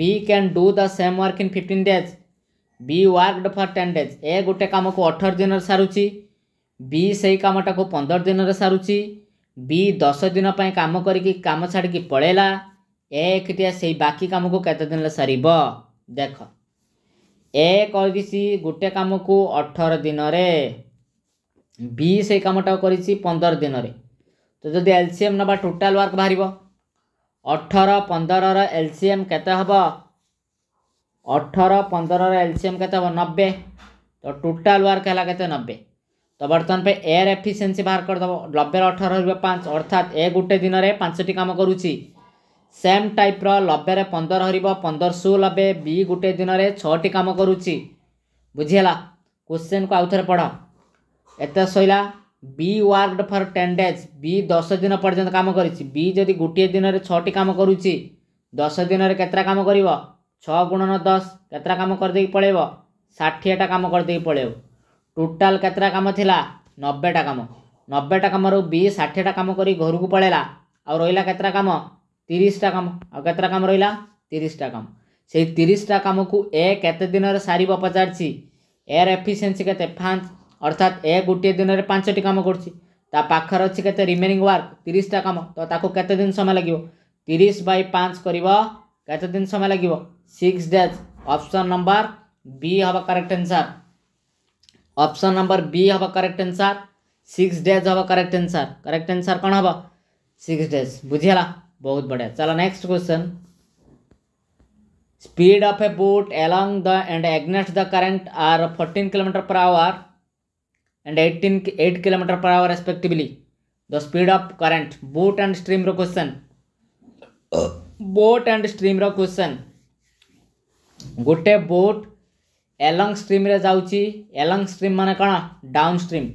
B can do the same work in fifteen days B worked for ten days A ଗୋଟେ କାମକୁ ଅଠର ଦିନରେ ସାରୁଛି ବି ସେଇ କାମଟାକୁ ପନ୍ଦର ଦିନରେ ସାରୁଛି ବି ଦଶ ଦିନ ପାଇଁ କାମ କରିକି କାମ ଛାଡ଼ିକି ପଳେଇଲା ଏ ଏକୁଟିଆ ସେଇ ବାକି କାମକୁ କେତେ ଦିନରେ ସାରିବ ଦେଖ ଏ କରିଛି ଗୋଟେ କାମକୁ ଅଠର ଦିନରେ ବି ସେଇ କାମଟାକୁ କରିଛି ପନ୍ଦର ଦିନରେ ତ ଯଦି ଏଲ୍ ସି ଏମ୍ ନେବା ଟୋଟାଲ୍ ୱାର୍କ ବାହାରିବ ଅଠର ପନ୍ଦରର ଏଲ୍ ସି ଏମ୍ କେତେ ହେବ ଅଠର ପନ୍ଦରର ଏଲ୍ସିଏମ୍ କେତେ ହେବ ନବେ ତ ଟୋଟାଲ୍ ୱାର୍କ ହେଲା କେତେ ନବେ ତ ବର୍ତ୍ତମାନ ପାଇଁ ଏୟାର ଏଫିସିଏନ୍ସି ବାହାର କରିଦେବ ନବେର ଅଠର ରହିବ ପାଞ୍ଚ ଅର୍ଥାତ୍ ଏ ଗୋଟେ ଦିନରେ ପାଞ୍ଚଟି କାମ କରୁଛି ସେମ୍ ଟାଇପ୍ର ନବେରେ ପନ୍ଦର ହରିବ ପନ୍ଦର ନବେ ବି ଗୋଟେ ଦିନରେ ଛଅଟି କାମ କରୁଛି ବୁଝିହେଲା କୋଶ୍ଚିନ୍କୁ ଆଉ ଥରେ ପଢ଼ ଏତେ ଶୋଇଲା B worked for ten days B ଦଶ ଦିନ ପର୍ଯ୍ୟନ୍ତ କାମ କରିଛି ବି ଯଦି ଗୋଟିଏ ଦିନରେ ଛଅଟି କାମ କରୁଛି ଦଶ ଦିନରେ କେତେଟା କାମ କରିବ ଛଅ ଗୁଣନ ଦଶ କେତେଟା କାମ କରିଦେଇକି ପଳାଇବ ଷାଠିଏଟା କାମ କରିଦେଇକି ପଳାଇବ ଟୋଟାଲ୍ କେତେଟା କାମ ଥିଲା ନବେଟା କାମ ନବେଟା କାମରୁ ବି ଷାଠିଏଟା କାମ କରି ଘରକୁ ପଳାଇଲା ଆଉ ରହିଲା କେତେଟା କାମ ତିରିଶଟା କାମ ଆଉ କେତେଟା କାମ ରହିଲା ତିରିଶଟା କାମ ସେଇ ତିରିଶଟା କାମକୁ ଏ କେତେ ଦିନରେ ସାରିବ ପଚାରିଛି ଏର ଏଫିସିଏନ୍ସି କେତେ ପାଞ୍ଚ ଅର୍ଥାତ୍ ଏ ଗୋଟିଏ ଦିନରେ ପାଞ୍ଚଟି କାମ କରୁଛି ତା ପାଖରେ ଅଛି କେତେ ରିମେନିଂ ୱାର୍କ ତିରିଶଟା କାମ ତ ତାକୁ କେତେ ଦିନ ସମୟ ଲାଗିବ ତିରିଶ ବାଇ ପାଞ୍ଚ କରିବ কত দিন সময় লাগিব six days option number B হব correct answer option number B হব কারেক্ট আনসার সিক্স ডেজ হব কারেক্ট আনসার কারেক্ট আনসার কোণ হব সিক্স ডেজ বুঝিলা বহুত বঢ়িয়া চল next question speed of a boat along the and against the current are 14 kilometre per hour and 18 8 kilometre per hour respectively the speed of current boat and stream रो question boat and स्ट्रीम्र question गोटे boat along stream रे stream मान कौन downstream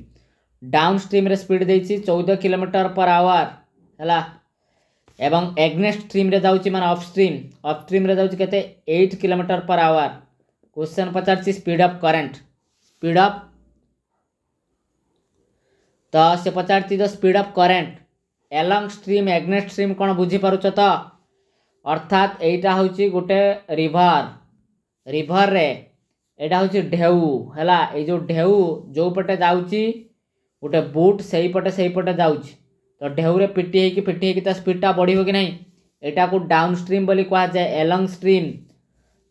downstream speed देती चौदह kilometre per our है एवं एग्नेस्ट स्ट्रीम रे जाऊँगी मान अफ स्ट्रीम अफ स्ट्रीम रे जाऊँगी के किलोमीटर पर आवर क्वेश्चन पचार speed of current speed of तो से पचार speed of current along stream against stream कौन बुझीप तो अर्थात यहाँ हूँ गोटे रिभर रिभर रे यहाँ हूँ ढे है ये ढे जो पटे जा गोटे बुट से हीपटे से हीपटे जाऊँच तो ढेर पिटी पिटी तो स्पीडटा बढ़े कि ना यहाँ को डाउन स्ट्रीम बोली कह जाए एलंग स्ट्रीम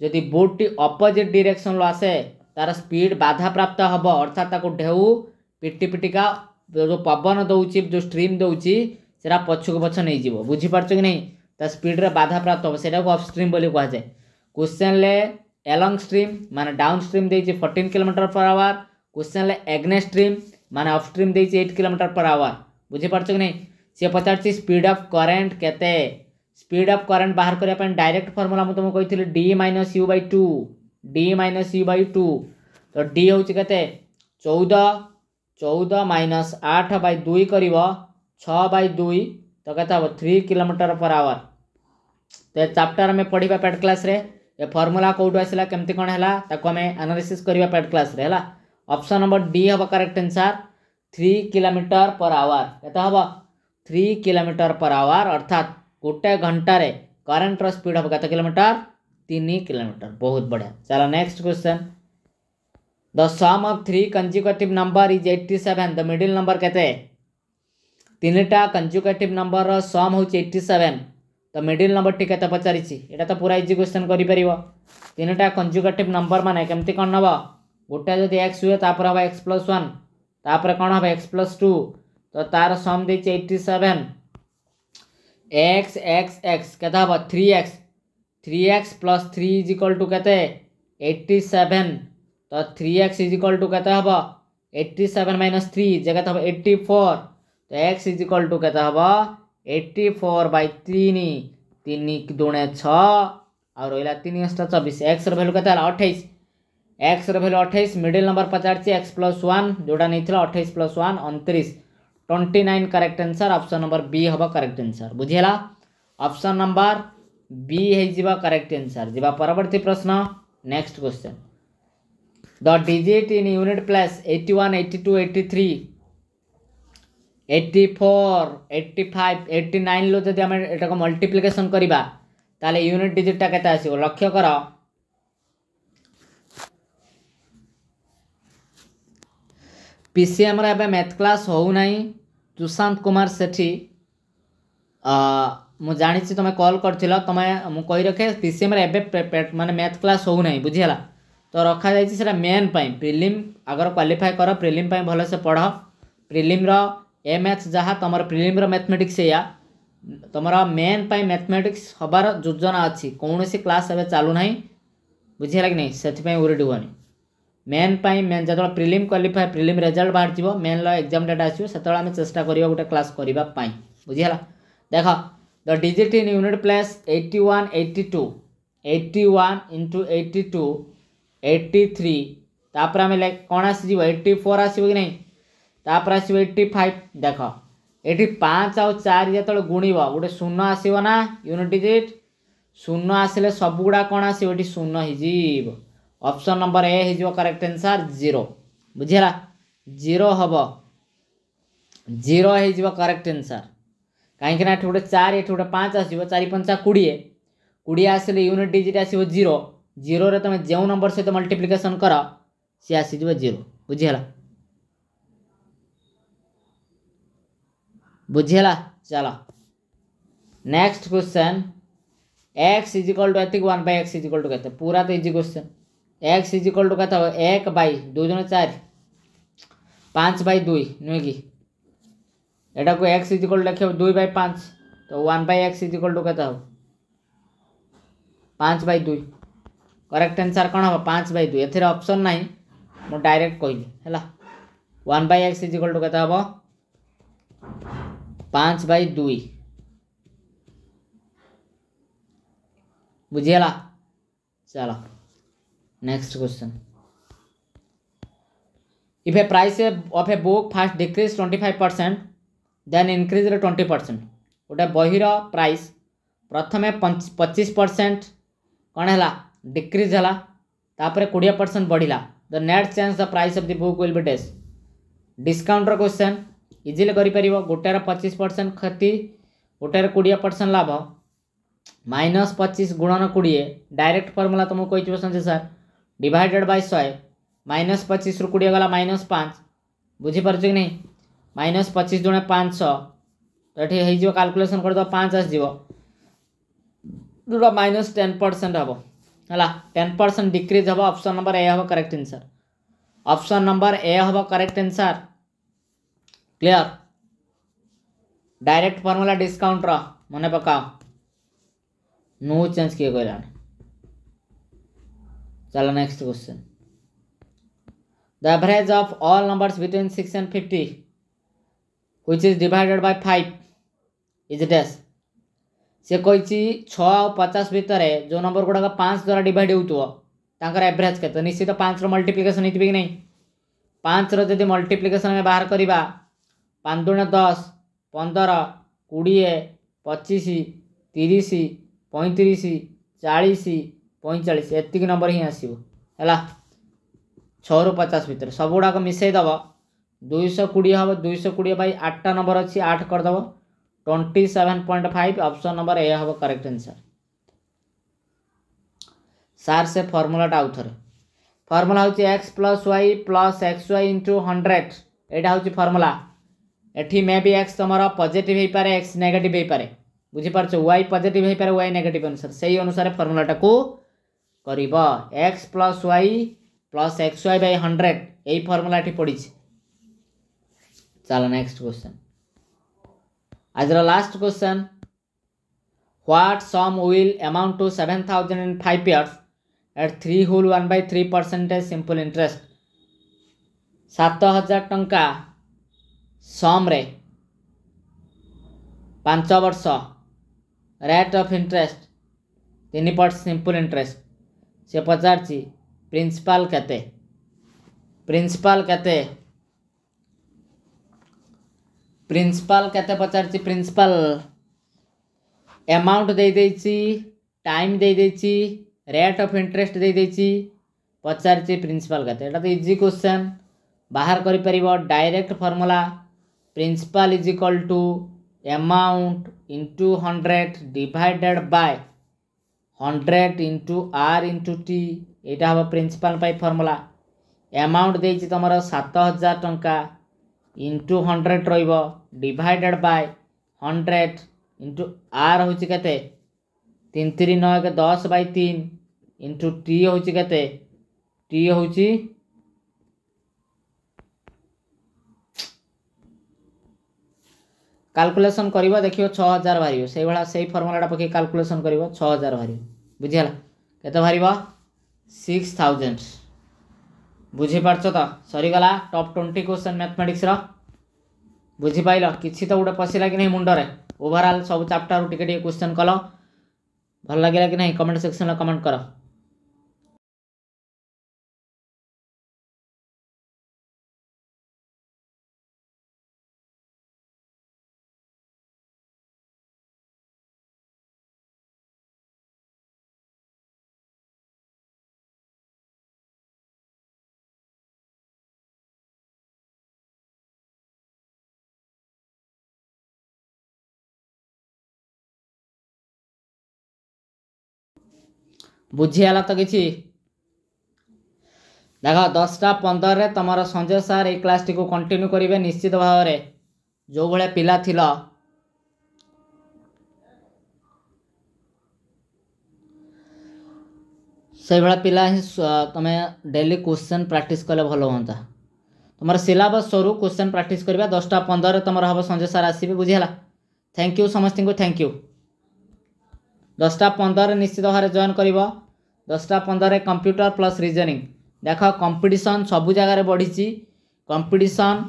जदि बुट टी अपोजिट डिरेक्शन आसे तार स्पीड बाधा प्राप्त हम अर्थात ढे पिटी पिटिका जो पवन दौर जो स्ट्रीम दौर पछुक पछ नहीं जीव बुझीप कि नहीं ତା ସ୍ପିଡ଼୍ରେ ବାଧାପ୍ରାପ୍ତ ହେବ ସେଇଟାକୁ ଅଫ୍ ଷ୍ଟ୍ରିମ୍ ବୋଲି କୁହାଯାଏ କ୍ୱେଶ୍ଚନ୍ରେ ଏଲଙ୍ଗ ଷ୍ଟ୍ରିମ୍ ମାନେ ଡାଉନ୍ ଷ୍ଟ୍ରିମ୍ ଦେଇଛି ଫର୍ଟିନ୍ କିଲୋମିଟର ପର୍ ଆୱାର୍ କ୍ୱେଶ୍ଚନ୍ରେ ଏଗ୍ନେ ଷ୍ଟ୍ରିମ୍ ମାନେ ଅଫ୍ ଷ୍ଟ୍ରିମ୍ ଦେଇଛି ଏଇଟ୍ କିଲୋମିଟର ପର୍ ଆୱାର୍ ବୁଝିପାରୁଛ କି ନାହିଁ ସିଏ ପଚାରୁଛି ସ୍ପିଡ଼୍ ଅଫ୍ କରେଣ୍ଟ କେତେ ସ୍ପିଡ଼୍ ଅଫ୍ କରେଣ୍ଟ ବାହାର କରିବା ପାଇଁ ଡାଇରେକ୍ଟ ଫର୍ମୁଲା ମୁଁ ତୁମକୁ କହିଥିଲି D minus U by two D minus U by two ତ ଡି ହେଉଛି କେତେ ଚଉଦ ଚଉଦ ମାଇନସ୍ ଆଠ ବାଇ ଦୁଇ କରିବ ଛଅ ବାଇ ଦୁଇ तो कहता हम थ्री किलोमीटर पर आवर तो ये चैप्टर आम पढ़ा पैड क्लास ये फर्मूला कौटू आसला केमती कौन है आम एनालीसीस पैड क्लास अप्सन नंबर डी हम correct answer three kilometre per hour कत हम थ्री कोमीटर पर आवर अर्थात गोटे घंटे करेन्टर स्पीड हम कत कोमीटर तीन किलोमीटर बहुत बढ़िया चल next question the sum of three consecutive number is eighty seven the middle number के तीन टा कंजुकेट नंबर रम हो सेवेन तो मिडिल नंबर टी के पचार तो पूरा इजी क्वेश्चन करन टा कंजुकेट नंबर मान के कौन नब गोटे जो एक्स हुए हम एक्स प्लस वन तापर कौन हम एक्स प्लस टू तो तार sum eighty seven X X X के हम three X three X plus three is equal to के एट्टी सेवेन तो थ्री एक्स इजिकल टू के हम एट्टी सेवेन माइनस थ्री जे eighty four X is equal to के हम एट्टी फोर बै तीन तीन दुणे छ आ रहा तीन अष्टा चबिश एक्सर भैल्यू के अठाई एक्सर भैल्यू अठाईस मिडिल नंबर पचार एक्स प्लस वन जोटा नहीं अठाई प्लस वन अणतीस twenty nine correct answer option number B हम करेक्ट आंसर बुझेगा ऑप्शन नंबर बी है करेक्ट आंसर जी परवर्ती प्रश्न next question the digit in unit plus eighty one eighty two eighty three eighty four eighty five eighty ନାଇନ୍ରୁ ଯଦି ଆମେ ଏଟାକୁ ମଲ୍ଟିପ୍ଲିକେସନ୍ କରିବା ତାହେଲେ ୟୁନିଟ୍ ଡିଜିଟ୍ଟା କେତେ ଆସିବ ଲକ୍ଷ୍ୟ କର ପି ସି ଆମର ଏବେ ମ୍ୟାଥ୍ କ୍ଲାସ୍ ହେଉନାହିଁ ସୁଶାନ୍ତ କୁମାର ସେଠି ମୁଁ ଜାଣିଛି ତୁମେ କଲ୍ କରିଥିଲ ତୁମେ ମୁଁ କହି ରଖେ ପି ସି ଏମ୍ରେ ଏବେ ମାନେ ମ୍ୟାଥ୍ କ୍ଲାସ୍ ହେଉନାହିଁ ବୁଝିହେଲା ତ ରଖାଯାଇଛି ସେଇଟା ମେନ୍ ପାଇଁ ପ୍ରିଲିମ୍ ଆଗର କ୍ୱାଲିଫାଏ କର ପ୍ରିଲିମ୍ ପାଇଁ ଭଲସେ ପଢ଼ ପ୍ରିଲିମ୍ର ଏ ମ୍ୟାଥ୍ ଯାହା ତୁମର ପ୍ରିଲିମ୍ର ମ୍ୟାଥମେଟିକ୍ସ ଏଇଆ ତୁମର ମେନ୍ ପାଇଁ ମ୍ୟାଥମେଟିକ୍ସ ହେବାର ଯୋଜନା ଅଛି କୌଣସି କ୍ଲାସ୍ ଏବେ ଚାଲୁନାହିଁ ବୁଝିହେଲା କି ନାହିଁ ସେଥିପାଇଁ ଓରିଡ଼ି ହୁଅନି ମେନ୍ ପାଇଁ ମେନ୍ ଯେତେବେଳେ ପ୍ରିଲିମ୍ କ୍ୱାଲିଫାଏ ପ୍ରିଲିମ୍ ରେଜଲ୍ଟ ବାହାରିଯିବ ମେନ୍ର ଏକ୍ଜାମ୍ ଡେଟ୍ ଆସିବ ସେତେବେଳେ ଆମେ ଚେଷ୍ଟା କରିବା ଗୋଟେ କ୍ଲାସ୍ କରିବା ପାଇଁ ବୁଝିହେଲା ଦେଖ the digit in unit place eighty one eighty two eighty one into eighty two eighty three ତାପରେ ଆମେ କ'ଣ ଆସିଯିବ ଏଇଟି ଫୋର୍ ଆସିବ କି ନାହିଁ ତାପରେ ଆସିବ ଏଇଟି ଫାଇଭ୍ ଦେଖ ଏଠି ପାଞ୍ଚ ଆଉ ଚାରି ଯେତେବେଳେ ଗୁଣିବ ଗୋଟେ ଶୂନ ଆସିବ ନା ୟୁନିଟ୍ ଡିଜିଟ୍ ଶୂନ ଆସିଲେ ସବୁଗୁଡ଼ା କ'ଣ ଆସିବ ଏଠି ଶୂନ ହେଇଯିବ ଅପସନ୍ ନମ୍ବର ଏ ହେଇଯିବ କରେକ୍ଟ ଆନ୍ସର୍ ଜିରୋ ବୁଝିହେଲା ଜିରୋ ହେବ ଜିରୋ ହେଇଯିବ କରେକ୍ଟ ଆନ୍ସର୍ କାହିଁକିନା ଏଠି ଗୋଟେ ଚାରି ଏଠି ଗୋଟେ ପାଞ୍ଚ ଆସିବ ଚାରି ପଞ୍ଚା କୋଡ଼ିଏ କୋଡ଼ିଏ ଆସିଲେ ୟୁନିଟ୍ ଡିଜିଟ୍ ଆସିବ ଜିରୋ ଜିରୋରେ ତୁମେ ଯେଉଁ ନମ୍ବର ସହିତ ମଲ୍ଟିପ୍ଲିକେସନ୍ କର ସିଏ ଆସିଯିବ ଜିରୋ ବୁଝିହେଲା बुझेगा चलो next question X is equal to एथिक one by X is equal to कहते पूरा तो इज question X is equal to कहता एक बै दुज चार पाँच बै दुई नुह कि यहाँ को एक्स इज इक्वल टू लिखे दुई बै पाँच तो one by X is equal to कहता हम पाँच बै दुई करेक्ट आंसर कौन हम पाँच बै दुई ए अप्सन ना मुझे डायरेक्ट कहली है one by X is equal to कहता हम पांच बै दुई बुझेगा चलो next question if a price of a book first decrease twenty five percent then increase twenty percent गोटे बहर प्राइस प्रथम पचीस परसेंट कौन है डिक्रीज है कोड़े परसेंट बढ़ला the net change the price of the book will be डेस डिस्काउंट क्वेश्चन ଇଜିଲି କରିପାରିବ ଗୋଟାର ପଚିଶ ପରସେଣ୍ଟ କ୍ଷତି ଗୋଟାର କୋଡ଼ିଏ ପରସେଣ୍ଟ ଲାଭ ମାଇନସ୍ ପଚିଶ ଗୁଣନ କୋଡ଼ିଏ ଡାଇରେକ୍ଟ ଫର୍ମୁଲା ତୁମକୁ କହିଥିବ ସଞ୍ଜୟ ସାର୍ ଡିଭାଇଡ଼େଡ଼ ବାଇ ଶହେ ମାଇନସ୍ ପଚିଶରୁ କୋଡ଼ିଏ ଗଲା ମାଇନସ୍ ପାଞ୍ଚ ବୁଝିପାରୁଛ କି ନାହିଁ ମାଇନସ୍ ପଚିଶ ଜଣେ ପାଞ୍ଚଶହ ତ ଏଠି ହେଇଯିବ କାଲକୁଲେସନ୍ କରିଦେବ ପାଞ୍ଚ ଆସିଯିବ ଯେଉଁଟା ମାଇନସ୍ ଟେନ୍ ପରସେଣ୍ଟ ହେବ ହେଲା ଟେନ୍ ପରସେଣ୍ଟ ଡିକ୍ରିଜ୍ ହେବ ଅପସନ୍ ନମ୍ବର ଏ ହେବ correct answer option number A ହେବ correct answer clear direct formula discount रा मने पकाओ नो चेंज किए कोई चलो next question the average of all numbers between six and fifty which is divided by five is dash से कही छ पचास भितर जो नंबर गुड़ाक पाँच द्वारा डिवाइड होकर एवरेज के निश्चित पाँच मल्टीप्लिकेसन हो कि नहीं पाँच रदि मल्टीप्लिकेसन आम बाहर करवा पांदुणे दस पंदर कोड़े पचिश तीस पैंतीस चालीस पैंचाश ये नंबर ही आसव है छु पचास भितर सबुगुड़ाक मिसेदेव दुईश कोड़े हम दुईश कोड़े बै आठटा नंबर अच्छी आठ करदेव twenty seven point five option number A हम करेक्ट आंसर सार से फर्मुलाटा आउ थे फर्मूला हूँ X plus Y plus X Y into hundred यहाँ हूँ फर्मुला एटी मे भी एक्स तुम पजेट हो एक्स नेगेट हो पाए बुझीपार वाई पजिट हो पाए वाई नेगेट अनुसार से ही अनुसार फर्मूलाटा को कर X plus Y plus X Y by hundred यही फर्मूला पड़ी चल नेक्स्ट क्वेश्चन आज last question what sum will amount to seven thousand and five years at three whole one by three percentage simple interest सात हजार time ସମରେ ପାଞ୍ଚ ବର୍ଷ rate of interest ତିନି ପଟ୍ ସିମ୍ପୁଲ୍ ଇଣ୍ଟରେଷ୍ଟ ସେ ପଚାରିଛି ପ୍ରିନ୍ସିପାଲ୍ କେତେ ପ୍ରିନ୍ସିପାଲ୍ କେତେ ପ୍ରିନ୍ସିପାଲ୍ କେତେ ପଚାରିଛି ପ୍ରିନ୍ସିପାଲ୍ ଆମାଉଣ୍ଟ ଦେଇଦେଇଛି ଟାଇମ୍ ଦେଇଦେଇଛି ରେଟ୍ ଅଫ୍ ଇଣ୍ଟରେଷ୍ଟ ଦେଇଦେଇଛି ପଚାରିଛି ପ୍ରିନ୍ସିପାଲ୍ କେତେ ଏଇଟା ତ ଇଜି କୋଶ୍ଚେନ୍ ବାହାର କରିପାରିବ direct formula principal is equal to amount into 100 divided by 100 into r into t ଏଇଟା ହେବ ପ୍ରିନ୍ସିପାଲ୍ ପାଇଁ ଫର୍ମୁଲା ଆମାଉଣ୍ଟ ଦେଇଛି ତୁମର ସାତ ହଜାର ଟଙ୍କା ଇଣ୍ଟୁ ହଣ୍ଡ୍ରେଡ଼ ରହିବ divided by hundred into R ହେଉଛି କେତେ ତିନି ତିନି ନଅ ଏକ ଦଶ ବାଇ ତିନି ଇଣ୍ଟୁ ଟି ହେଉଛି କେତେ ଟି ହେଉଛି कालकुलेसन कर देखिए छः हजार बाहर से भाला से फर्मुलाटा पक कालकुलेसन कर छः हजार बाहर बुझीला के सिक्स थाउजेंड बुझिपार्च सरीगला टप ट्वेंटी क्वेश्चन मैथमेटिक्स बुझिपाल कि गोटे पशिला कि नहीं मुंडे ओभरअल सब चैप्टर टे क्वेश्चन कल भल लगे कि नहीं कमेंट सेक्शन में कमेंट कर ବୁଝିହେଲା ତ କିଛି ଦେଖ ଦଶଟା ପନ୍ଦରରେ ତୁମର ସଞ୍ଜୟ ସାର୍ ଏଇ କ୍ଲାସ୍ଟିକୁ କଣ୍ଟିନ୍ୟୁ କରିବେ ନିଶ୍ଚିତ ଭାବରେ ଯେଉଁଭଳିଆ ପିଲା ଥିଲ ସେଇଭଳିଆ ପିଲା ହିଁ ତୁମେ ଡେଲି କୋଶ୍ଚେନ୍ ପ୍ରାକ୍ଟିସ୍ କଲେ ଭଲ ହୁଅନ୍ତା ତୁମର ସିଲାବସ୍ ସରୁ କୋଶ୍ଚେନ୍ ପ୍ରାକ୍ଟିସ୍ କରିବା ଦଶଟା ପନ୍ଦରରେ ତୁମର ହେବ ସଞ୍ଜୟ ସାର୍ ଆସିବେ ବୁଝିହେଲା ଥ୍ୟାଙ୍କ ୟୁ ସମସ୍ତଙ୍କୁ ଥ୍ୟାଙ୍କ ୟୁ ଦଶଟା ପନ୍ଦରରେ ନିଶ୍ଚିତ ଭାବରେ ଜଏନ୍ କରିବ ଦଶଟା ପନ୍ଦରରେ କମ୍ପ୍ୟୁଟର ପ୍ଲସ୍ ରିଜନିଂ ଦେଖ କମ୍ପିଟିସନ୍ ସବୁ ଜାଗାରେ ବଢ଼ିଛି କମ୍ପିଟିସନ୍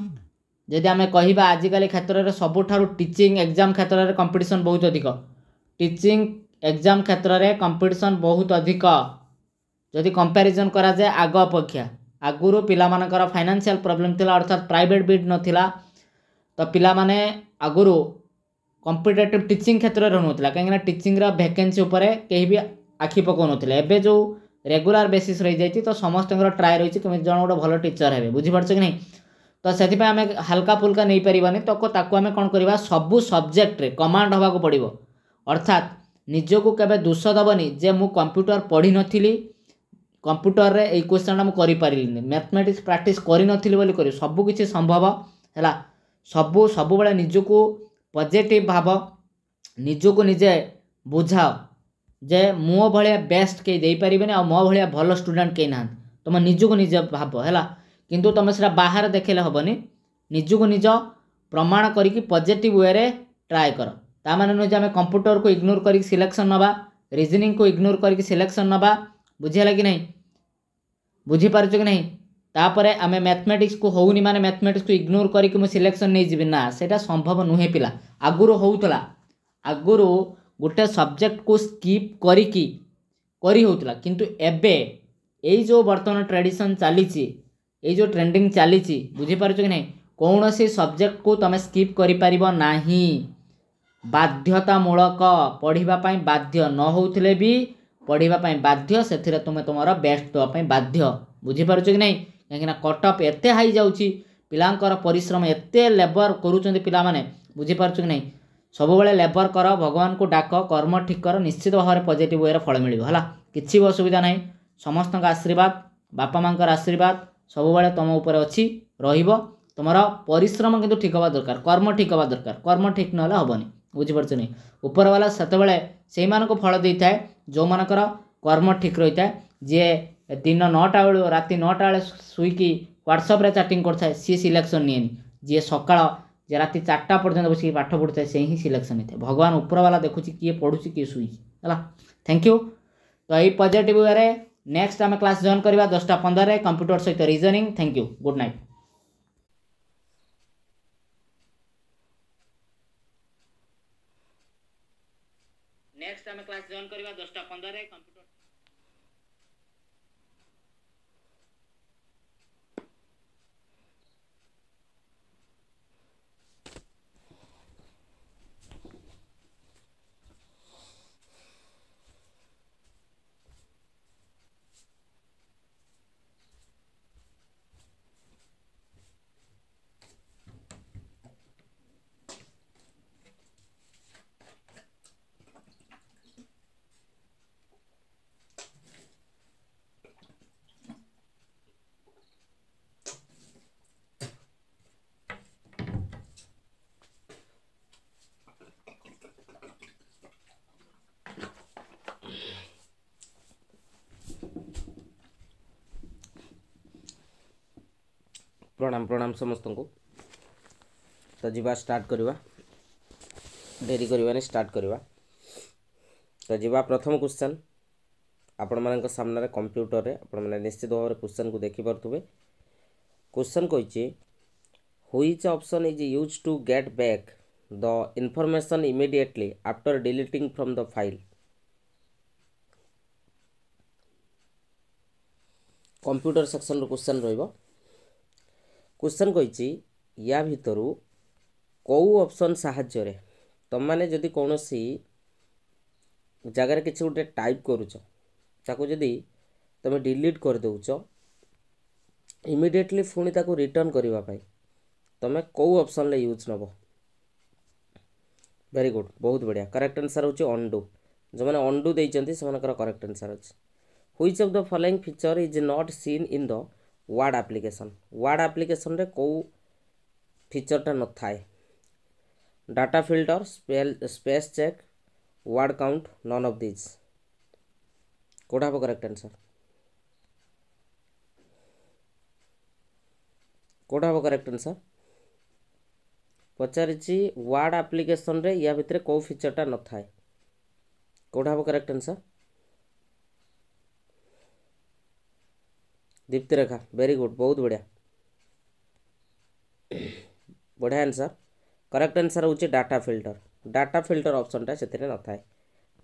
ଯଦି ଆମେ କହିବା ଆଜିକାଲି କ୍ଷେତ୍ରରେ ସବୁଠାରୁ ଟିଚିଂ ଏକ୍ଜାମ୍ କ୍ଷେତ୍ରରେ କମ୍ପିଟିସନ୍ ବହୁତ ଅଧିକ ଟିଚିଂ ଏକ୍ଜାମ୍ କ୍ଷେତ୍ରରେ କମ୍ପିଟିସନ୍ ବହୁତ ଅଧିକ ଯଦି କମ୍ପାରିଜନ୍ କରାଯାଏ ଆଗ ଅପେକ୍ଷା ଆଗରୁ ପିଲାମାନଙ୍କର ଫାଇନାନ୍ସିଆଲ୍ ପ୍ରୋବ୍ଲେମ୍ ଥିଲା ଅର୍ଥାତ୍ ପ୍ରାଇଭେଟ୍ ବିଟ୍ ନଥିଲା ତ ପିଲାମାନେ ଆଗରୁ କମ୍ପିଟେଟିଭ୍ ଟିଚିଂ କ୍ଷେତ୍ରରେ ରହୁନଥିଲା କାହିଁକିନା ଟିଚିଂର ଭ୍ୟାକେନ୍ସି ଉପରେ କେହି ବି ଆଖି ପକାଉନଥିଲେ ଏବେ ଯେଉଁ ରେଗୁଲାର ବେସିସ୍ ରହିଯାଇଛି ତ ସମସ୍ତଙ୍କର ଟ୍ରାଏ ରହିଛି କେମିତି ଜଣେ ଗୋଟେ ଭଲ ଟିଚର୍ ହେବେ ବୁଝିପାରୁଛ କି ନାହିଁ ତ ସେଥିପାଇଁ ଆମେ ହାଲକା ଫୁଲକା ନେଇପାରିବାନି ତ ତାକୁ ଆମେ କ'ଣ କରିବା ସବୁ ସବଜେକ୍ଟରେ କମାଣ୍ଡ ହେବାକୁ ପଡ଼ିବ ଅର୍ଥାତ୍ ନିଜକୁ କେବେ ଦୋଷ ଦେବନି ଯେ ମୁଁ କମ୍ପ୍ୟୁଟର ପଢ଼ିନଥିଲି କମ୍ପ୍ୟୁଟରରେ ଏଇ କ୍ୱେଶ୍ଚନ୍ଟା ମୁଁ କରିପାରିଲିନି ମ୍ୟାଥମେଟିକ୍ସ ପ୍ରାକ୍ଟିସ୍ କରିନଥିଲି ବୋଲି କରି ସବୁକିଛି ସମ୍ଭବ ହେଲା ସବୁ ସବୁବେଳେ ନିଜକୁ ପଜିଟିଭ୍ ଭାବ ନିଜକୁ ନିଜେ ବୁଝାଅ ଯେ ମୋ ଭଳିଆ ବେଷ୍ଟ କେହି ଦେଇପାରିବେନି ଆଉ ମୋ ଭଳିଆ ଭଲ ଷ୍ଟୁଡ଼େଣ୍ଟ କେହି ନାହାନ୍ତି ତୁମ ନିଜକୁ ନିଜେ ଭାବ ହେଲା କିନ୍ତୁ ତୁମେ ସେଇଟା ବାହାରେ ଦେଖେଇଲେ ହେବନି ନିଜକୁ ନିଜ ପ୍ରମାଣ କରିକି ପଜିଟିଭ୍ ୱେରେ ଟ୍ରାଏ କର ତା ମାନେ ନୁହେଁ ଯେ ଆମେ କମ୍ପ୍ୟୁଟରକୁ ଇଗ୍ନୋର କରିକି ସିଲେକ୍ସନ୍ ନେବା ରିଜନିଂକୁ ଇଗ୍ନୋର କରିକି ସିଲେକ୍ସନ୍ ନେବା ବୁଝିହେଲା କି ନାହିଁ ବୁଝିପାରୁଛ କି ନାହିଁ ତାପରେ ଆମେ ମ୍ୟାଥମେଟିକ୍ସକୁ ହେଉନି ମାନେ ମ୍ୟାଥମେଟିକ୍ସକୁ ଇଗ୍ନୋର କରିକି ମୁଁ ସିଲେକ୍ସନ୍ ନେଇଯିବି ନା ସେଇଟା ସମ୍ଭବ ନୁହେଁ ପିଲା ଆଗରୁ ହେଉଥିଲା ଆଗରୁ ଗୋଟେ ସବଜେକ୍ଟକୁ ସ୍କିପ୍ କରିକି କରି ହେଉଥିଲା କିନ୍ତୁ ଏବେ ଏଇ ଯେଉଁ ବର୍ତ୍ତମାନ ଟ୍ରାଡ଼ିସନ୍ ଚାଲିଛି ଏଇ ଯେଉଁ ଟ୍ରେଣ୍ଡିଂ ଚାଲିଛି ବୁଝିପାରୁଛ କି ନାହିଁ କୌଣସି ସବଜେକ୍ଟକୁ ତୁମେ ସ୍କିପ୍ କରିପାରିବ ନାହିଁ ବାଧ୍ୟତାମୂଳକ ପଢ଼ିବା ପାଇଁ ବାଧ୍ୟ ନ ହେଉଥିଲେ ବି ପଢ଼ିବା ପାଇଁ ବାଧ୍ୟ ସେଥିରେ ତୁମେ ତୁମର ବେଷ୍ଟ ଦେବା ପାଇଁ ବାଧ୍ୟ ବୁଝିପାରୁଛ କି ନାହିଁ କାହିଁକିନା କଟ୍ ଅଫ୍ ଏତେ ହାଇ ଯାଉଛି ପିଲାଙ୍କର ପରିଶ୍ରମ ଏତେ ଲେବର୍ କରୁଛନ୍ତି ପିଲାମାନେ ବୁଝିପାରୁଛ କି ନାହିଁ ସବୁବେଳେ ଲେବର୍ କର ଭଗବାନଙ୍କୁ ଡାକ କର୍ମ ଠିକ୍ କର ନିଶ୍ଚିତ ଭାବରେ ପଜିଟିଭ୍ ୱେରେ ଫଳ ମିଳିବ ହେଲା କିଛି ବି ଅସୁବିଧା ନାହିଁ ସମସ୍ତଙ୍କ ଆଶୀର୍ବାଦ ବାପା ମାଆଙ୍କର ଆଶୀର୍ବାଦ ସବୁବେଳେ ତୁମ ଉପରେ ଅଛି ରହିବ ତୁମର ପରିଶ୍ରମ କିନ୍ତୁ ଠିକ୍ ହେବା ଦରକାର କର୍ମ ଠିକ୍ ହେବା ଦରକାର କର୍ମ ଠିକ୍ ନହେଲେ ହେବନି ବୁଝିପାରୁଛ ନାହିଁ ଉପରବାଲା ସେତେବେଳେ ସେଇମାନଙ୍କୁ ଫଳ ଦେଇଥାଏ ଯେଉଁମାନଙ୍କର କର୍ମ ଠିକ୍ ରହିଥାଏ ଯିଏ ଦିନ ନଅଟା ବେଳୁ ରାତି ନଅଟା ବେଳେ ଶୋଇକି ହ୍ୱାଟ୍ସଆପ୍ରେ ଚାଟିଂ କରିଥାଏ ସିଏ ସିଲେକ୍ସନ୍ ନିଏନି ଯିଏ ସକାଳ जे राति चार्टा पर्यटन बस पाठ पढ़ुता है से ही सिलेक्शन होता है भगवान ऊपरवाला देखुच किए पढ़ुची किए सुई है थैंक यू तो यही पजिट वे नेक्स्ट आम क्लास जॉन करवा दसटा पंदर कंप्यूटर सहित reasoning thank you good night next आम क्लास जॉन करवा दसटा पंदर कंप्यूटर प्रणाम समस्त को तो जी स्टार्ट करवा डेरी करवानी स्टार्ट करवा तो जी प्रथम क्वेश्चन आपण मान कंप्यूटर आपण मैंने निश्चित भाव क्वेश्चन को देखिपे क्वेश्चन कही which option is use to get back the information immediately after deleting from the file computer section question रोक କୋଶ୍ଚନ୍ କହିଛି ୟା ଭିତରୁ କେଉଁ ଅପସନ୍ ସାହାଯ୍ୟରେ ତୁମମାନେ ଯଦି କୌଣସି ଜାଗାରେ କିଛି ଗୋଟେ ଟାଇପ୍ କରୁଛ ତାକୁ ଯଦି ତୁମେ ଡିଲିଟ୍ କରିଦେଉଛ ଇମିଡ଼ିଏଟଲି ପୁଣି ତାକୁ ରିଟର୍ଣ୍ଣ କରିବା ପାଇଁ ତୁମେ କେଉଁ ଅପସନ୍ରେ ୟୁଜ୍ ନେବ ଭେରି ଗୁଡ଼୍ ବହୁତ ବଢ଼ିଆ କରେକ୍ଟ ଆନ୍ସର୍ ହେଉଛି ଅଣ୍ଡୁ ଯେଉଁମାନେ ଅଣ୍ଡୁ ଦେଇଛନ୍ତି ସେମାନଙ୍କର କରେକ୍ଟ ଆନ୍ସର୍ ଅଛି which of the following feature is not seen in the word application word application कौ फिचरटा न थाए data filter spell space check word count none of these कौटा हम करेक्ट आंसर कौटा हम करेक्ट आंसर पचार वार्ड आप्लिकेसन या भितर कौ फिचरटा न थाए कौटा हम correct answer Dipti Rekha very good बहुत बढ़िया बढ़िया आंसर करेक्ट आंसर हूँ डाटा फिल्टर डाटा फिल्टर अपसनटा से ना थाए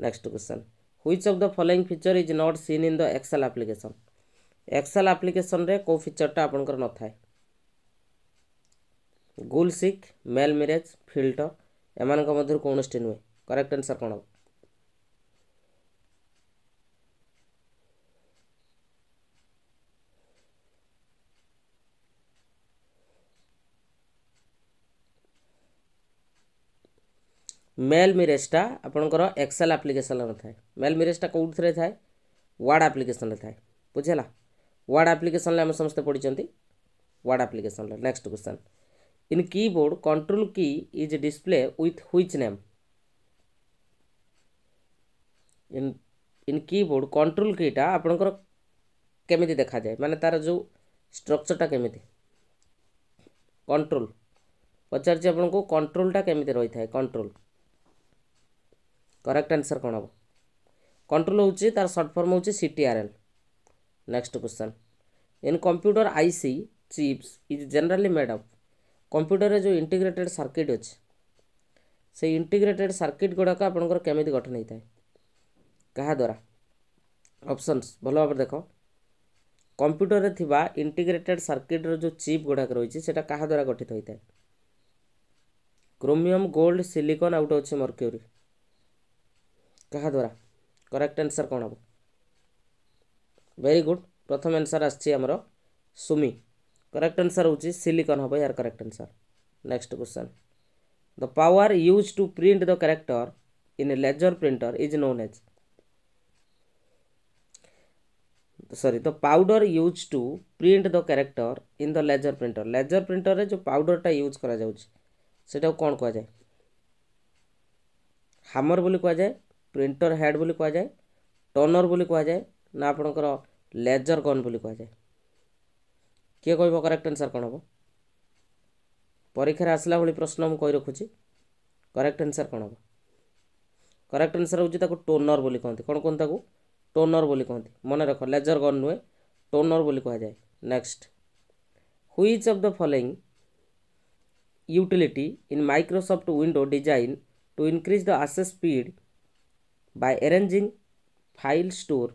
next question which of the following feature is not seen in the Excel application Excel application रे फिचरटा आप न थाए goal seek mail merge filter एम कौन କୌଣସିଟି ନୁହେଁ କରେକ୍ଟ ଆନ୍ସର୍ କ'ଣ मेल मिरेजटा आपणकर एक्सएल आप्लिकेसन थाए मेल मिरेजटा कौट थे थाए व्वाड आप्लिकेसन थाए बुझेगा वार्ड आप्लिकेसन आम समस्त पढ़ी word application next question in keyboard control key is display with which name in in keyboard control कीटा आपणकर केमी देखा जाए माने तार जो स्ट्रक्चरटा केमी कंट्रोल पचार कंट्रोलटा केमी रही था कंट्रोल କରେକ୍ଟ ଆନ୍ସର୍ କ'ଣ ହେବ କଣ୍ଟ୍ରୋଲ୍ ହେଉଛି ତା'ର ସର୍ଟ ଫର୍ମ ହେଉଛି C T R L next question in computer I C chips is generally made of କମ୍ପ୍ୟୁଟରରେ ଯେଉଁ ଇଣ୍ଟିଗ୍ରେଟେଡ଼୍ ସର୍କିଟ୍ ଅଛି ସେଇ ଇଣ୍ଟିଗ୍ରେଟେଡ଼୍ ସର୍କିଟ୍ ଗୁଡ଼ାକ ଆପଣଙ୍କର କେମିତି ଗଠନ ହୋଇଥାଏ କାହା ଦ୍ୱାରା ଅପସନ୍ସ ଭଲ ଭାବରେ ଦେଖ କମ୍ପ୍ୟୁଟରରେ ଥିବା ଇଣ୍ଟିଗ୍ରେଟେଡ଼୍ ସର୍କିଟ୍ର ଯେଉଁ ଚିପ୍ ଗୁଡ଼ାକ ରହିଛି ସେଇଟା କାହା ଦ୍ୱାରା ଗଠିତ ହୋଇଥାଏ କ୍ରୋମିୟମ୍ ଗୋଲ୍ଡ ସିଲିକନ୍ ଆଉ ଗୋଟେ ଅଛି ମର୍କ୍ୟୁରୀ କାହା ଦ୍ୱାରା କରେକ୍ଟ ଆନ୍ସର୍ କ'ଣ ହେବ ଭେରି ଗୁଡ଼୍ ପ୍ରଥମ ଆନ୍ସର୍ ଆସିଛି ଆମର ସୁମି କରେକ୍ଟ ଆନ୍ସର୍ ହେଉଛି ସିଲିକନ୍ ହେବ ଏହାର correct answer next question the power use to print the character in a laser printer is known as sorry the powder use to print the character in the laser printer laser printer रे जो powder टा use करा जाउछ सेटा कोन कहवा जाय hammer बोली कहवा जाय ପ୍ରିଣ୍ଟର ହେଡ଼୍ ବୋଲି କୁହାଯାଏ ଟର୍ନର୍ ବୋଲି କୁହାଯାଏ ନା ଆପଣଙ୍କର ଲେଜର୍ ଗନ୍ ବୋଲି କୁହାଯାଏ କିଏ କହିବ କରେକ୍ଟ ଆନ୍ସର୍ କ'ଣ ହେବ ପରୀକ୍ଷାରେ ଆସିଲା ଭଳି ପ୍ରଶ୍ନ ମୁଁ କହି ରଖୁଛି କରେକ୍ଟ ଆନ୍ସର୍ କ'ଣ ହେବ କରେକ୍ଟ ଆନ୍ସର୍ ହେଉଛି ତାକୁ ଟୋନର୍ ବୋଲି କହନ୍ତି କ'ଣ କୁହନ୍ତି ତାକୁ ଟୋନର୍ ବୋଲି କହନ୍ତି ମନେ ରଖ ଲେଜର୍ ଗନ୍ ନୁହେଁ ଟୋନର୍ ବୋଲି କୁହାଯାଏ next which of the following utility in Microsoft window design to increase the access speed by arranging file store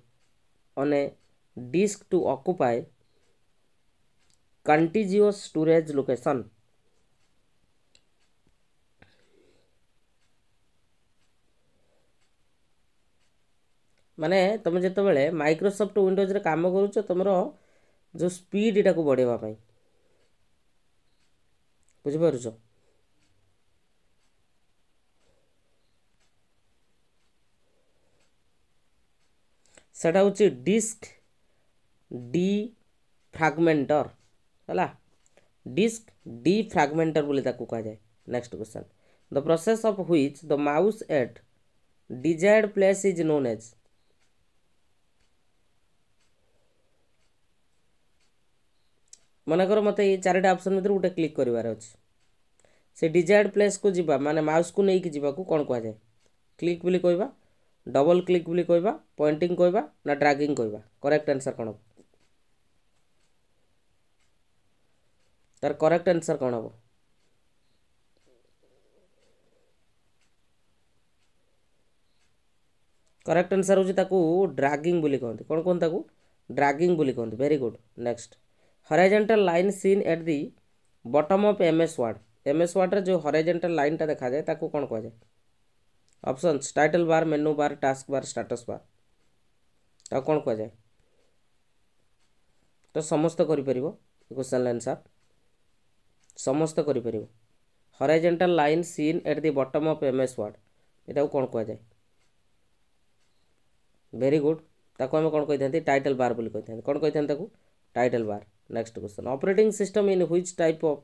on a disk to occupy contiguous storage location. ମାନେ ତୁମେ ଯେତେବେଳେ ମାଇକ୍ରୋସଫ୍ଟ ୱିଣ୍ଡୋଜରେ କାମ କରୁଛ ତୁମର ଯେଉଁ ସ୍ପିଡ଼୍ ଏଟାକୁ ବଢ଼େଇବା ପାଇଁ ବୁଝିପାରୁଛ सेटा हूँ डिस्क डी फ्रागमेंटर है डिस्क डी फ्रागमेंटर बोली कह जाए next question the process of which the mouse at desired place is known as मनकर मत यारिटा अप्सन भर गोटे क्लिक करार अच्छे से डिजायर्ड प्लेस को जी माने माउस को लेकिन जी कौन क्या क्लिक बोली कहवा ଡବଲ୍ କ୍ଲିକ୍ ବୋଲି କହିବା ପଏଣ୍ଟିଂ କହିବା ନା ଡ୍ରାଗିଂ କହିବା କରେକ୍ଟ ଆନ୍ସର୍ କ'ଣ ହେବ ତାର କରେକ୍ଟ ଆନ୍ସର୍ କ'ଣ ହେବ କରେକ୍ଟ ଆନ୍ସର୍ ହେଉଛି ତାକୁ ଡ୍ରାଗିଂ ବୋଲି କହନ୍ତି କ'ଣ କୁହନ୍ତି ତାକୁ ଡ୍ରାଗିଂ ବୋଲି କହନ୍ତି very good next horizontal line seen at the bottom of M S Word M S ୱାର୍ଡ଼ରେ ଯେଉଁ ହରାଇଜେଣ୍ଟାଲ ଲାଇନ୍ଟା ଦେଖାଯାଏ ତାକୁ କ'ଣ କୁହାଯାଏ options title bar menu bar task bar status bar ତାକୁ କ'ଣ କୁହାଯାଏ ତ ସମସ୍ତ କରିପାରିବ କ୍ୱେଶ୍ଚନ୍ ଆନ୍ସର୍ ସମସ୍ତ କରିପାରିବ horizontal line seen at the bottom of M S Word ଏଟାକୁ କ'ଣ କୁହାଯାଏ ଭେରି ଗୁଡ଼୍ ତାକୁ ଆମେ କ'ଣ କହିଥାନ୍ତି ଟାଇଟଲ୍ ବାର୍ ବୋଲି କହିଥାନ୍ତି କ'ଣ କହିଥାନ୍ତି ତାକୁ title bar next question operating system in which type of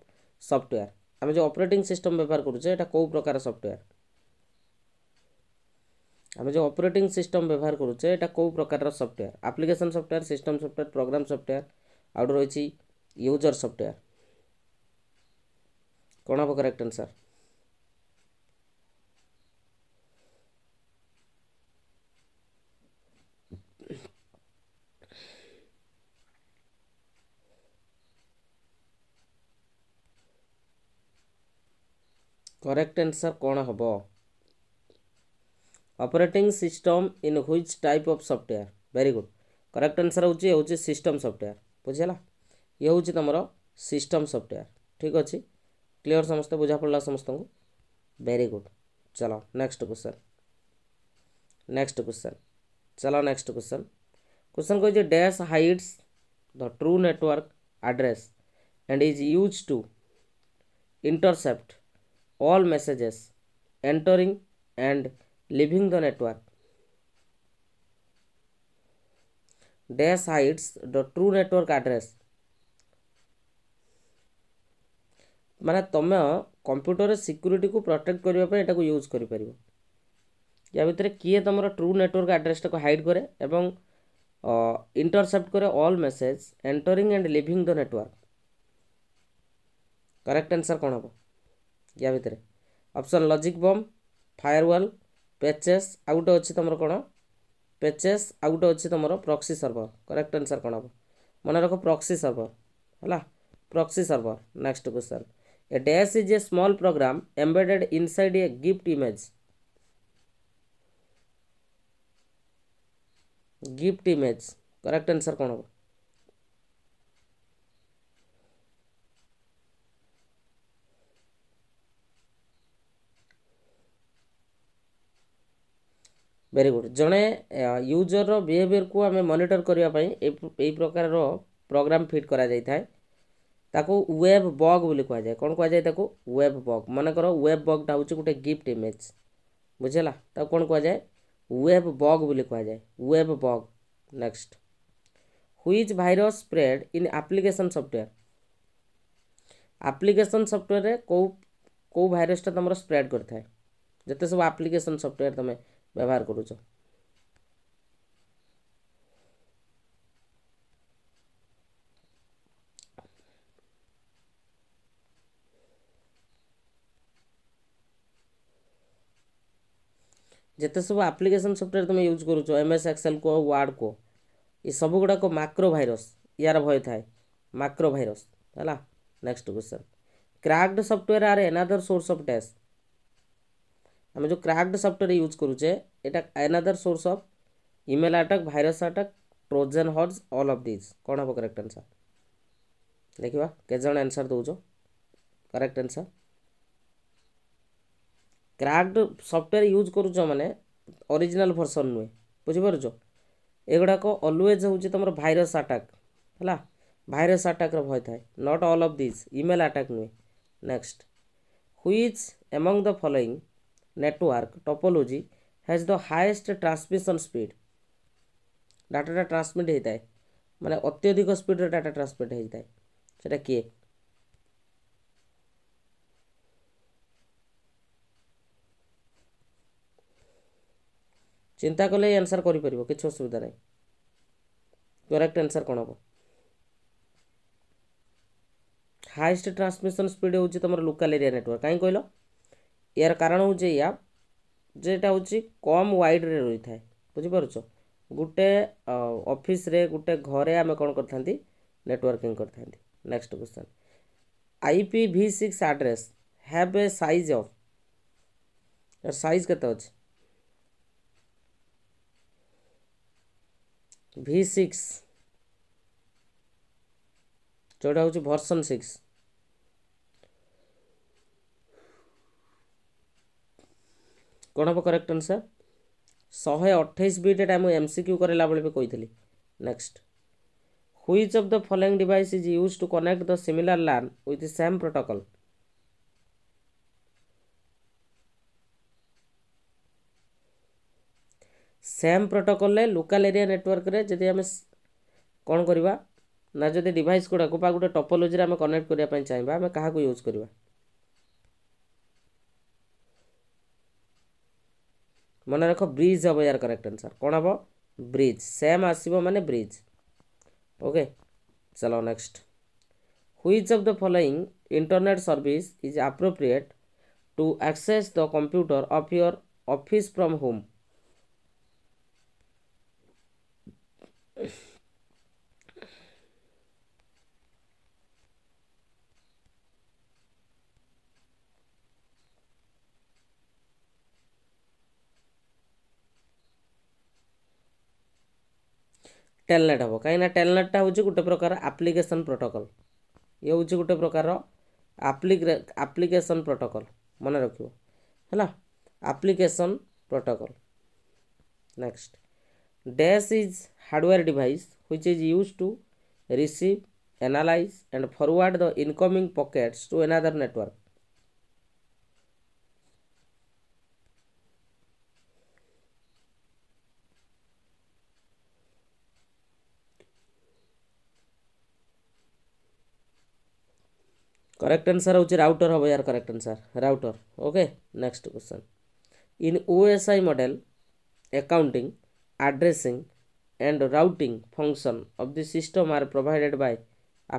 software ଆମେ ଯେଉଁ ଅପରେଟିଂ ସିଷ୍ଟମ୍ ବ୍ୟବହାର କରୁଛେ ଏଇଟା କେଉଁ ପ୍ରକାର ସଫ୍ଟୱେୟାର୍ ଆମେ ଯେଉଁ ଅପରେଟିଂ ସିଷ୍ଟମ୍ ବ୍ୟବହାର କରୁଛେ ଏଇଟା କେଉଁ ପ୍ରକାରର software application software system software program software ଆଉ ଗୋଟେ ରହିଛି ୟୁଜର୍ ସଫ୍ଟୱେୟାର କ'ଣ ହେବ କରେକ୍ଟ ଆନ୍ସର୍ କରେକ୍ଟ ଆନ୍ସର୍ କ'ଣ ହେବ operating system in which type of software very good correct answer हूँ सिस्टम सफ्टवेयर बुझेगा ये हूँ तुम सिस्टम सफ्टवेयर ठीक अच्छे क्लीयर समस्त बुझा पड़ा समस्त को भेरी गुड चलो नेक्स्ट क्वेश्चन नेक्स्ट क्वेश्चन चलो नेक्स्ट क्वेश्चन क्वेश्चन कहे dash hides the true network address and is use to intercept all messages entering and living the network dash hides the true network address মানে তম computer security কো protect করিবা পই এটা কো use করি পারিবো যা ভিতর কি এ তমৰ ट्रू নেটওয়ার্ক এড্রেস তক হাইড করে এবং ইন্টারসেপ্ট করে all message entering and leaving the network correct answer কোন হবো যা ভিতর option logic bomb firewall patches ଆଉ ଗୋଟେ ଅଛି ତୁମର କ'ଣ ପେଚେସ୍ ଆଉ ଗୋଟେ ଅଛି ତୁମର ପ୍ରକ୍ସି ସର୍ଭର କରେକ୍ଟ ଆନ୍ସର୍ କ'ଣ ହେବ ମନେ ରଖ ପ୍ରକ୍ସି ସର୍ଭର ହେଲା proxy server next question a dash is a small program embedded inside a gift image gift image correct answer କ'ଣ ହେବ वेरी गुड जड़े यूजर रिहेवियर को आम मनिटर करने प्रकार प्रोग्राम फिट कर वेब बग बोली कह जाए कौन कह जाए वेब बग मनकर वेब बगटा हूँ गोटे गिफ्ट इमेज बुझेगा कौन क्या जाए वेब बग बोली कह जाए web bug next which virus spread in application software application software कौ कौ भाइरसटा तुम स्प्रेड करते सब आप्लिकेसन सफ्टवेयर तुम्हें व्यवहार करुच जिते सब आप्लिकेसन सफ्टवेयर तुम यूज करुच एम एस एक्सएल को वार्ड को ये सब गुड़ाक माक्रो भाइर यार भय था माक्रो भाइर है next question cracked software are another source of dash आम जो क्राक्ड सफ्टवेयर यूज करुचे यहाँ another source of email attack virus attack Trojan horse all of these कौन हम करेक्ट आंसर देखा केज आंसर दौ correct answer cracked software use करुच मैंने ओरिजिनल भर्सन नुहे बुझीपार एगुड़ाक अलवेज हूँ तुम भाइरस आटाक है भाइरस आटाक्र भय था not all of these email attack नुहे next which among the following network topology has the highest transmission speed data টা ট্রান্সমিট হইতায় মানে অত্যধিক স্পিডরে ডাটা ট্রান্সমিট হইতায় সেটা কি চিন্তা কলে আনসার করি পারিব কিছু অসুবিধা নাই करेक्ट आंसर कौन हम हाएस्ट ट्रांसमिशन स्पीड हूँ तुम लोकाल एरिया नेटवर्क कहीं कहल यार कारण हूँ या जेटा हूँ कम व्वे रही था बुझिप गोटे अफिस गोटे घरे आम कौन networking next question IP v six address have a size of सैज के भि सिक्स जोटा हूँ भर्सन सिक्स କ'ଣ ହେବ କରେକ୍ଟ ଆନ୍ସର୍ ଶହେ ଅଠେଇଶ ବିଟ୍ ଏଇଟା ମୁଁ ଏମ୍ ସି କ୍ୟୁ କରେଇଲା ବେଳେ ବି କହିଥିଲି next which of the following device is use to connect the similar LAN with same protocol same ପ୍ରୋଟୋକଲ୍ରେ ଲୋକାଲ୍ ଏରିଆ ନେଟୱାର୍କରେ ଯଦି ଆମେ କ'ଣ କରିବା ନା ଯଦି ଡିଭାଇସ୍ ଗୁଡ଼ାକୁ ବା ଗୋଟେ ଟପୋଲୋଜିରେ ଆମେ କନେକ୍ଟ କରିବା ପାଇଁ ଚାହିଁବା ଆମେ କାହାକୁ ୟୁଜ୍ କରିବା ମନେ ରଖ ବ୍ରିଜ୍ ହେବ ୟାର କରେକ୍ଟ ଆନ୍ସର୍ କ'ଣ ହେବ ବ୍ରିଜ୍ ସେମ୍ ଆସିବ ମାନେ ବ୍ରିଜ୍ ଓକେ ଚାଲ next which of the following internet service is appropriate to access the computer of your office from home Telnet ହେବ କାହିଁକିନା ଟେଲନେଟ୍ଟା ହେଉଛି ଗୋଟେ ପ୍ରକାର ଆପ୍ଲିକେସନ୍ ପ୍ରୋଟୋକଲ୍ ଇଏ ହେଉଛି ଗୋଟେ ପ୍ରକାର ଆପ୍ଲିକେସନ୍ ପ୍ରୋଟୋକଲ୍ ମନେ ରଖିବ ହେଲା application protocol next dash is hardware device which is use to receive analyze and forward the incoming packets to another network correct answer हूँ राउटर हम यार correct answer router okay next question in O S I model accounting addressing and routing function of the system are provided by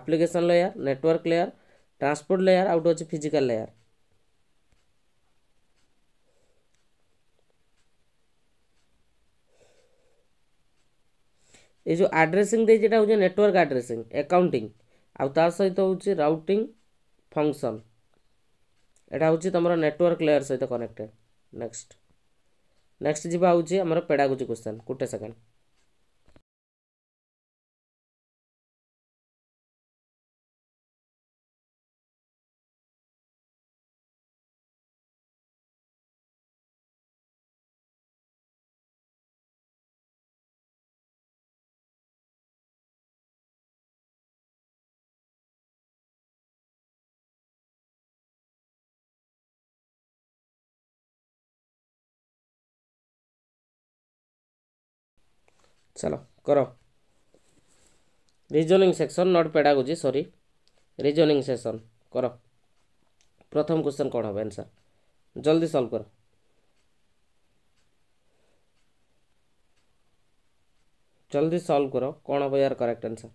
application layer network layer transport layer आउट हो physical layer ये जो addressing दे network addressing accounting आ सहित हूँ routing function ଏଇଟା ହେଉଛି ତୁମର ନେଟୱାର୍କ ଲେୟାର ସହିତ କନେକ୍ଟେଡ଼ ନେକ୍ସଟ ନେକ୍ସଟ ଯିବା ହେଉଛି ଆମର ପେଡ଼ାଗୋଜି କ୍ୱେଶ୍ଚନ୍ ଗୋଟେ ସେକେଣ୍ଡ चलो करो reasoning section not pedagogy sorry reasoning section करो प्रथम क्वेश्चन कौन है आंसर जल्दी सॉल्व करो जल्दी सॉल्व करो कौन हम यार करेक्ट आंसर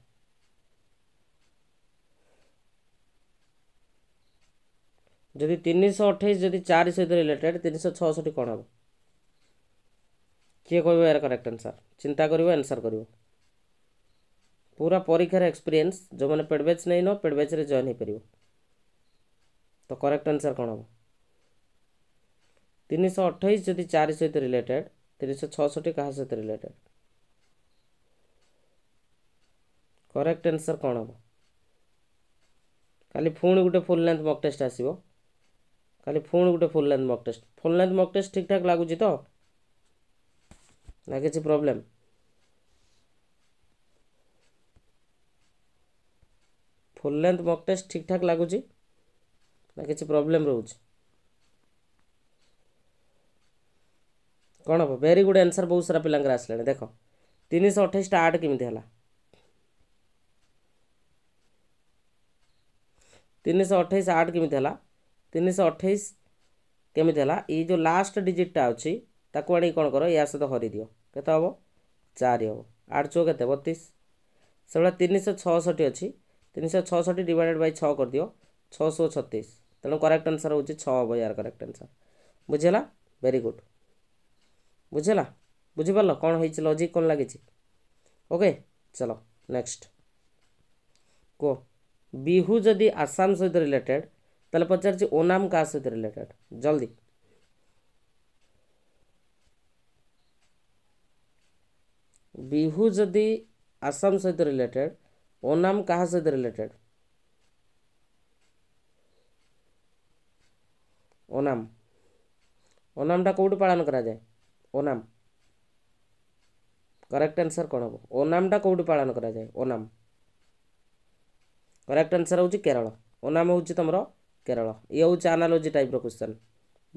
जदि तीन शौ अठाईस जदि चार सहित रिलेटेड तीन शौ छठी कौन हम କିଏ କହିବ ଏହାର କରେକ୍ଟ ଆନ୍ସର୍ ଚିନ୍ତା କରିବ ଆନ୍ସର୍ କରିବ ପୁରା ପରୀକ୍ଷାର ଏକ୍ସପିରିଏନ୍ସ ଯେଉଁମାନେ ପେଡ଼୍ ବ୍ୟାଚ୍ ନେଇନ ପେଡ଼୍ ବ୍ୟାଚ୍ରେ ଜଏନ୍ ହୋଇପାରିବ ତ କରେକ୍ଟ ଆନ୍ସର୍ କ'ଣ ହେବ ତିନିଶହ ଅଠେଇଶ ଯଦି ଚାରି ସହିତ ରିଲେଟେଡ଼୍ ତିନିଶହ ଛଅଷଠି କାହା ସହିତ ରିଲେଟେଡ଼୍ କରେକ୍ଟ ଆନ୍ସର୍ କ'ଣ ହେବ କାଲି ପୁଣି ଗୋଟେ ଫୁଲ୍ ଲେନ୍ଥ ମକ୍ ଟେଷ୍ଟ ଆସିବ କାଲି ପୁଣି ଗୋଟେ full length mock test full length mock test ଠିକ୍ଠାକ୍ ଲାଗୁଛି ତ ना कि problem full length mock test ठीक ठाक लगुच ना कि प्रॉब्लम रोच कौन हम भेरी गुड आंसर बहुत सारा पिला आस देख तीन शौ अठाईटा आर्ट कमी है तीन शौ अठाई आर्ट कमी है तीन शौ अठाई कमी है ये जो लास्ट डिजिटा अच्छी ताकू आने कौन कर या सहित तो हरी दिया କେତେ ହେବ ଚାରି ହେବ ଆଠ ଛଅ କେତେ ବତିଶ ସେଭଳିଆ ତିନିଶହ ଛଅଷଠି ଅଛି ତିନିଶହ ଛଅଷଠି ଡିଭାଇଡ଼େଡ଼ ବାଇ ଛଅ କରିଦିଅ ଛଅଶହ ଛତିଶ ତେଣୁ କରେକ୍ଟ ଆନ୍ସର୍ ହେଉଛି ଛଅ ହେବ ଏହାର କରେକ୍ଟ ଆନ୍ସର୍ ବୁଝିହେଲା ଭେରି ଗୁଡ଼୍ ବୁଝିହେଲା ବୁଝିପାରିଲ କ'ଣ ହେଇଛି ଲଜିକ୍ କ'ଣ ଲାଗିଛି ଓକେ ଚାଲ ନେକ୍ସଟ କୁହ ବିହୁ ଯଦି ଆସାମ ସହିତ ରିଲେଟେଡ୍ ତାହେଲେ ପଚାରିଛି ଓନାମ୍ କାହା ସହିତ ରିଲେଟେଡ୍ ଜଲ୍ଦି ବିହୁ ଯଦି ଆସାମ ସହିତ ରିଲେଟେଡ଼୍ ଓନାମ କାହା ସହିତ ରିଲେଟେଡ଼୍ ଓନାମ ଓନାମଟା କେଉଁଠି ପାଳନ କରାଯାଏ ଓନାମ କରେକ୍ଟ ଆନ୍ସର୍ କ'ଣ ହେବ ଓନାମଟା କେଉଁଠି ପାଳନ କରାଯାଏ ଓନାମ କରେକ୍ଟ ଆନ୍ସର୍ ହେଉଛି କେରଳ ଓନାମ ହେଉଛି ତୁମର କେରଳ ଇଏ ହେଉଛି ଆନାଲୋଜି ଟାଇପ୍ର କ୍ୱେଶ୍ଚନ୍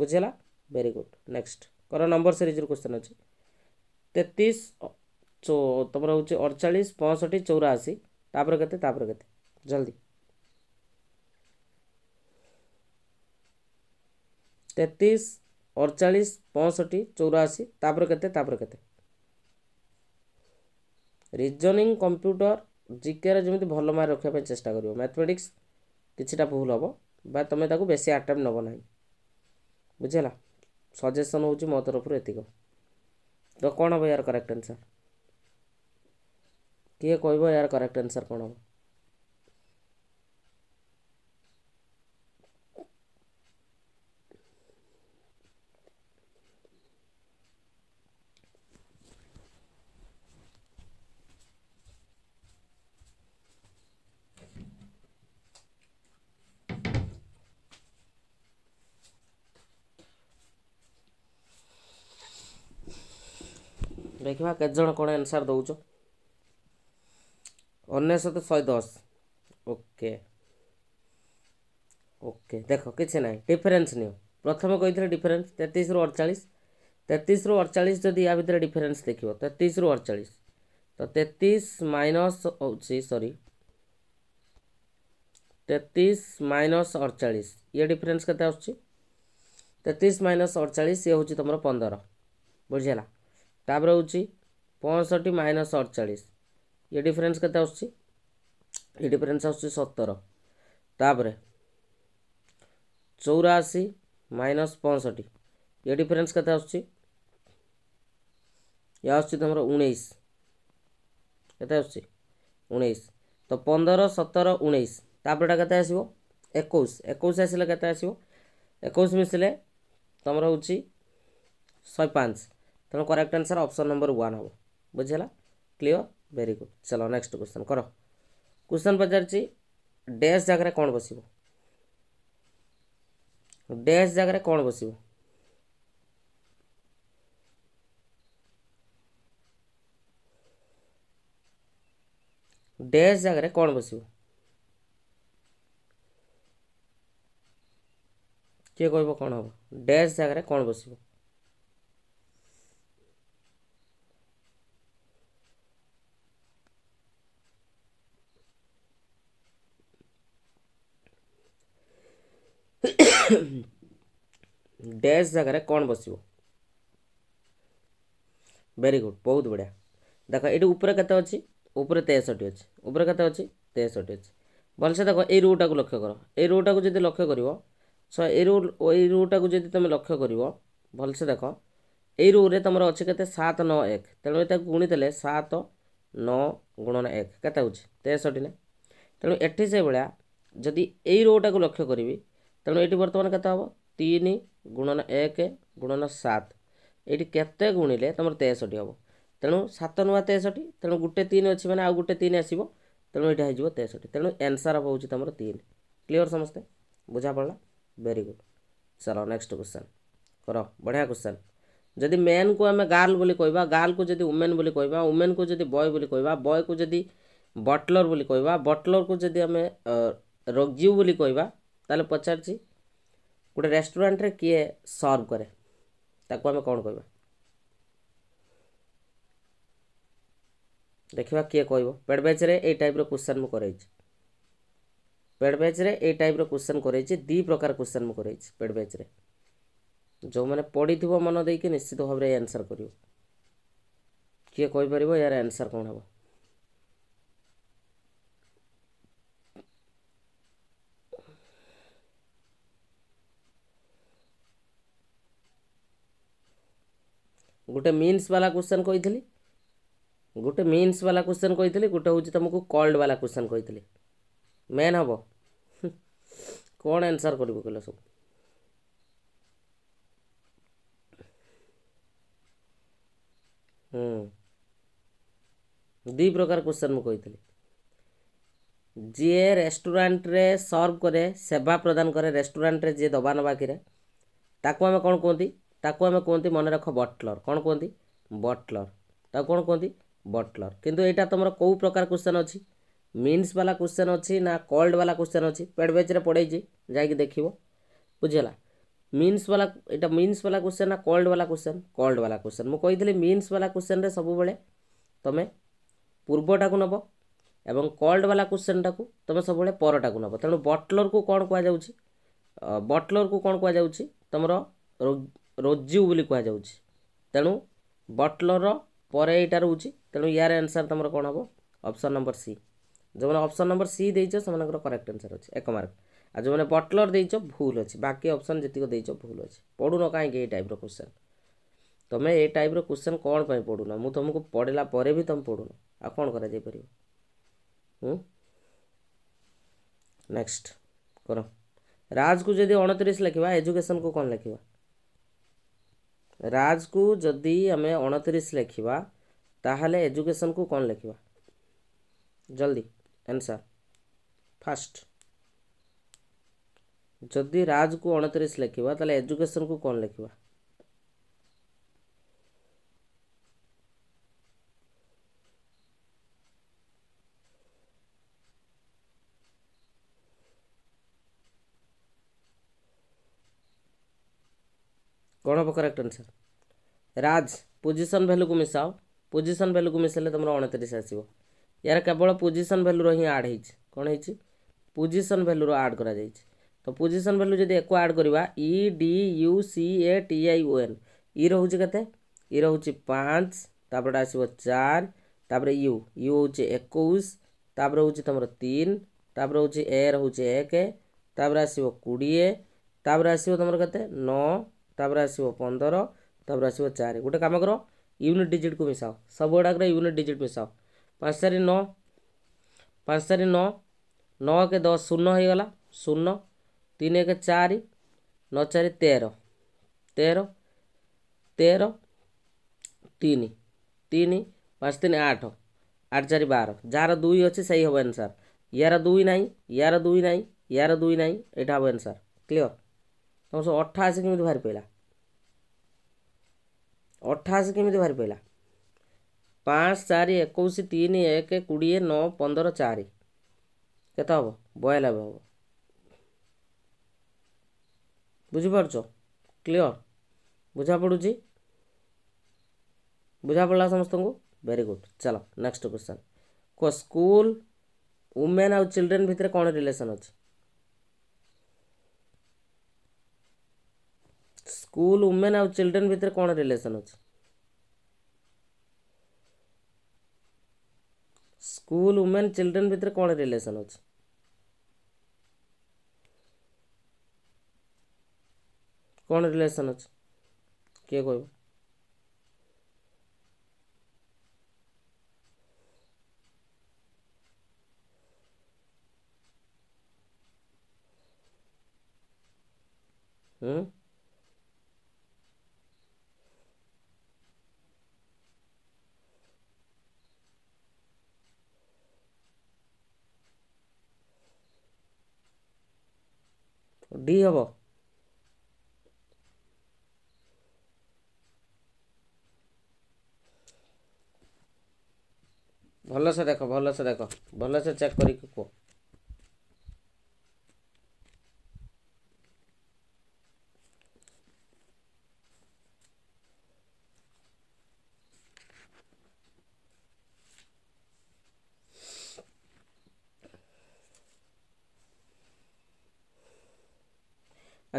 ବୁଝିହେଲା ଭେରି ଗୁଡ୍ ନେକ୍ସଟ କର ନମ୍ବର ସିରିଜ୍ର କ୍ୱେଶ୍ଚନ୍ ଅଛି ତେତିଶ চো তোমার হচ্ছে অড়চাশ পঁয়ষঠি চৌরাশি তাপরে কেতে তাপরে কেতে জলদি তেত্রিশ অড়চাশ পঁয়ষঠি চৌরাশি তাপরে কেতে তাপরে কেতে রিজনিং কম্প্ୟୁଟର ଜିକେରେ ଯେମିତି ଭଲ ମାର୍କ ରଖିବା ପାଇଁ ଚେଷ୍ଟା କରିବ ମ୍ୟାଥମେଟିକ୍ସ କିଛିଟା ଭୁଲ ହେବ ବା ତୁମେ ତାକୁ ବେଶୀ ଆଟେମ୍ପ୍ଟ ନେବ ନାହିଁ ବୁଝିହେଲା ସଜେସନ୍ ହେଉଛି ମୋ ତରଫରୁ ଏତିକ ତ କ'ଣ ହେବ ୟାର କରେକ୍ଟ ଆନ୍ସର୍ के কইব ইয়ার কারেক্ট অ্যানসার কোণ হ দেখবা কতজন কোনে অ্যানসার দাউচো অন্যের সাথে ছয় দশ ওকে ওକେ ଦେଖ କିଛି ନାହିଁ ଡିଫରେନ୍ସ ନିଅ ପ୍ରଥମେ କହିଥିଲେ ଡିଫରେନ୍ସ ତେତିଶରୁ ଅଡ଼ଚାଳିଶ ତେତିଶରୁ ଅଡ଼ଚାଳିଶ ଯଦି ୟା ଭିତରେ ଡିଫରେନ୍ସ ଦେଖିବ ତେତିଶରୁ ଅଡ଼ଚାଳିଶ ତ ତେତିଶ ମାଇନସ୍ ହେଉଛି ସରି ତେତିଶ ମାଇନସ୍ ଅଡ଼ଚାଳିଶ ଇଏ ଡିଫରେନ୍ସ କେତେ ଆସୁଛି ତେତିଶ ମାଇନସ୍ ଅଡ଼ଚାଳିଶ ଇଏ ହେଉଛି ତୁମର ପନ୍ଦର ବୁଝିହେଲା ତାପରେ ହେଉଛି ପଞ୍ଚଷଠି ମାଇନସ୍ ଅଡ଼ଚାଳିଶ ये ଡିଫରେନ୍ସ କେତେ ଆସୁଛି ଏ ଡିଫରେନ୍ସ ଆସୁଛି ସତର ତାପରେ ଚଉରାଅଶୀ ମାଇନସ୍ ପଞ୍ଚଷଠି ଏ ଡିଫରେନ୍ସ କେତେ ଆସୁଛି ଏହା ଆସୁଛି ତୁମର ଉଣେଇଶ କେତେ ଆସୁଛି ଉଣେଇଶ ତ ପନ୍ଦର ସତର ଉଣେଇଶ ତାପରେଟା କେତେ ଆସିବ ଏକୋଇଶ ଏକୋଇଶ ଆସିଲେ କେତେ ଆସିବ ଏକୋଇଶ ମିଶିଲେ ତୁମର ହେଉଛି ଶହେ ପାଞ୍ଚ ତେଣୁ correct answer option number one ହେବ ବୁଝିହେଲା କ୍ଲିଅର୍ ଭେରି ଗୁଡ଼୍ ଚାଲ ନେକ୍ସଟ କ୍ୱେଶ୍ଚନ୍ କର କ୍ୱେଶ୍ଚନ୍ ପଚାରିଛି ଡ୍ୟାସ୍ ଜାଗାରେ କ'ଣ ବସିବ ଡ୍ୟାସ୍ ଜାଗାରେ କ'ଣ ବସିବ ଡ୍ୟାସ୍ ଜାଗାରେ କ'ଣ ବସିବ କିଏ କହିବ କ'ଣ ହେବ ଡ୍ୟାସ୍ ଜାଗାରେ କ'ଣ ବସିବ ଡ୍ୟାସ୍ ଜାଗାରେ କ'ଣ ବସିବ ଭେରି ଗୁଡ଼୍ ବହୁତ ବଢ଼ିଆ ଦେଖ ଏଠି ଉପରେ କେତେ ଅଛି ଉପରେ ତେଷଠି ଅଛି ଉପରେ କେତେ ଅଛି ତେଷଠି ଅଛି ଭଲସେ ଦେଖ ଏଇ ରୋଟାକୁ ଲକ୍ଷ୍ୟ କର ଏଇ ରୋଟାକୁ ଯଦି ଲକ୍ଷ୍ୟ କରିବ ସ ଏଇ ରୋ ଏଇ ରୋଟାକୁ ଯଦି ତୁମେ ଲକ୍ଷ୍ୟ କରିବ ଭଲସେ ଦେଖ ଏଇ ରୋରେ ତୁମର ଅଛି କେତେ ସାତ ନଅ ଏକ ତେଣୁ ଏଟାକୁ ଗୁଣିଦେଲେ ସାତ ନଅ ଗୁଣନ ଏକ କେତେ ହେଉଛି ତେଷଠି ନା ତେଣୁ ଏଠି ସେଭଳିଆ ଯଦି ଏଇ ରୋଟାକୁ ଲକ୍ଷ୍ୟ କରିବି ତେଣୁ ଏଠି ବର୍ତ୍ତମାନ କେତେ ହେବ ତିନି ଗୁଣନ ଏକ ଗୁଣନ ସାତ ଏଇଠି କେତେ ଗୁଣିଲେ ତୁମର ତେଷଠି ହେବ ତେଣୁ ସାତ ନୂଆ ତେଷଠି ତେଣୁ ଗୋଟେ ତିନି ଅଛି ମାନେ ଆଉ ଗୋଟେ ତିନି ଆସିବ ତେଣୁ ଏଇଟା ହେଇଯିବ ତେଷଠି ତେଣୁ ଆନ୍ସର୍ ହେଉଛି ତୁମର ତିନି କ୍ଲିଅର୍ ସମସ୍ତେ ବୁଝାପଡ଼ିଲା ଭେରି ଗୁଡ଼୍ ଚାଲ ନେକ୍ସଟ କ୍ୱେଶ୍ଚନ୍ କର ବଢ଼ିଆ କ୍ୱେଶ୍ଚନ୍ ଯଦି ମେନ୍କୁ ଆମେ ଗାର୍ଲ ବୋଲି କହିବା ଗାର୍ଲକୁ ଯଦି ଓମେନ୍ ବୋଲି କହିବା ଓମେନ୍କୁ ଯଦି ବୟ ବୋଲି କହିବା ବୟକୁ ଯଦି ବଟଲର୍ ବୋଲି କହିବା ବଟଲର୍କୁ ଯଦି ଆମେ ରୋଗଜିଉ ବୋଲି କହିବା ତାହେଲେ ପଚାରିଛି ଗୋଟେ ରେଷ୍ଟୁରାଣ୍ଟରେ କିଏ ସର୍ଭ କରେ ତାକୁ ଆମେ କ'ଣ କହିବା ଦେଖିବା କିଏ କହିବ ପେଡ଼ ବ୍ୟାଚ୍ରେ ଏଇ ଟାଇପ୍ର କ୍ୱେଶ୍ଚନ୍ ମୁଁ କରାଇଛି ପେଡ଼ ବ୍ୟାଚ୍ରେ ଏଇ ଟାଇପ୍ର କ୍ୱେଶ୍ଚନ୍ କରାଇଛି ଦୁଇ ପ୍ରକାର କ୍ୱେଶ୍ଚନ୍ ମୁଁ କରାଇଛି ପେଡ଼ ବ୍ୟାଚ୍ରେ ଯେଉଁମାନେ ପଢ଼ିଥିବ ମନ ଦେଇକି ନିଶ୍ଚିତ ଭାବରେ ଆନ୍ସର୍ କରିବ କିଏ କହିପାରିବ ଏହାର ଆନ୍ସର୍ କ'ଣ ହେବ ଗୋଟେ ମିନ୍ସ ବାଲା କ୍ୱେଶ୍ଚନ୍ କହିଥିଲି ଗୋଟେ ମିନ୍ସ ବାଲା କ୍ୱେଶ୍ଚନ୍ କହିଥିଲି ଗୋଟେ ହେଉଛି ତୁମକୁ କଲ୍ଡ ବାଲା କ୍ୱେଶ୍ଚନ୍ କହିଥିଲି ମେନ୍ ହେବ କ'ଣ ଆନ୍ସର୍ କରିବ କହିଲ ସବୁ ଦୁଇ ପ୍ରକାର କ୍ୱେଶ୍ଚନ୍ ମୁଁ କହିଥିଲି ଯିଏ ରେଷ୍ଟୁରାଣ୍ଟରେ ସର୍ଭ କରେ ସେବା ପ୍ରଦାନ କରେ ରେଷ୍ଟୁରାଣ୍ଟରେ ଯିଏ ଦବା ନେବା କିରେ ତାକୁ ଆମେ କ'ଣ କୁହନ୍ତି ତାକୁ ଆମେ କୁହନ୍ତି ମନେ ରଖ ବଟଲର୍ କ'ଣ କୁହନ୍ତି ବଟଲର୍ ତାକୁ କ'ଣ କୁହନ୍ତି ବଟଲର୍ କିନ୍ତୁ ଏଇଟା ତୁମର କେଉଁ ପ୍ରକାର କ୍ୱେଶ୍ଚନ୍ ଅଛି ମିନ୍ସ ବାଲା କ୍ୱେଶ୍ଚନ୍ ଅଛି ନା କଲ୍ଡ ବାଲା କ୍ୱେଶ୍ଚନ୍ ଅଛି ପେଡ଼ ବେଜ୍ରେ ପଢ଼େଇଛି ଯାଇକି ଦେଖିବ ବୁଝିହେଲା ମିନ୍ସ ବାଲା ଏଇଟା ମିନ୍ସ ବାଲା କ୍ୱେଶ୍ଚନ୍ ନା କଲ୍ଡ ବାଲା କ୍ୱେଶ୍ଚନ୍ କଲ୍ଡ ବାଲା କ୍ୱେଶ୍ଚନ୍ ମୁଁ କହିଥିଲି ମିନ୍ସ ବାଲା କ୍ୱେଶ୍ଚନ୍ରେ ସବୁବେଳେ ତୁମେ ପୂର୍ବଟାକୁ ନେବ ଏବଂ କଲ୍ଡ ବାଲା କ୍ୱେଶ୍ଚନ୍ଟାକୁ ତୁମେ ସବୁବେଳେ ପରଟାକୁ ନେବ ତେଣୁ ବଟଲର୍କୁ କ'ଣ କୁହାଯାଉଛି ବଟଲର୍କୁ କ'ଣ କୁହାଯାଉଛି ତୁମର ରୋଜିଉ ବୋଲି କୁହାଯାଉଛି ତେଣୁ ବଟଲର ପରେ ଏଇଟା ରହୁଛି ତେଣୁ ୟାର ଆନ୍ସର୍ ତୁମର କ'ଣ ହେବ ଅପସନ୍ ନମ୍ବର ସି ଯେଉଁମାନେ ଅପସନ୍ ନମ୍ବର ସି ଦେଇଛ ସେମାନଙ୍କର କରେକ୍ଟ ଆନ୍ସର୍ ଅଛି ଏକ ମାର୍କ ଆଉ ଯେଉଁମାନେ ବଟଲର ଦେଇଛ ଭୁଲ ଅଛି ବାକି ଅପସନ୍ ଯେତିକ ଦେଇଛ ଭୁଲ ଅଛି ପଢ଼ୁନ କାହିଁକି ଏଇ ଟାଇପ୍ର କୋଶ୍ଚେନ୍ ତୁମେ ଏ ଟାଇପ୍ର କୋଶ୍ଚେନ୍ କ'ଣ ପାଇଁ ପଢ଼ୁନ ମୁଁ ତୁମକୁ ପଢ଼ିଲା ପରେ ବି ତୁମେ ପଢ଼ୁନ ଆଉ କ'ଣ କରାଯାଇପାରିବ ନେକ୍ସଟ କର ରାଜକୁ ଯଦି ଅଣତିରିଶ ଲେଖିବା ଏଜୁକେସନକୁ କ'ଣ ଲେଖିବା राज को जदि आम अणतीस लिखा ताल एजुकेशन को कौन लेख्या जल्दी आंसर फास्ट जदि राज को अणतीस लिखा तेल एजुकेशन को कौन लिखा कौन हम correct answer Raj position value को मिसाओ पोजिशन भैल्यू को मिसाइल तुम अणतीस आसव यार केवल पोजिशन भैल्यूर हिं आड हो कौन है पोजिशन भैल्यूर आड कर तो पोजिशन भैल्यू जब एक आड करवा E D U C A T I O N इ रोचे के रोच पाँच तापर आस चार यु यु हूँ एक हूँ तुम तीन तापर हूँ ए रोचे एक तापर आसो कोड़े आसो तुम कैसे नौ ତାପରେ ଆସିବ ପନ୍ଦର ତାପରେ ଆସିବ ଚାରି ଗୋଟେ କାମ କର ୟୁନିଟ୍ ଡିଜିଟ୍କୁ ମିଶାଅ ସବୁଗୁଡ଼ାକରେ ୟୁନିଟ୍ ଡିଜିଟ୍ ମିଶାଅ ପାଞ୍ଚ ଚାରି ନଅ ପାଞ୍ଚ ଚାରି ନଅ ନଅ ଏକ ଦଶ ଶୂନ ହୋଇଗଲା ଶୂନ ତିନି ଏକ ଚାରି ନଅ ଚାରି ତେର ତେର ତେର ତିନି ତିନି ପାଞ୍ଚ ତିନି ଆଠ ଆଠ ଚାରି ବାର ଯାହାର ଦୁଇ ଅଛି ସେଇ ହେବ ଆନ୍ସାର୍ ୟାର ଦୁଇ ନାହିଁ ୟାର ଦୁଇ ନାହିଁ ୟାର ଦୁଇ ନାହିଁ ଏଇଟା ହେବ ଆନ୍ସାର୍ କ୍ଲିଅର୍ ତୁମର ସବୁ ଅଠାଅଶୀ କେମିତି ବାହାରି ପଡ଼ିଲା अठाश केमी बाहर पड़ा पाँच चार एक तीन एक कोड़े नौ पंदर चार के हम बयानबे बुझिपार क्लीअर बुझा पड़ी बुझा पड़ा समस्त को वेरी गुड चलो नेक्स्ट क्वेश्चन को स्कूल वुमेन आउ चिलड्रेन भितर कौन रिलेसन अच्छे ସ୍କୁଲ ଓମେନ୍ ଆଉ ଚିଲଡ୍ରେନ୍ ଭିତରେ କ'ଣ ରିଲେସନ୍ ଅଛି ସ୍କୁଲ ଓମେନ୍ ଚିଲଡ୍ରେନ୍ ଭିତରେ କ'ଣ ରିଲେସନ୍ ଅଛି କ'ଣ ରିଲେସନ୍ ଅଛି କିଏ କହିବ ହୁଁ डी हम भलसे देख भलसे देख भलसे चेक कर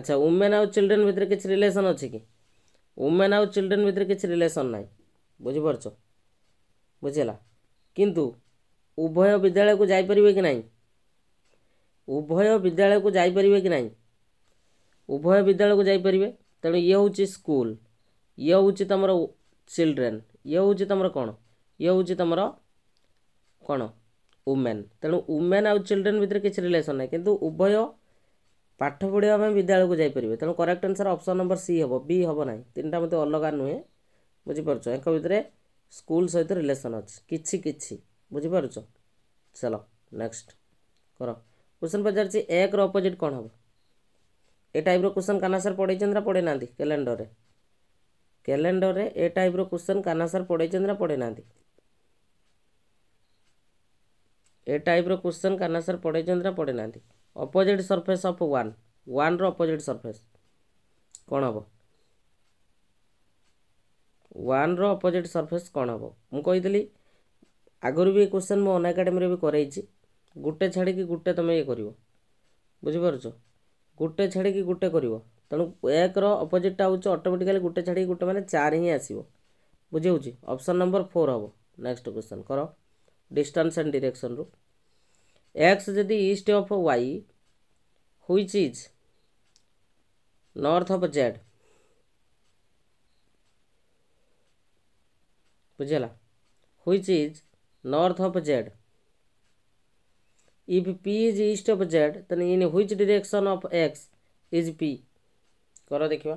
अच्छा वुमेन आउ चिलड्रेन भितर कि रिलेसन अच्छे कि वुमेन आउ चिल्ड्रेन भितर कि रिलेसन ना बुझिप बुझेगा कितु उभय विद्यालय को जापर कि नहीं उभय विद्यालय को जापर कि नहीं उभय विद्यालय को जापर तेणु ये हूँ स्कूल ये हूँ तुम चिल्ड्रेन ये हूँ तुम कौन ये हूँ तुम कौन वुमेन तेणु वुमेन आउ चिल्ड्रेन भितर किसी रिलेसन ना कि उभय ପାଠ ପଢ଼ିବା ପାଇଁ ବିଦ୍ୟାଳୟକୁ ଯାଇପାରିବେ ତେଣୁ correct answer option number C ହେବ ବି ହେବ ନାହିଁ ତିନିଟା ମୋତେ ଅଲଗା ନୁହେଁ ବୁଝିପାରୁଛ ୟାଙ୍କ ଭିତରେ ସ୍କୁଲ୍ ସହିତ ରିଲେସନ୍ ଅଛି କିଛି କିଛି ବୁଝିପାରୁଛ ଚାଲ ନେକ୍ସଟ କର କ୍ୱେଶ୍ଚନ୍ ପଚାରିଛି ଏକର ଅପୋଜିଟ୍ କ'ଣ ହେବ ଏ ଟାଇପ୍ର କ୍ୱେଶ୍ଚନ୍ କାହ୍ନା ସାର୍ ପଢ଼େଇଛନ୍ତି ନା ପଢ଼େଇ ନାହାନ୍ତି କ୍ୟାଲେଣ୍ଡରରେ କ୍ୟାଲେଣ୍ଡରରେ ଏ ଟାଇପ୍ର କ୍ୱେଶ୍ଚନ୍ କାହ୍ନା ସାର୍ ପଢ଼େଇଛନ୍ତି ନା ପଢ଼େଇ ନାହାନ୍ତି ଏ ଟାଇପ୍ର କ୍ୱେଶ୍ଚନ୍ କାହ୍ନା ସାର୍ ପଢ଼େଇଛନ୍ତି ନା ପଢ଼େଇ ନାହାନ୍ତି ଅପୋଜିଟ୍ ସର୍ଫେସ୍ ଅଫ୍ ୱାନ୍ ୱାନ୍ର ଅପୋଜିଟ୍ ସର୍ଫେସ୍ କ'ଣ ହେବ ୱାନ୍ର ଅପୋଜିଟ୍ ସର୍ଫେସ୍ କ'ଣ ହେବ ମୁଁ କହିଥିଲି ଆଗରୁ ବି ଏ କ୍ୱେଶ୍ଚନ୍ ମୁଁ ଅନ୍ ଆକାଡେମିରେ ବି କରାଇଛି ଗୋଟେ ଛାଡ଼ିକି ଗୋଟେ ତୁମେ ଇଏ କରିବ ବୁଝିପାରୁଛ ଗୋଟେ ଛାଡ଼ିକି ଗୋଟେ କରିବ ତେଣୁ ଏକର ଅପୋଜିଟ୍ଟା ହେଉଛି ଅଟୋମେଟିକାଲି ଗୋଟେ ଛାଡ଼ିକି ଗୋଟେ ମାନେ ଚାରି ହିଁ ଆସିବ ବୁଝି ହେଉଛି ଅପସନ୍ ନମ୍ବର ଫୋର୍ ହେବ ନେକ୍ସଟ କ୍ୱେଶ୍ଚନ୍ କର ଡିଷ୍ଟାନ୍ସ ଆଣ୍ଡ ଡିରେକ୍ସନ୍ରୁ एक्स जदि east of Y Y is north of Z बुझेगा Y is north of Z if P is east of Z then in which direction of X is P कर देखा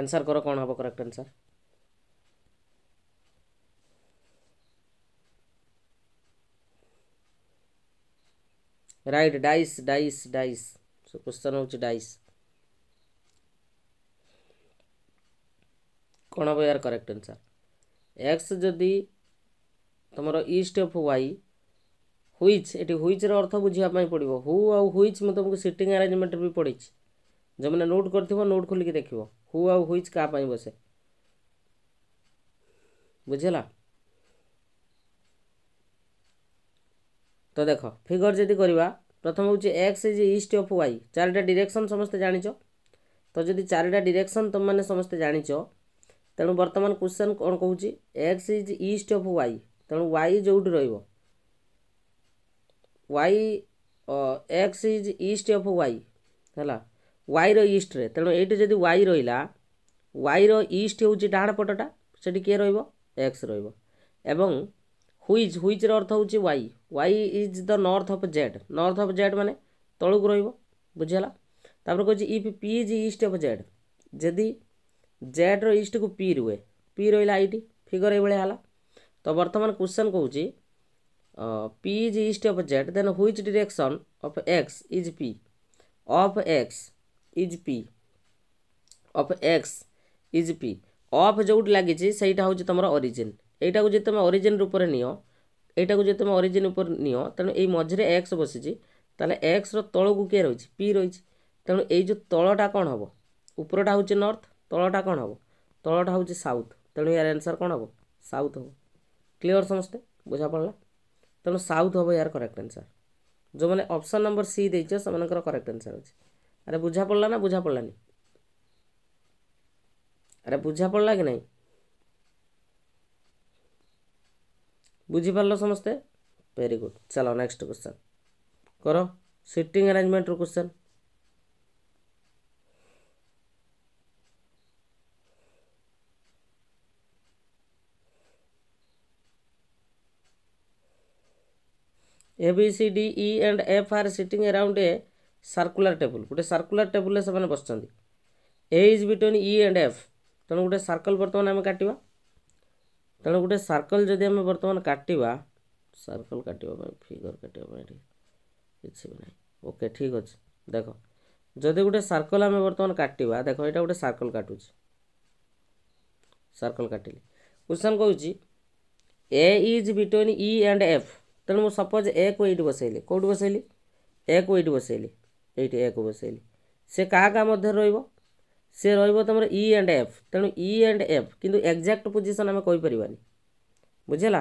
answer करो कौन हम correct answer right dice dice dice so question होच dice कौन हम यार करेक्ट आंसर एक्स जदि तुम इस्ट अफ वाई ह्विच ये ह्विच्र अर्थ बुझापी पड़ो हु आउ ह्विच मुझे तुमको सीटिंग आरेजमेंट भी पड़ी जो मैंने नोट कर नोट खोलिक देख हु आउ ह्विच क्या बसे बुझेला তো দেখ ফিগর যদি করা প্রথম হচ্ছে X is east of Y চারিটা ডিরেকশন সমস্তে জাঁচ তো যদি চারিটা ডিরেকশন তোমাকে সমস্তে জাঁচ তেমন বর্তমান কোশ্চেন কম কুচি X is east of Y তেমন ওয়াই যেটি রহব Y X is east of Y ହେଲା ୱାଇର ଇଷ୍ଟରେ ତେଣୁ ଏଇଠି ଯଦି ୱାଇ ରହିଲା ୱାଇର ଇଷ୍ଟ ହେଉଛି ଡାହାଣ ପଟଟା ସେଠି କିଏ ରହିବ ଏକ୍ସ ରହିବ ଏବଂ ହୁଇଜ୍ ହୁଇଜ୍ର ଅର୍ଥ ହେଉଛି Y Y is the north of Z north of Z ମାନେ ତଳକୁ ରହିବ ବୁଝିହେଲା ତାପରେ କହୁଛି if P is east of Z ଯଦି ଜେଡ଼୍ର ଇଷ୍ଟକୁ ପି ରୁହେ ପି ରହିଲା ଆଇଟି ଫିଗର ଏଇଭଳିଆ ହେଲା ତ ବର୍ତ୍ତମାନ କ୍ୱେଶ୍ଚନ୍ କହୁଛି P is east of Z then which direction of X is P of X is P of X is P of ଯେଉଁଠି ଲାଗିଛି ସେଇଟା ହେଉଛି ତୁମର ଅରିଜିନ୍ ଏଇଟାକୁ ଯଦି ତୁମେ ଅରିଜିନ୍ ରୂପରେ ନିଅ ଏଇଟାକୁ ଯଦି ତୁମେ ଅରିଜିନ୍ ଉପରେ ନିଅ ତେଣୁ ଏଇ ମଝିରେ ଏକ୍ସ ବସିଛି ତାହେଲେ ଏକ୍ସର ତଳକୁ କିଏ ରହିଛି ପି ରହିଛି ତେଣୁ ଏଇ ଯେଉଁ ତଳଟା କ'ଣ ହେବ ଉପରଟା ହେଉଛି ନର୍ଥ ତଳଟା କ'ଣ ହେବ ତଳଟା ହେଉଛି ସାଉଥ ତେଣୁ ଏହାର ଆନ୍ସର୍ କ'ଣ ହେବ ସାଉଥ ହେବ କ୍ଲିଅର୍ ସମସ୍ତେ ବୁଝାପଡ଼ିଲା ତେଣୁ ସାଉଥ ହେବ ଏହାର କରେକ୍ଟ ଆନ୍ସର୍ ଯେଉଁମାନେ ଅପସନ୍ ନମ୍ବର ସି ଦେଇଛ ସେମାନଙ୍କର କରେକ୍ଟ ଆନ୍ସର୍ ଅଛି ଆରେ ବୁଝା ପଡ଼ିଲା ନା ବୁଝା ପଡ଼ିଲାନି ଆରେ ବୁଝା ପଡ଼ିଲା କି ନାହିଁ ବୁଝିପାରିଲ ସମସ୍ତେ ଭେରି ଗୁଡ଼୍ ଚାଲ ନେକ୍ସଟ କ୍ୱେଶ୍ଚନ୍ କର ସିଟିଂ ଆରେଞ୍ଜମେଣ୍ଟର question A B C D E and F are sitting around a circular table ଗୋଟେ ସାର୍କୁଲାର ଟେବୁଲ୍ରେ ସେମାନେ ବସିଛନ୍ତି A is between E and F ତେଣୁ ଗୋଟେ ସାର୍କଲ୍ ବର୍ତ୍ତମାନ ଆମେ କାଟିବା ତାହେଲେ ଗୋଟେ ସର୍କଲ୍ ଯଦି ଆମେ ବର୍ତ୍ତମାନ କାଟିବା ସର୍କଲ୍ କାଟିବା ପାଇଁ ଫିଗର୍ କାଟିବା ପାଇଁ ଏଠି କିଛି ବି ନାହିଁ ଓକେ ଠିକ୍ ଅଛି ଦେଖ ଯଦି ଗୋଟେ ସର୍କଲ୍ ଆମେ ବର୍ତ୍ତମାନ କାଟିବା ଦେଖ ଏଇଟା ଗୋଟେ ସର୍କଲ୍ କାଟୁଛି ସର୍କଲ୍ କାଟିଲି କ୍ୱେଶ୍ଚନ୍ କହୁଛି A is between E and F ତେଣୁ ମୁଁ ସପୋଜ୍ ଏକୁ ଏଇଠି ବସାଇଲି କେଉଁଠି ବସାଇଲି ଏକୁ ଏଇଠି ବସାଇଲି ଏଇଠି ଏକୁ ବସାଇଲି ସେ କାହା କାହା ମଧ୍ୟରେ ରହିବ সে রহব তোমার ই এন্ড এফ তেমন ই এন্ড এফ কিন্তু এক্জাক্ট পজিশন আমি কইপারি বুঝলা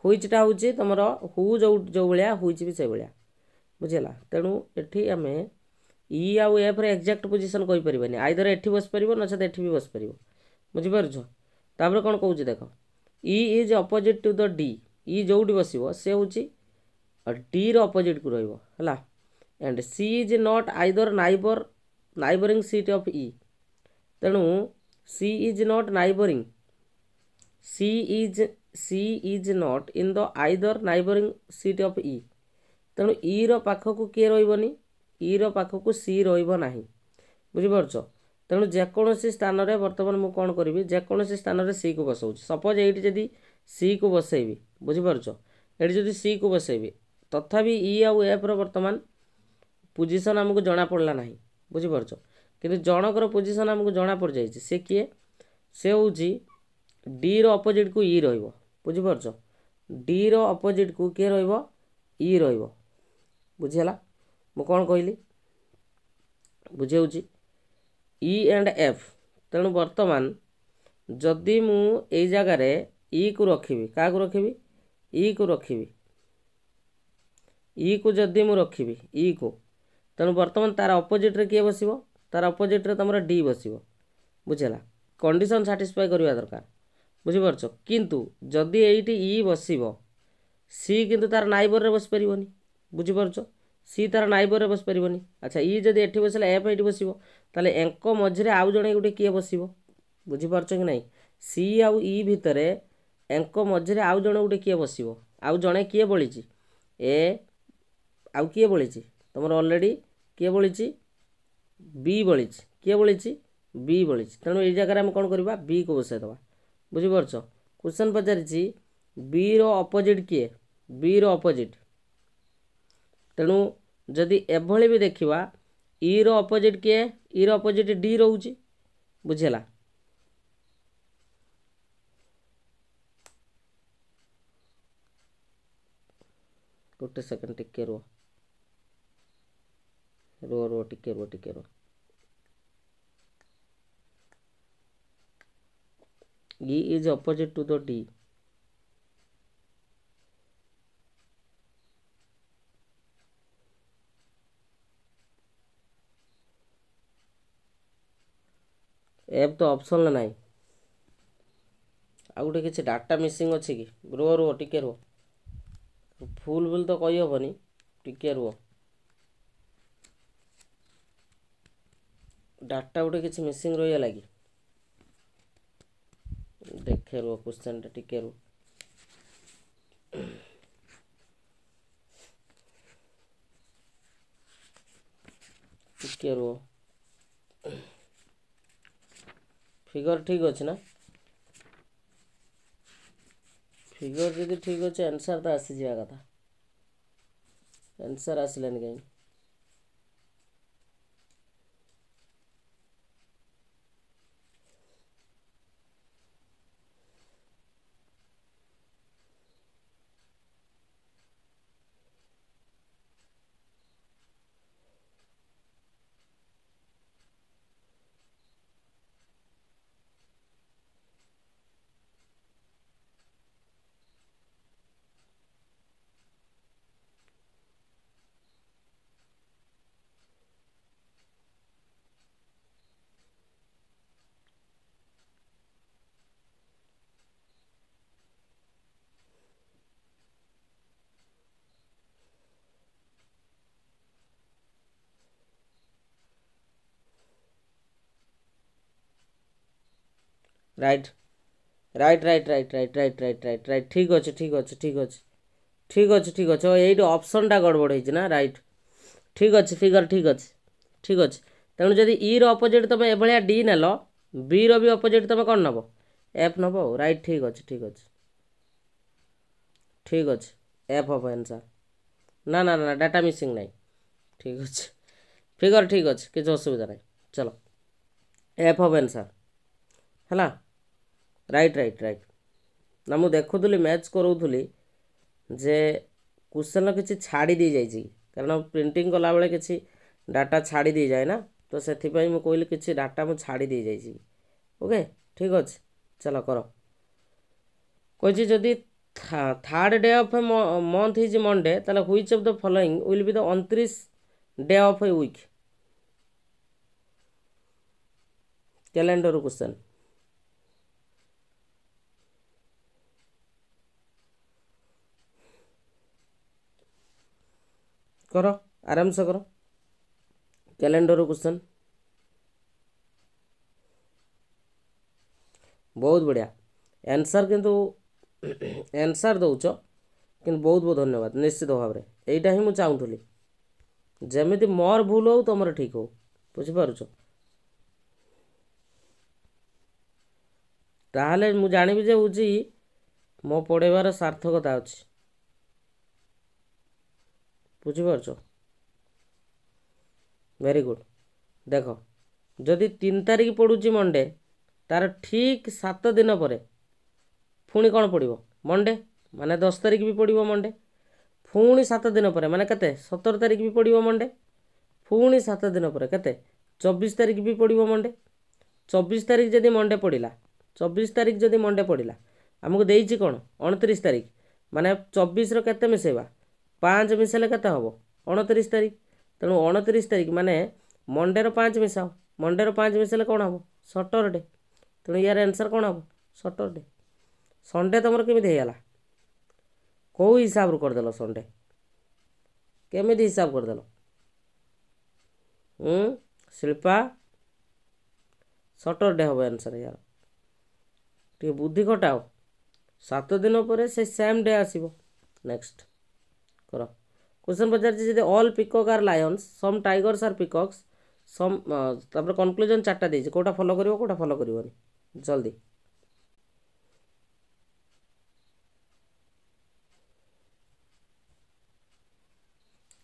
হুইচটা হচ্ছে তোমার হু যে ভাইয়া হুইচ বি সেই ভাইয়া বুঝলা তেমন এটি আমি ই আউ এফ্রে এক্জাক্ট পজিশন কইপারি আইদর এটি বসিপার নচেত এটি বি বসিপার বুঝিপারছ তাপরে কোণ কৌছি দেখ E is opposite to the D E যেটি বসব সে হচ্ছে ডির অপোজিট কু রহব হল and C is not either neighbour neighbouring seat of E ତେଣୁ C is not neighbouring C is C is not in the either neighbouring seat of E ତେଣୁ ଇର e ପାଖକୁ କିଏ ରହିବନି ଇର e ପାଖକୁ ସି ରହିବ ନାହିଁ ବୁଝିପାରୁଛ ତେଣୁ ଯେକୌଣସି ସ୍ଥାନରେ ବର୍ତ୍ତମାନ ମୁଁ କ'ଣ କରିବି ଯେକୌଣସି ସ୍ଥାନରେ ସିକୁ ବସାଉଛି ସପୋଜ୍ ଏଇଠି ଯଦି ସିକୁ ବସାଇବି ବୁଝିପାରୁଛ ଏଇଠି ଯଦି ସିକୁ ବସାଇବି ତଥାପି ଇ e ଆଉ ଏଫ୍ର ବର୍ତ୍ତମାନ ପୋଜିସନ୍ ଆମକୁ ଜଣାପଡ଼ିଲା ନାହିଁ ବୁଝିପାରୁଛ କିନ୍ତୁ ଜଣଙ୍କର ପୋଜିସନ୍ ଆମକୁ ଜଣା ପଡ଼ିଯାଇଛି ସେ କିଏ ସେ ହେଉଛି ଡିର ଅପୋଜିଟ୍କୁ ଇ e ରହିବ ବୁଝିପାରୁଛ ଡିର ଅପୋଜିଟ୍କୁ କିଏ ରହିବ ଇ e ରହିବ ବୁଝିହେଲା ମୁଁ କ'ଣ କହିଲି ବୁଝି ହେଉଛି ଇ e ଆଣ୍ଡ ଏଫ୍ ତେଣୁ ବର୍ତ୍ତମାନ ଯଦି ମୁଁ ଏଇ ଜାଗାରେ ଇ କୁ ରଖିବି କାହାକୁ ରଖିବି ଇ କୁ ରଖିବି ଇ କୁ ଯଦି ମୁଁ ରଖିବି ଇ କୁ ତେଣୁ ବର୍ତ୍ତମାନ ତା'ର ଅପୋଜିଟ୍ରେ କିଏ ବସିବ ତାର ଅପୋଜିଟ୍ରେ ତୁମର ଡି ବସିବ ବୁଝିଲା କଣ୍ଡିସନ୍ ସାଟିସ୍ଫାଏ କରିବା ଦରକାର ବୁଝିପାରୁଛ କିନ୍ତୁ ଯଦି ଏଇଠି ଇ e ବସିବ ସି କିନ୍ତୁ ତାର ନାଇବରରେ ବସିପାରିବନି ବୁଝିପାରୁଛ ସି ତାର ନାଇବରରେ ବସିପାରିବନି ଆଚ୍ଛା ଇ e ଯଦି ଏଠି ବସିଲା ଏଫ୍ ଏଇଠି ବସିବ ତାହେଲେ ଏଙ୍କ ମଝିରେ ଆଉ ଜଣେ ଗୋଟେ କିଏ ବସିବ ବୁଝିପାରୁଛ କି ନାହିଁ ସି ଆଉ ଇ e ଭିତରେ ଏଙ୍କ ମଝିରେ ଆଉ ଜଣେ ଗୋଟେ କିଏ ବସିବ ଆଉ ଜଣେ କିଏ ବଳିଛି ଏ ଆଉ କିଏ ବଳିଛି ତୁମର ଅଲରେଡ଼ି କିଏ ବଳିଛି ବି ବଳିଛି କିଏ ବଳିଛି ବି ବଳିଛି ତେଣୁ ଏଇ ଜାଗାରେ ଆମେ କ'ଣ କରିବା ବିକୁ ବସାଇ ଦେବା ବୁଝିପାରୁଛ କୋଶ୍ଚିନ୍ ପଚାରିଛି ବିର ଅପୋଜିଟ୍ କିଏ ବିର ଅପୋଜିଟ୍ ତେଣୁ ଯଦି ଏଭଳି ବି ଦେଖିବା ଇର e ଅପୋଜିଟ୍ କିଏ ଇର ଅପୋଜିଟ୍ ଡି ରହୁଛି ବୁଝିହେଲା ଗୋଟେ ସେକେଣ୍ଡ ଟିକେ ରୁହ ರೋ ರೋ ಟಿಕ್ಕೆ ರೋ ಟಿಕ್ಕೆ ರೋ E is opposite to the D. F তো অপসন নাই ଆଉ ଗୋଟେ କିଛି ଡାଟା ମିସିଂ ଅଛି କି ରୁହ ରୁହ ଟିକେ ରୁହ ଭୁଲ ଭୁଲ ତ କହିହେବନି ଟିକେ ରୁହ ଡାଟା ଗୋଟେ କିଛି ମିସିଂ ରହିଗଲା କି ଦେଖେ ରୁହ କୋଶ୍ଚିନ୍ଟା ଟିକେ ରୁହ ଟିକେ ରୁହ ଫିଗର ଠିକ୍ ଅଛି ନା ଫିଗର ଯଦି ଠିକ୍ ଅଛି ଆନ୍ସର୍ ତ ଆସିଯିବା କଥା ଆନ୍ସର୍ ଆସିଲାନି କାହିଁକି right right right right right right right right right ঠিক আছে ঠিক আছে ঠিক আছে ঠিক আছে ঠিক আছে ও এইটা অপশনটা গড়বড় হয়েছে না রাইট ঠিক আছে ফিগর ঠিক আছে ঠিক আছে তেমন যদি ইর e অপোজিট তুমি এভাবে ডি নেল বির বি অপোজিট তুমি কম নব এফ নব রাইট ঠিক আছে ঠিক আছে ঠিক আছে এফ হব আনসার না না না ডাটা মিসিং নাই ঠিক আছে ফিগর ঠিক আছে কিছু অসুবিধা নাই চলো এফ হব আনসার হ্যাঁ ରାଇଟ୍ ରାଇଟ୍ ରାଇଟ୍ ନା ମୁଁ ଦେଖୁଥିଲି ମ୍ୟାଚ୍ କରାଉଥିଲି ଯେ କୋଶ୍ଚେନ୍ କିଛି ଛାଡ଼ି ଦେଇଯାଇଛି କାରଣ ପ୍ରିଣ୍ଟିଂ କଲାବେଳେ କିଛି ଡାଟା ଛାଡ଼ି ଦେଇଯାଏ ନା ତ ସେଥିପାଇଁ ମୁଁ କହିଲି କିଛି ଡାଟା ମୁଁ ଛାଡ଼ି ଦେଇଯାଇଛି ଓକେ ଠିକ୍ ଅଛି ଚାଲ କର କହିଛି ଯଦି third day of month month is Monday তাহলে which of the following will be the অনত্রিশ day of a week calendar question करो आराम से करो कैलेंडर क्वेश्चन बहुत बढ़िया आंसर किंतु आंसर दौच କିନ୍ତୁ ବହୁତ ବହୁତ ଧନ୍ୟବାଦ ନିଶ୍ଚିତ ଭାବରେ ଏଇଟା ହିଁ ମୁଁ ଚାହୁଁଥିଲି ଯେମିତି ମୋର ଭୁଲ ହେଉ ତୁମର ଠିକ୍ ହେଉ ବୁଝିପାରୁଛ ତାହେଲେ ମୁଁ ଜାଣିବି ଯେ ହେଉଛି ମୋ ପଢ଼େଇବାର ସାର୍ଥକତା ଅଛି ବୁଝିପାରୁଛ ଭେରି ଗୁଡ୍ ଦେଖ ଯଦି ତିନି ତାରିଖ ପଡ଼ୁଛି ମଣ୍ଡେ ତାର ଠିକ୍ ସାତ ଦିନ ପରେ ପୁଣି କ'ଣ ପଡ଼ିବ ମଣ୍ଡେ ମାନେ ଦଶ ତାରିଖ ବି ପଡ଼ିବ ମଣ୍ଡେ ପୁଣି ସାତ ଦିନ ପରେ ମାନେ କେତେ ସତର ତାରିଖ ବି ପଡ଼ିବ ମଣ୍ଡେ ପୁଣି ସାତ ଦିନ ପରେ କେତେ ଚବିଶ ତାରିଖ ବି ପଡ଼ିବ ମଣ୍ଡେ ଚବିଶ ତାରିଖ ଯଦି ମଣ୍ଡେ ପଡ଼ିଲା ଚବିଶ ତାରିଖ ଯଦି ମଣ୍ଡେ ପଡ଼ିଲା ଆମକୁ ଦେଇଛି କ'ଣ ଅଣତିରିଶ ତାରିଖ ମାନେ ଚବିଶର କେତେ ମିଶାଇବା पाँच मिसले कत हे अणतीस तारिख तेणु अणतीस तारिख मान मंडेर पाँच मिसाओ मंडेर पाँच मिसले कौन हम सटरडे तेणु यार आंसर कौन हम सटरडे संडे तुम कमिगला कौ हिसाब करदेल संडे केमी हिसाब करदेल शिल्पा सटरडे हम एनसर यार टे बुद्धि खटाओ सात दिन पर सेम डे आसब नेक्स्ट କର କୋଶ୍ଚିନ୍ ପଚାରିଛି ଯଦି all peacock are lions some tigers are peacocks some ତାପରେ କନ୍କ୍ଲୁଜନ୍ ଚାରିଟା ଦେଇଛି କେଉଁଟା ଫଲୋ କରିବ କେଉଁଟା ଫଲୋ କରିବନି ଜଲ୍ଦି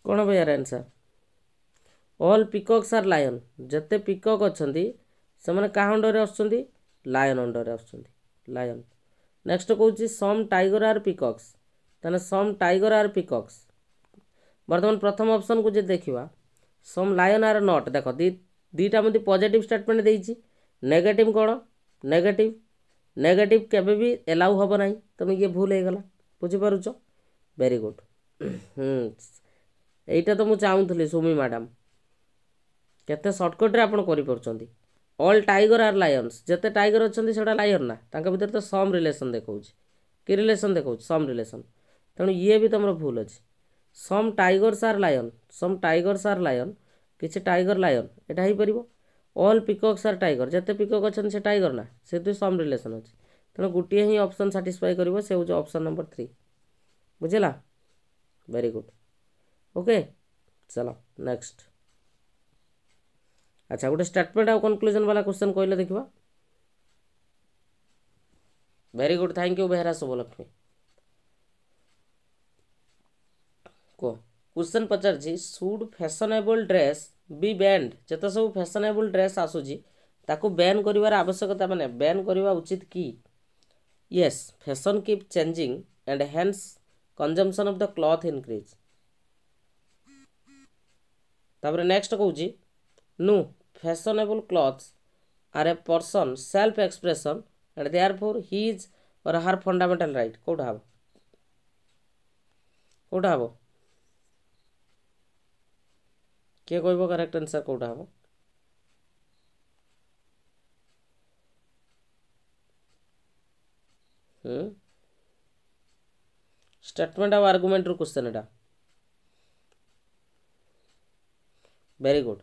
କ'ଣ ହେବ ଏହାର answer all peacocks are lion ଯେତେ ପିକକ୍ ଅଛନ୍ତି ସେମାନେ କାହା ଅଣ୍ଡରରେ ଆସୁଛନ୍ତି ଲାୟନ୍ ଅଣ୍ଡରରେ ଆସୁଛନ୍ତି ଲାୟନ୍ ନେକ୍ସଟ କହୁଛି ସମ୍ ଟାଇଗର୍ ଆର୍ ପିକକ୍ସ ତାହେଲେ ସମ୍ ଟାଇଗର ଆର୍ ପିକକ୍ସ ବର୍ତ୍ତମାନ ପ୍ରଥମ ଅପସନ୍କୁ ଯଦି ଦେଖିବା ସମ୍ ଲାୟନ୍ ଆର୍ ନଟ୍ ଦେଖ ଦୁଇଟା ମଧ୍ୟ ପଜିଟିଭ୍ ଷ୍ଟେଟମେଣ୍ଟ ଦେଇଛି ନେଗେଟିଭ୍ କ'ଣ ନେଗେଟିଭ୍ ନେଗେଟିଭ୍ କେବେ ବି ଏଲାଉ ହେବ ନାହିଁ ତେଣୁ ଇଏ ଭୁଲ ହେଇଗଲା ବୁଝିପାରୁଛ ଭେରି ଗୁଡ଼୍ ଏଇଟା ତ ମୁଁ ଚାହୁଁଥିଲି ସୁମି ମ୍ୟାଡ଼ାମ୍ କେତେ ସର୍ଟକଟ୍ରେ ଆପଣ କରିପାରୁଛନ୍ତି ଅଲ୍ ଟାଇଗର ଆର୍ ଲାୟନ୍ସ ଯେତେ ଟାଇଗର ଅଛନ୍ତି ସେଇଟା ଲାୟନ୍ ନା ତାଙ୍କ ଭିତରେ ତ ସମ୍ ରିଲେସନ୍ ଦେଖାଉଛି କି ରିଲେସନ୍ ଦେଖାଉଛି ସମ୍ ରିଲେସନ୍ ତେଣୁ ଇଏ ବି ତୁମର ଭୁଲ ଅଛି some tigers are lion some tigers are lion କିଛି ଟାଇଗର୍ ଲାୟନ୍ ଏଇଟା ହେଇପାରିବ ଅଲ୍ ପିକକ୍ସ ଆର୍ ଟାଇଗର୍ ଯେତେ ପିକକ୍ ଅଛନ୍ତି ସେ ଟାଇଗର୍ ନା ସେଥିରେ ସମ୍ ରିଲେସନ୍ ଅଛି ତେଣୁ ଗୋଟିଏ ହିଁ ଅପସନ୍ ସାଟିସ୍ଫାଏ କରିବ ସେ ହେଉଛି ଅପସନ୍ ନମ୍ବର ଥ୍ରୀ ବୁଝିଲା ଭେରି ଗୁଡ୍ ଓକେ ଚାଲ ନେକ୍ସଟ ଆଚ୍ଛା ଗୋଟେ ଷ୍ଟେଟମେଣ୍ଟ ଆଉ କନକ୍ଲୁଜନ୍ ବାଲା କ୍ୱେଶ୍ଚନ୍ କହିଲେ ଦେଖିବା very good thank you Behera Subhalakshmi question पचार should fashionable dress be banned जिते सब फैशनेबल ड्रेस आसूँ बैन कर आवश्यकता मैंने बैन करवा उचित कि ये fashion keep changing and hence consumption of the cloth increase तापर नेक्स्ट कौच नु fashionable clothes are a person self expression and they are for his और हर फंडामेटाल रईट कौट हाँ कौटा हाँ किए कह करेक्ट आंसर कौटा हम स्टेटमेंट आ आर्गुमेंट रु क्वेश्चन एटा भेरी गुड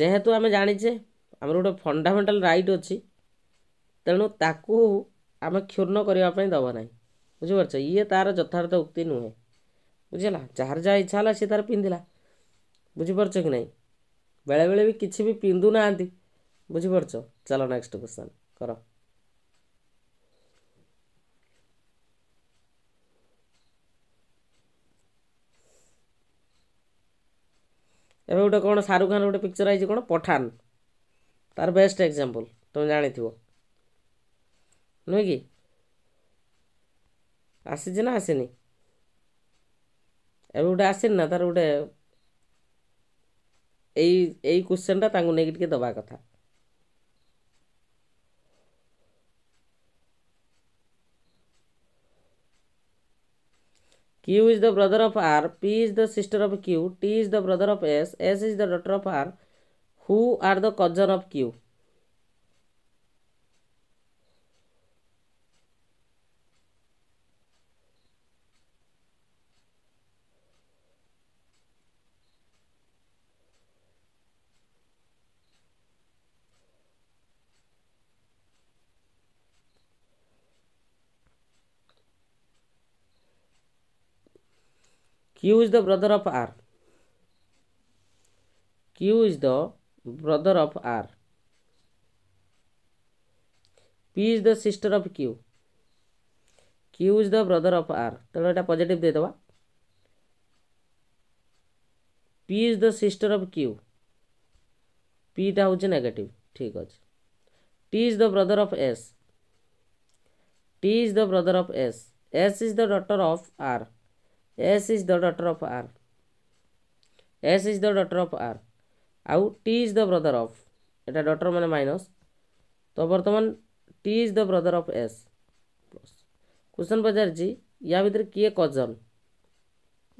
जेहेतु आम जाचे आम गोटे फंडामेटाल रईट अच्छी तेणु ताकू आम क्षुर्ण करने दबना बुझिपार ये तार यथार्थ उक्ति नुहे बुझेगा जार जहाँ इच्छा है सी तार पिंधिला ବୁଝିପାରୁଛ କି ନାହିଁ ବେଳେବେଳେ ବି କିଛି ବି ପିନ୍ଧୁ ନାହାନ୍ତି ବୁଝିପାରୁଛ ଚାଲ ନେକ୍ସଟ କ୍ୱେଶ୍ଚନ୍ କର ଏବେ ଗୋଟେ କ'ଣ ଶାହରୁଖ ଖାନ ଗୋଟେ ପିକ୍ଚର ଆଇଛି କ'ଣ ପଠାନ ତାର ବେଷ୍ଟ ଏକ୍ଜାମ୍ପଲ୍ ତୁମେ ଜାଣିଥିବ ନୁହେଁ କି ଆସିଛି ନା ଆସିନି ଏବେ ଗୋଟେ ଆସିନି ନା ତାର ଗୋଟେ ଏଇ ଏଇ କୋଶ୍ଚେନ୍ଟା ତାଙ୍କୁ ନେଇକି ଟିକେ ଦେବା କଥା Q is the brother of R, P is the sister of Q, T is the brother of S, S is the daughter of R. Who are the cousin of Q? Q is the brother of R. Q is the brother of R. P is the sister of Q. Q is the brother of R. तेणु एटा positive दे दवा. P is the sister of Q. P टा होचे negative. ठीक अछि. T is the brother of S. T is the brother of S. S is the daughter of R. S is the daughter of R. S is the daughter of R. ଆଉ T is the brother of. এটা daughter মানে minus. তো বর্তমান T is the brother of S. Plus. Question ପଚାରିଛି ୟା ଭିତରେ କିଏ cousin?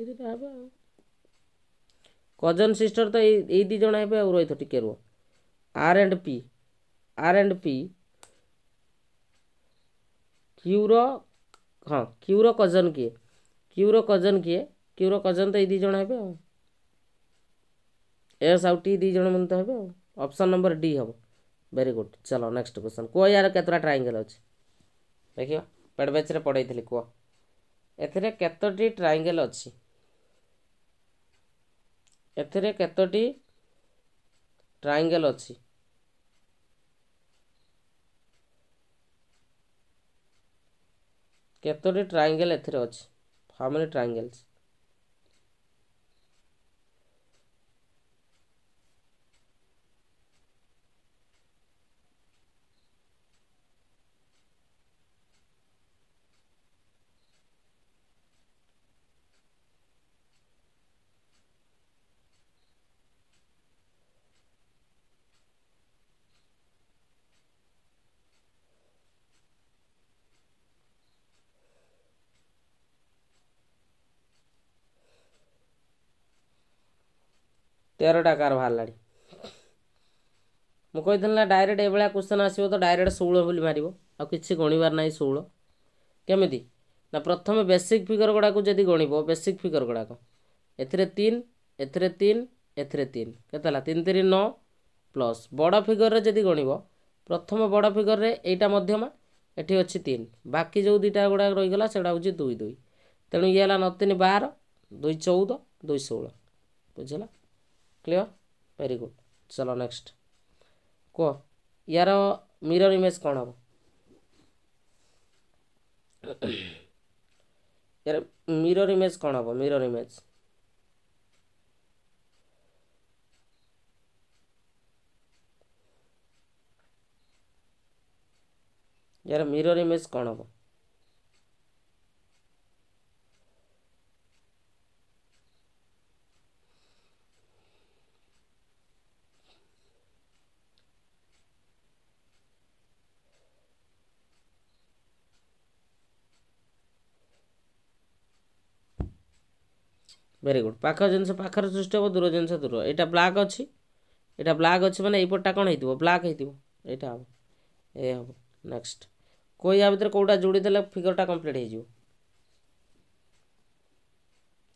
ଏ ଦୁଇଟା ହେବ ଆଉ। କଜନ୍ ସିଷ୍ଟର ତ ଏଇ ଏଇ ଦୁଇ ଜଣ ହେବେ ଆଉ ରହିଥ ଟିକେ ରୁହ। R and P. R and P. Q ର ହଁ Q ର କଜନ୍ କିଏ? କ୍ୟୁର କଜନ୍ କିଏ କ୍ୟୁର କଜନ୍ ତ ଏଇ ଦୁଇ ଜଣ ହେବେ ଆଉ ଏସ୍ ଆଉ ଟି ଦୁଇ ଜଣ ମନେ ତ ହେବେ ଆଉ ଅପସନ୍ ନମ୍ବର ଡି ହେବ ଭେରି ଗୁଡ୍ ଚାଲ ନେକ୍ସଟ କ୍ୱେଶ୍ଚନ୍ କୁହ ୟାର କେତେଟା ଟ୍ରାଇଙ୍ଗେଲ୍ ଅଛି ଦେଖିବା ପେଡ଼ ବ୍ୟାଚ୍ରେ ପଢ଼େଇଥିଲି କୁହ ଏଥିରେ କେତୋଟି ଟ୍ରାଇଙ୍ଗେଲ୍ ଅଛି ଏଥିରେ କେତୋଟି ଟ୍ରାଇଙ୍ଗେଲ୍ ଅଛି କେତୋଟି ଟ୍ରାଇଙ୍ଗେଲ୍ ଏଥିରେ ଅଛି how many triangles ତେରଟା କାର ବାହାରିଲାଣି ମୁଁ କହିଥିଲି ନା ଡାଇରେକ୍ଟ ଏଇଭଳିଆ କ୍ୱେଶ୍ଚନ୍ ଆସିବ ତ ଡାଇରେକ୍ଟ ଷୋହଳ ବୋଲି ମାରିବ ଆଉ କିଛି ଗଣିବାର ନାହିଁ ଷୋହଳ କେମିତି ନା ପ୍ରଥମେ ବେସିକ୍ ଫିଗର ଗୁଡ଼ାକୁ ଯଦି ଗଣିବ ବେସିକ୍ ଫିଗର ଗୁଡ଼ାକ ଏଥିରେ ତିନି ଏଥିରେ ତିନି ଏଥିରେ ତିନି କେତେ ହେଲା ତିନି ତିନି ନଅ ପ୍ଲସ୍ ବଡ଼ ଫିଗରରେ ଯଦି ଗଣିବ ପ୍ରଥମ ବଡ଼ ଫିଗରରେ ଏଇଟା ମଧ୍ୟମା ଏଠି ଅଛି ତିନି ବାକି ଯେଉଁ ଦୁଇଟା ଗୁଡ଼ାକ ରହିଗଲା ସେଗୁଡ଼ା ହେଉଛି ଦୁଇ ଦୁଇ ତେଣୁ ଇଏ ହେଲା ନଅ ତିନି ବାର ଦୁଇ ଚଉଦ ଦୁଇ ଷୋହଳ ବୁଝିଲା क्लियर भेरी गुड चलो नेक्स्ट କୁହ ୟାର ମିରର୍ ଇମେଜ୍ କ'ଣ ହେବ ୟାର ମିରର୍ ଇମେଜ୍ କ'ଣ ହେବ ମିରର୍ ଇମେଜ୍ ୟାର ମିରର୍ ଇମେଜ୍ କ'ଣ ହେବ ଭେରି ଗୁଡ଼୍ ପାଖ ଜିନିଷ ପାଖରେ ସୃଷ୍ଟି ହେବ ଦୂର ଜିନିଷ ଦୂର ଏଇଟା ବ୍ଲାକ୍ ଅଛି ଏଇଟା ବ୍ଲାକ୍ ଅଛି ମାନେ ଏଇପଟଟା କ'ଣ ହେଇଥିବ ବ୍ଲାକ୍ ହେଇଥିବ ଏଇଟା ହେବ ଏ ହେବ ନେକ୍ସଟ କୋଇ ୟା ଭିତରେ କେଉଁଟା ଯୋଡ଼ିଦେଲେ ଫିଗରଟା କମ୍ପ୍ଲିଟ୍ ହେଇଯିବ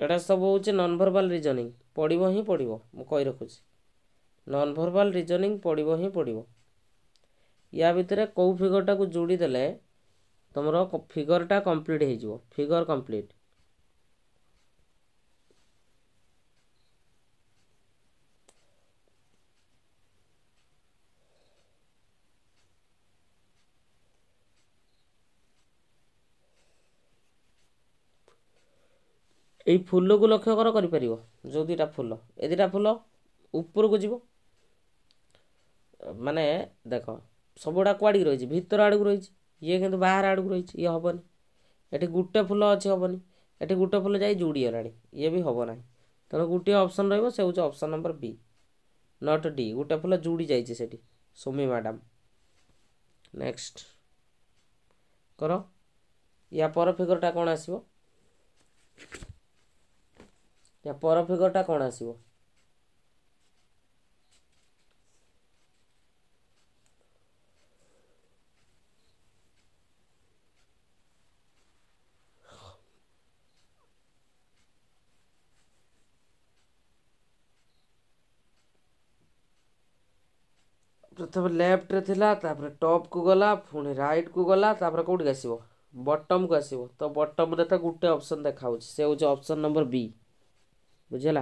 ଏଇଟା ସବୁ ହେଉଛି ନନ୍ ଭର୍ବାଲ୍ ରିଜନିଂ ପଡ଼ିବ ହିଁ ପଡ଼ିବ ମୁଁ କହି ରଖୁଛି ନନ୍ ଭର୍ବାଲ୍ ରିଜନିଂ ପଡ଼ିବ ହିଁ ପଡ଼ିବ ୟା ଭିତରେ କେଉଁ ଫିଗରଟାକୁ ଯୋଡ଼ିଦେଲେ ତୁମର ଫିଗରଟା କମ୍ପ୍ଲିଟ୍ ହେଇଯିବ ଫିଗର କମ୍ପ୍ଲିଟ୍ এই ফুলକୁ ଲକ୍ଷ୍ୟ କର କରିପାରିବ ଯେଉଁ ଦୁଇଟା ଫୁଲ ଏ ଦୁଇଟା ଫୁଲ ଉପରକୁ ଯିବ ମାନେ ଦେଖ ସବୁଗୁଡ଼ା କୁଆଡ଼ିକି ରହିଛି ଭିତର ଆଡ଼କୁ ରହିଛି ଇଏ କିନ୍ତୁ ବାହାର ଆଡ଼କୁ ରହିଛି ଇଏ ହେବନି ଏଠି ଗୋଟେ ଫୁଲ ଅଛି ହେବନି ଏଠି ଗୋଟେ ଫୁଲ ଯାଇ ଯୋଡ଼ିଗଲାଣି ଇଏ ବି ହେବ ନାହିଁ ତେଣୁ ଗୋଟିଏ ଅପସନ୍ ରହିବ ସେ ହେଉଛି option number B not D ଗୋଟେ ଫୁଲ ଯୋଡ଼ି ଯାଇଛି ସେଠି ସୁମି ମ୍ୟାଡ଼ାମ୍ ନେକ୍ସଟ କର ୟା ପର ଫିଗରଟା କ'ଣ ଆସିବ ଯା ପର ଫିଗରଟା କ'ଣ ଆସିବ ପ୍ରଥମେ ଲେଫ୍ଟରେ ଥିଲା ତାପରେ ଟପ୍କୁ ଗଲା ପୁଣି ରାଇଟ୍କୁ ଗଲା ତାପରେ କେଉଁଠିକି ଆସିବ ବଟମ୍କୁ ଆସିବ ତ ବଟମ୍ରେ ତ ଗୋଟେ ଅପସନ୍ ଦେଖାହେଉଛି ସେ ହେଉଛି ଅପସନ୍ ନମ୍ବର ବି ବୁଝିହେଲା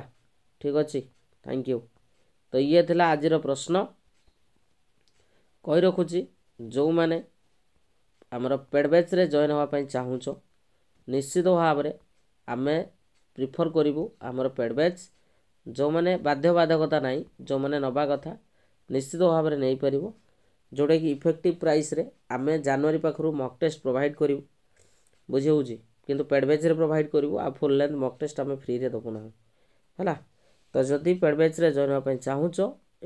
ଠିକ୍ ଅଛି ଥ୍ୟାଙ୍କ ୟୁ ତ ଇଏ ଥିଲା ଆଜିର ପ୍ରଶ୍ନ କହି ରଖୁଛି ଯେଉଁମାନେ ଆମର ପେଡ଼୍ ବ୍ୟାଚ୍ରେ ଜଏନ୍ ହେବା ପାଇଁ ଚାହୁଁଛ ନିଶ୍ଚିତ ଭାବରେ ଆମେ ପ୍ରିଫର୍ କରିବୁ ଆମର ପେଡ଼୍ ବ୍ୟାଚ୍ ଯେଉଁମାନେ ବାଧ୍ୟବାଧକତା ନାହିଁ ଯେଉଁମାନେ ନେବା କଥା ନିଶ୍ଚିତ ଭାବରେ ନେଇପାରିବ ଯେଉଁଟାକି ଇଫେକ୍ଟିଭ୍ ପ୍ରାଇସ୍ରେ ଆମେ ଜାନୁଆରୀ ପାଖରୁ ମକ୍ ଟେଷ୍ଟ ପ୍ରୋଭାଇଡ଼୍ କରିବୁ ବୁଝି ହେଉଛି କିନ୍ତୁ ପେଡ଼୍ ବ୍ୟାଚ୍ରେ ପ୍ରୋଭାଇଡ଼୍ କରିବୁ ଆଉ ଫୁଲ୍ ଲେନ୍ଥ ମକ୍ ଟେଷ୍ଟ ଆମେ ଫ୍ରିରେ ଦେବୁ ନାହିଁ ହେଲା ତ ଯଦି ପେଡ଼୍ ବ୍ୟାଚ୍ରେ ଜଏନ୍ ହେବା ପାଇଁ ଚାହୁଁଛ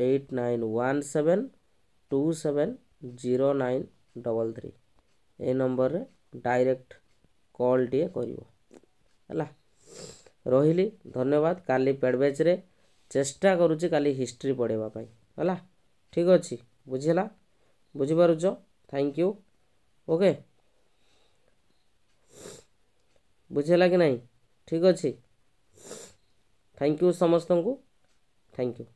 eight nine one seven two seven zero nine double three ଏଇ ନମ୍ବରରେ ଡାଇରେକ୍ଟ କଲ୍ଟିଏ କରିବ ହେଲା ରହିଲି ଧନ୍ୟବାଦ କାଲି ପେଡ଼୍ ବ୍ୟାଚ୍ରେ ଚେଷ୍ଟା କରୁଛି କାଲି ହିଷ୍ଟ୍ରି ପଢ଼େଇବା ପାଇଁ ହେଲା ଠିକ୍ ଅଛି ବୁଝିଲା ବୁଝିପାରୁଛ ଥ୍ୟାଙ୍କ ୟୁ ଓକେ ବୁଝିଲା କି ନାହିଁ ଠିକ୍ ଅଛି थैंक यू समस्त को थैंक यू